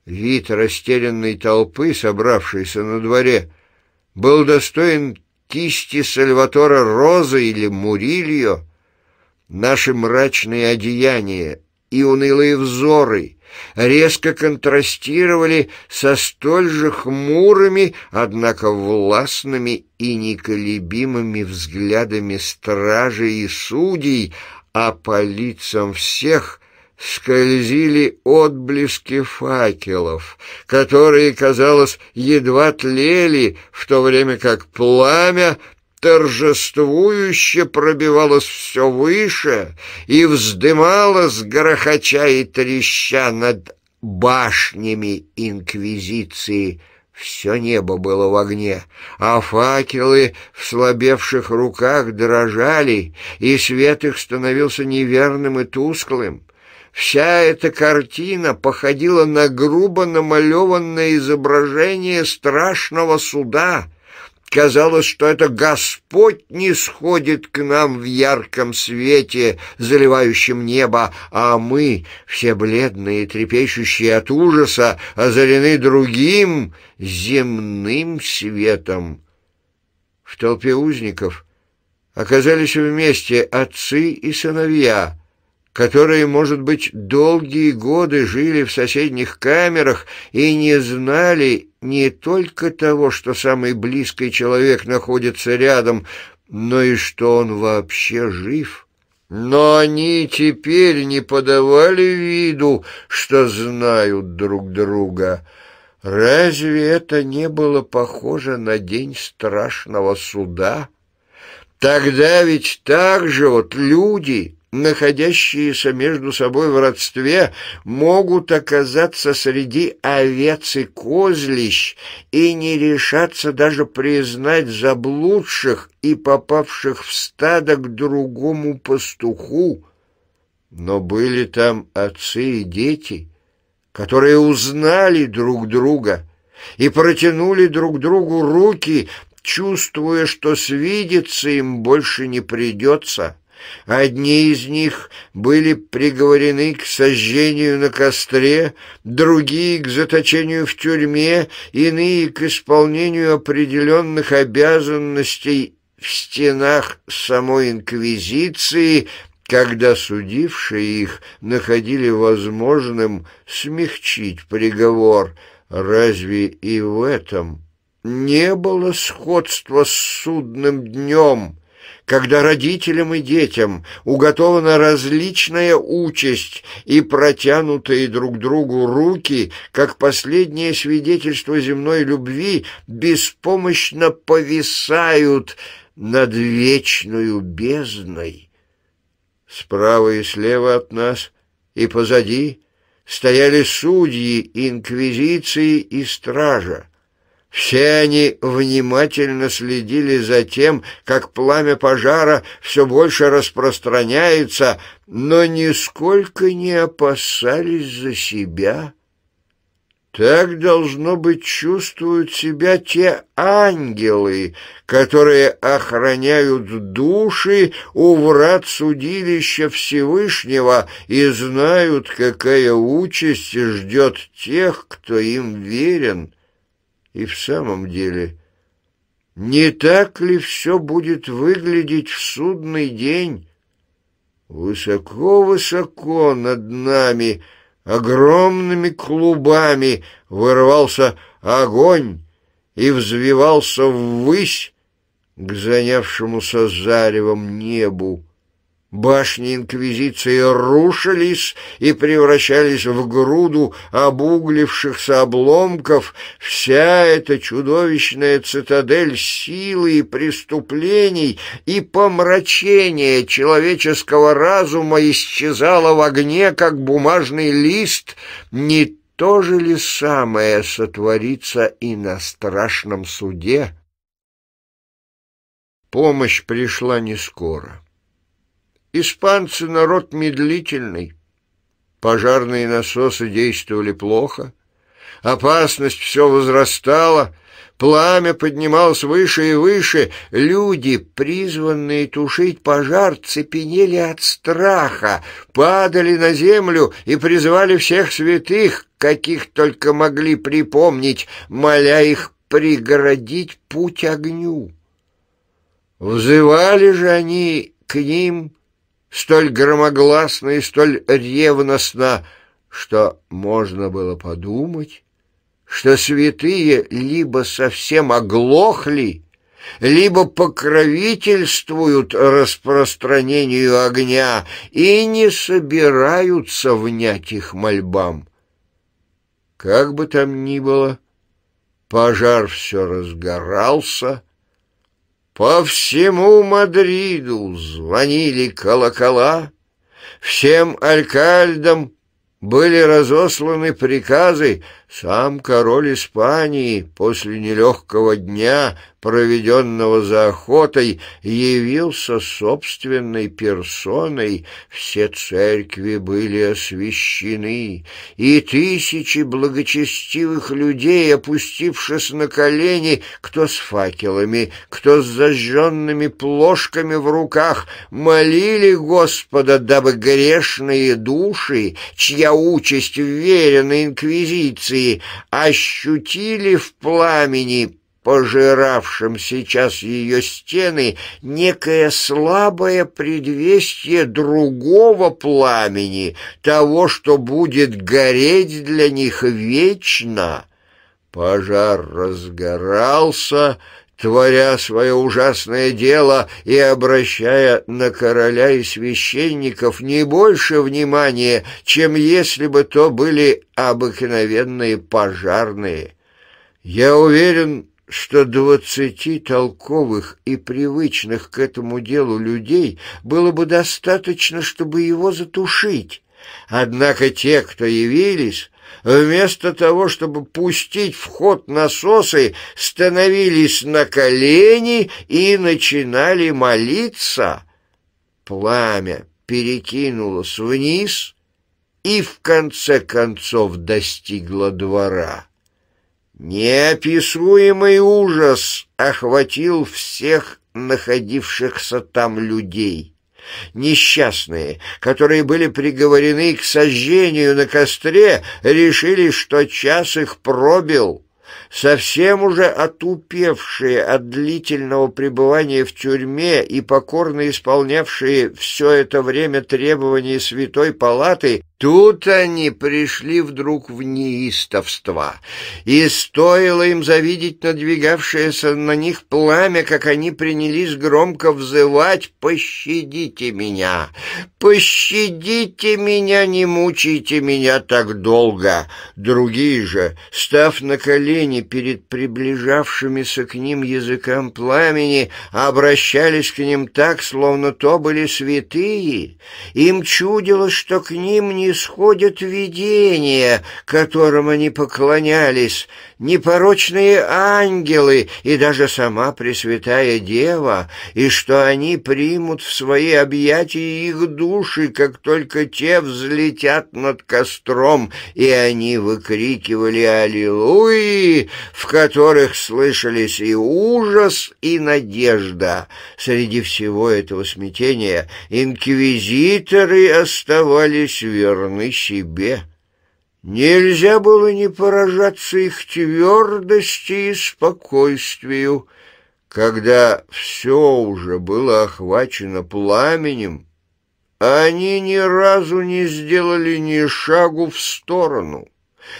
Вид растерянной толпы, собравшейся на дворе, был достоин кисти Сальватора Роза или Мурильо, наши мрачные одеяния и унылые взоры резко контрастировали со столь же хмурыми, однако властными и неколебимыми взглядами стражей и судей, а по лицам всех скользили отблески факелов, которые, казалось, едва тлели, в то время как пламя торжествующе пробивалось все выше и вздымалось, грохоча и треща над башнями Инквизиции. Все небо было в огне, а факелы в слабевших руках дрожали, и свет их становился неверным и тусклым. Вся эта картина походила на грубо намалеванное изображение страшного суда. Казалось, что это Господь не сходит к нам в ярком свете, заливающем небо, а мы, все бледные, трепещущие от ужаса, озарены другим земным светом. В толпе узников оказались вместе отцы и сыновья — которые, может быть, долгие годы жили в соседних камерах и не знали не только того, что самый близкий человек находится рядом, но и что он вообще жив. Но они теперь не подавали виду, что знают друг друга. Разве это не было похоже на день страшного суда? Тогда ведь так же вот люди находящиеся между собой в родстве, могут оказаться среди овец и козлищ и не решаться даже признать заблудших и попавших в стадо к другому пастуху. Но были там отцы и дети, которые узнали друг друга и протянули друг другу руки, чувствуя, что свидеться им больше не придется. Одни из них были приговорены к сожжению на костре, другие — к заточению в тюрьме, иные — к исполнению определенных обязанностей в стенах самой инквизиции, когда судившие их находили возможным смягчить приговор. Разве и в этом не было сходства с судным днем — когда родителям и детям уготована различная участь и протянутые друг другу руки, как последнее свидетельство земной любви, беспомощно повисают над вечную бездной. Справа и слева от нас и позади стояли судьи, инквизиции и стража. Все они внимательно следили за тем, как пламя пожара все больше распространяется, но нисколько не опасались за себя. Так, должно быть, чувствуют себя те ангелы, которые охраняют души у врат судилища Всевышнего и знают, какая участь ждет тех, кто им верен. И в самом деле, не так ли все будет выглядеть в судный день? Высоко-высоко над нами, огромными клубами, вырвался огонь и взвивался ввысь к занявшему со заревом небу. Башни Инквизиции рушились и превращались в груду обуглившихся обломков. Вся эта чудовищная цитадель силы и преступлений и помрачения человеческого разума исчезала в огне, как бумажный лист. Не то же ли самое сотворится и на страшном суде? Помощь пришла не скоро. Испанцы народ медлительный. Пожарные насосы действовали плохо. Опасность все возрастала, пламя поднималось выше и выше. Люди, призванные тушить пожар, цепенели от страха, падали на землю и призывали всех святых, каких только могли припомнить, моля их преградить путь огню. Взывали же они к ним столь громогласно и столь ревностно, что можно было подумать, что святые либо совсем оглохли, либо покровительствуют распространению огня и не собираются внять их мольбам. Как бы там ни было, пожар все разгорался, по всему Мадриду звонили колокола, всем алькальдам были разосланы приказы, сам король Испании после нелегкого дня проведенного за охотой, явился собственной персоной, все церкви были освящены, и тысячи благочестивых людей, опустившись на колени, кто с факелами, кто с зажженными плошками в руках, молили Господа, дабы грешные души, чья участь вверена инквизиции, ощутили в пламени пожиравшим сейчас ее стены, некое слабое предвестие другого пламени, того, что будет гореть для них вечно. Пожар разгорался, творя свое ужасное дело и обращая на короля и священников не больше внимания, чем если бы то были обыкновенные пожарные. Я уверен, что двадцати толковых и привычных к этому делу людей было бы достаточно, чтобы его затушить. Однако те, кто явились, вместо того, чтобы пустить в ход насосы, становились на колени и начинали молиться. Пламя перекинулось вниз и в конце концов достигло двора. Неописуемый ужас охватил всех находившихся там людей. Несчастные, которые были приговорены к сожжению на костре, решили, что час их пробил. Совсем уже отупевшие от длительного пребывания в тюрьме и покорно исполнявшие все это время требования святой палаты, Тут они пришли вдруг в неистовство, и стоило им завидеть надвигавшееся на них пламя, как они принялись громко взывать «Пощадите меня! Пощадите меня! Не мучайте меня так долго!» Другие же, став на колени перед приближавшимися к ним языкам пламени, обращались к ним так, словно то были святые. Им чудилось, что к ним не исходят видения, которым они поклонялись, непорочные ангелы и даже сама Пресвятая Дева, и что они примут в свои объятия их души, как только те взлетят над костром, и они выкрикивали «Аллилуйи!», в которых слышались и ужас, и надежда. Среди всего этого смятения инквизиторы оставались верны стороны себе. Нельзя было не поражаться их твердости и спокойствию, когда все уже было охвачено пламенем, они ни разу не сделали ни шагу в сторону,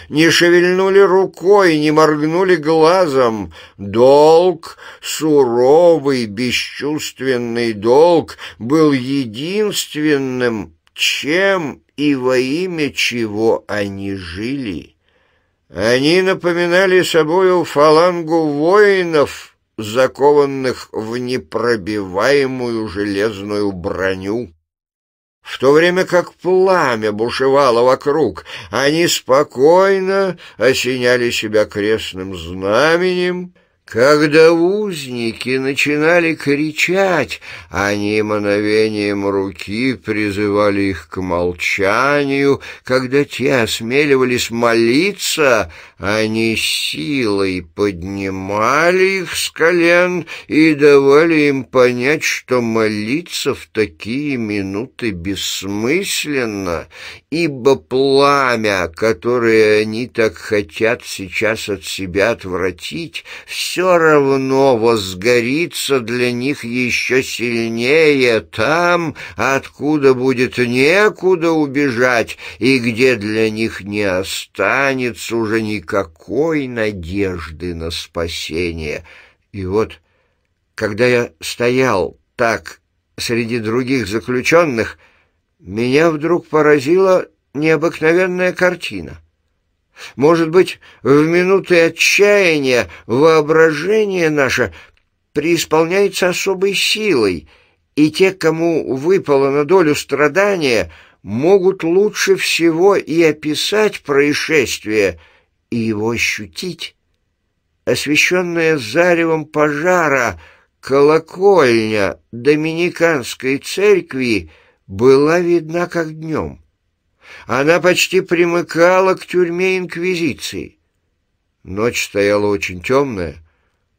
не шевельнули рукой, не моргнули глазом. Долг, суровый, бесчувственный долг, был единственным, чем и во имя чего они жили. Они напоминали собою фалангу воинов, закованных в непробиваемую железную броню. В то время как пламя бушевало вокруг, они спокойно осеняли себя крестным знаменем, когда узники начинали кричать, они мановением руки призывали их к молчанию. Когда те осмеливались молиться, они силой поднимали их с колен и давали им понять, что молиться в такие минуты бессмысленно, ибо пламя, которое они так хотят сейчас от себя отвратить, все равно возгорится для них еще сильнее там, откуда будет некуда убежать и где для них не останется уже никакого никакой надежды на спасение. И вот, когда я стоял так среди других заключенных, меня вдруг поразила необыкновенная картина. Может быть, в минуты отчаяния воображение наше преисполняется особой силой, и те, кому выпало на долю страдания, могут лучше всего и описать происшествие – и его ощутить, освещенная заревом пожара колокольня Доминиканской церкви была видна как днем. Она почти примыкала к тюрьме Инквизиции. Ночь стояла очень темная,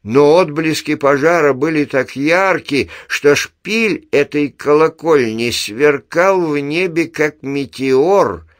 но отблески пожара были так ярки, что шпиль этой колокольни сверкал в небе, как метеор —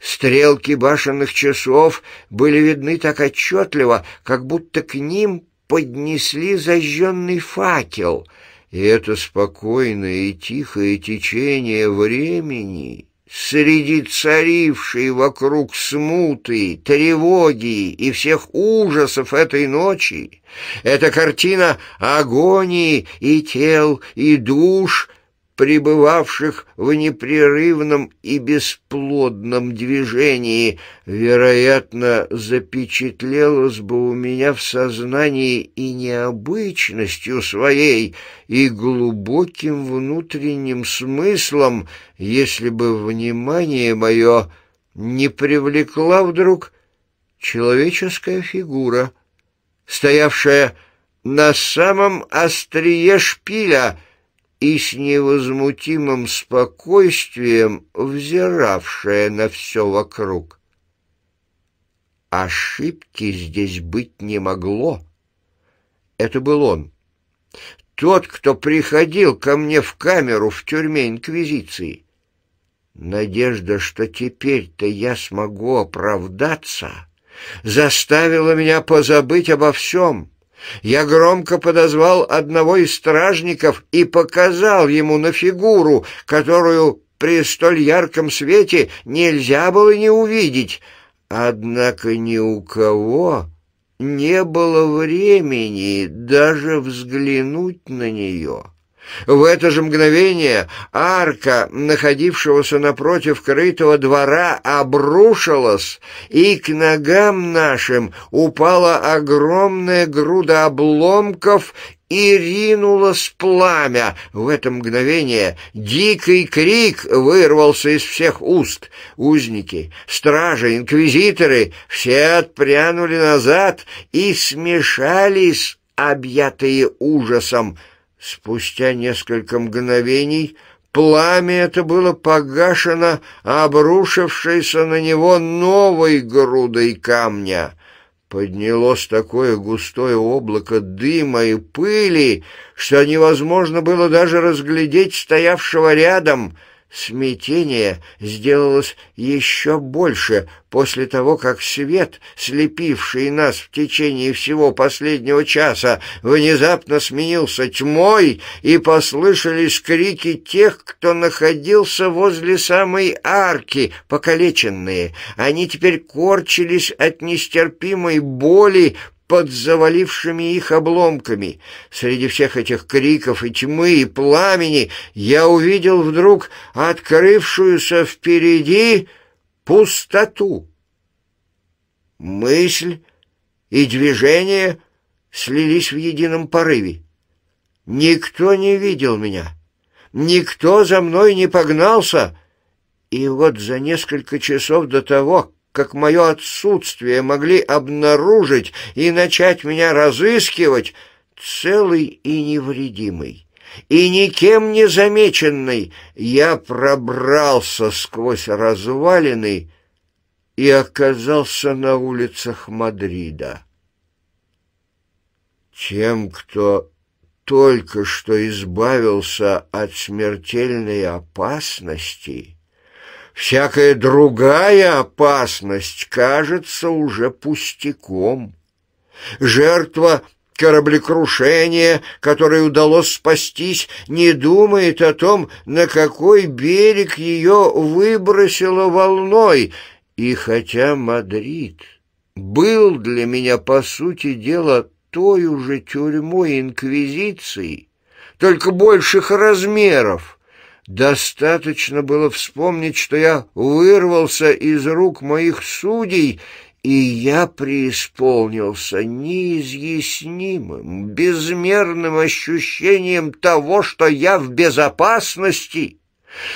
Стрелки башенных часов были видны так отчетливо, как будто к ним поднесли зажженный факел. И это спокойное и тихое течение времени среди царившей вокруг смуты, тревоги и всех ужасов этой ночи, эта картина агонии и тел, и душ — пребывавших в непрерывном и бесплодном движении, вероятно, запечатлелось бы у меня в сознании и необычностью своей, и глубоким внутренним смыслом, если бы внимание мое не привлекла вдруг человеческая фигура, стоявшая на самом острие шпиля — и с невозмутимым спокойствием взиравшая на все вокруг. Ошибки здесь быть не могло. Это был он. Тот, кто приходил ко мне в камеру в тюрьме Инквизиции. Надежда, что теперь-то я смогу оправдаться, заставила меня позабыть обо всем. Я громко подозвал одного из стражников и показал ему на фигуру, которую при столь ярком свете нельзя было не увидеть. Однако ни у кого не было времени даже взглянуть на нее. В это же мгновение арка, находившегося напротив крытого двора, обрушилась, и к ногам нашим упала огромная груда обломков и ринулось пламя. В это мгновение дикий крик вырвался из всех уст. Узники, стражи, инквизиторы все отпрянули назад и смешались, объятые ужасом, Спустя несколько мгновений пламя это было погашено, обрушившейся на него новой грудой камня. Поднялось такое густое облако дыма и пыли, что невозможно было даже разглядеть стоявшего рядом — Смятение сделалось еще больше после того, как свет, слепивший нас в течение всего последнего часа, внезапно сменился тьмой, и послышались крики тех, кто находился возле самой арки, покалеченные. Они теперь корчились от нестерпимой боли, под завалившими их обломками. Среди всех этих криков и тьмы, и пламени я увидел вдруг открывшуюся впереди пустоту. Мысль и движение слились в едином порыве. Никто не видел меня, никто за мной не погнался, и вот за несколько часов до того, как мое отсутствие могли обнаружить и начать меня разыскивать, целый и невредимый, и никем не замеченный, я пробрался сквозь развалины и оказался на улицах Мадрида. Тем, кто только что избавился от смертельной опасности, всякая другая опасность кажется уже пустяком. Жертва кораблекрушения, которой удалось спастись, не думает о том, на какой берег ее выбросило волной. И хотя Мадрид был для меня, по сути дела, той уже тюрьмой инквизиции, только больших размеров, Достаточно было вспомнить, что я вырвался из рук моих судей, и я преисполнился неизъяснимым, безмерным ощущением того, что я в безопасности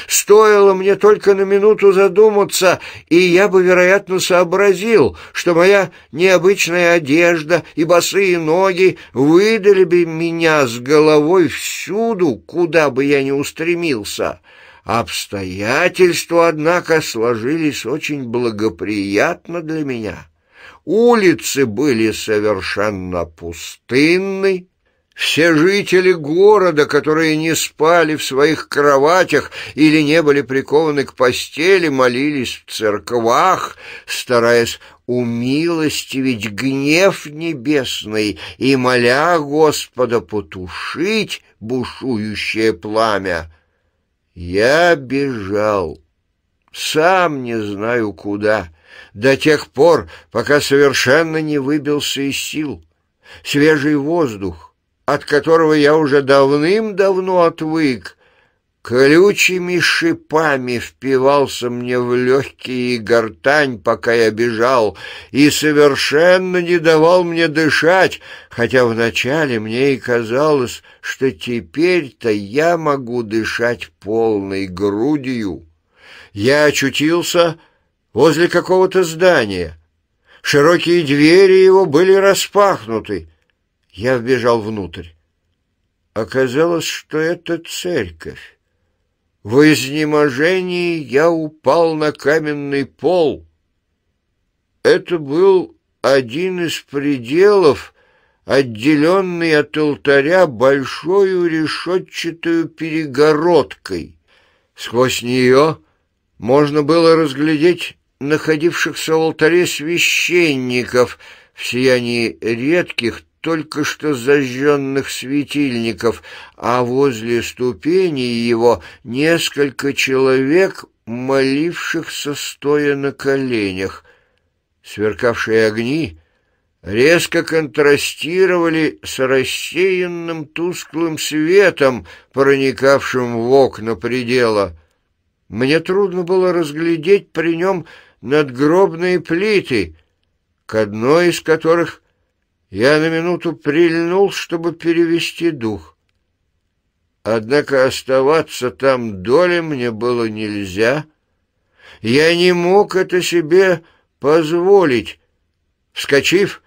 Стоило мне только на минуту задуматься, и я бы, вероятно, сообразил, что моя необычная одежда и босые ноги выдали бы меня с головой всюду, куда бы я ни устремился. Обстоятельства, однако, сложились очень благоприятно для меня. Улицы были совершенно пустынны, все жители города, которые не спали в своих кроватях или не были прикованы к постели, молились в церквах, стараясь умилостивить гнев небесный и, моля Господа, потушить бушующее пламя. Я бежал, сам не знаю куда, до тех пор, пока совершенно не выбился из сил. Свежий воздух, от которого я уже давным-давно отвык, колючими шипами впивался мне в легкие гортань, пока я бежал, и совершенно не давал мне дышать, хотя вначале мне и казалось, что теперь-то я могу дышать полной грудью. Я очутился возле какого-то здания. Широкие двери его были распахнуты. Я вбежал внутрь. Оказалось, что это церковь. В изнеможении я упал на каменный пол. Это был один из пределов, отделенный от алтаря большой решетчатую перегородкой. Сквозь нее можно было разглядеть находившихся в алтаре священников в сиянии редких только что зажженных светильников, а возле ступеней его несколько человек, молившихся стоя на коленях. Сверкавшие огни резко контрастировали с рассеянным тусклым светом, проникавшим в окна предела. Мне трудно было разглядеть при нем надгробные плиты, к одной из которых я на минуту прильнул, чтобы перевести дух. Однако оставаться там доли мне было нельзя. Я не мог это себе позволить. Вскочив,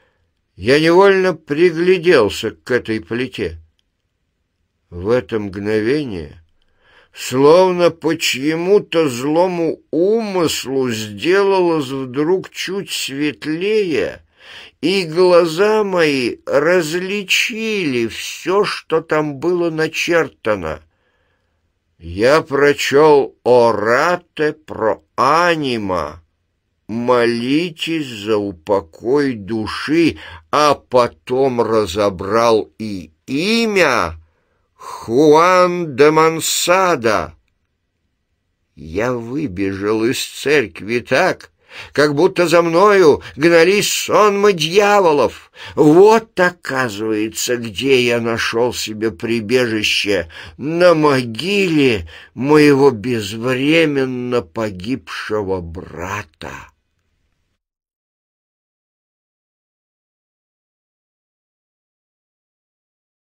я невольно пригляделся к этой плите. В это мгновение, словно по чьему-то злому умыслу, сделалось вдруг чуть светлее — и глаза мои различили все, что там было начертано. Я прочел «Орате про анима» молитесь за упокой души, а потом разобрал и имя Хуан де Мансада. Я выбежал из церкви так, как будто за мною гнались сонмы дьяволов. Вот, оказывается, где я нашел себе прибежище, на могиле моего безвременно погибшего брата.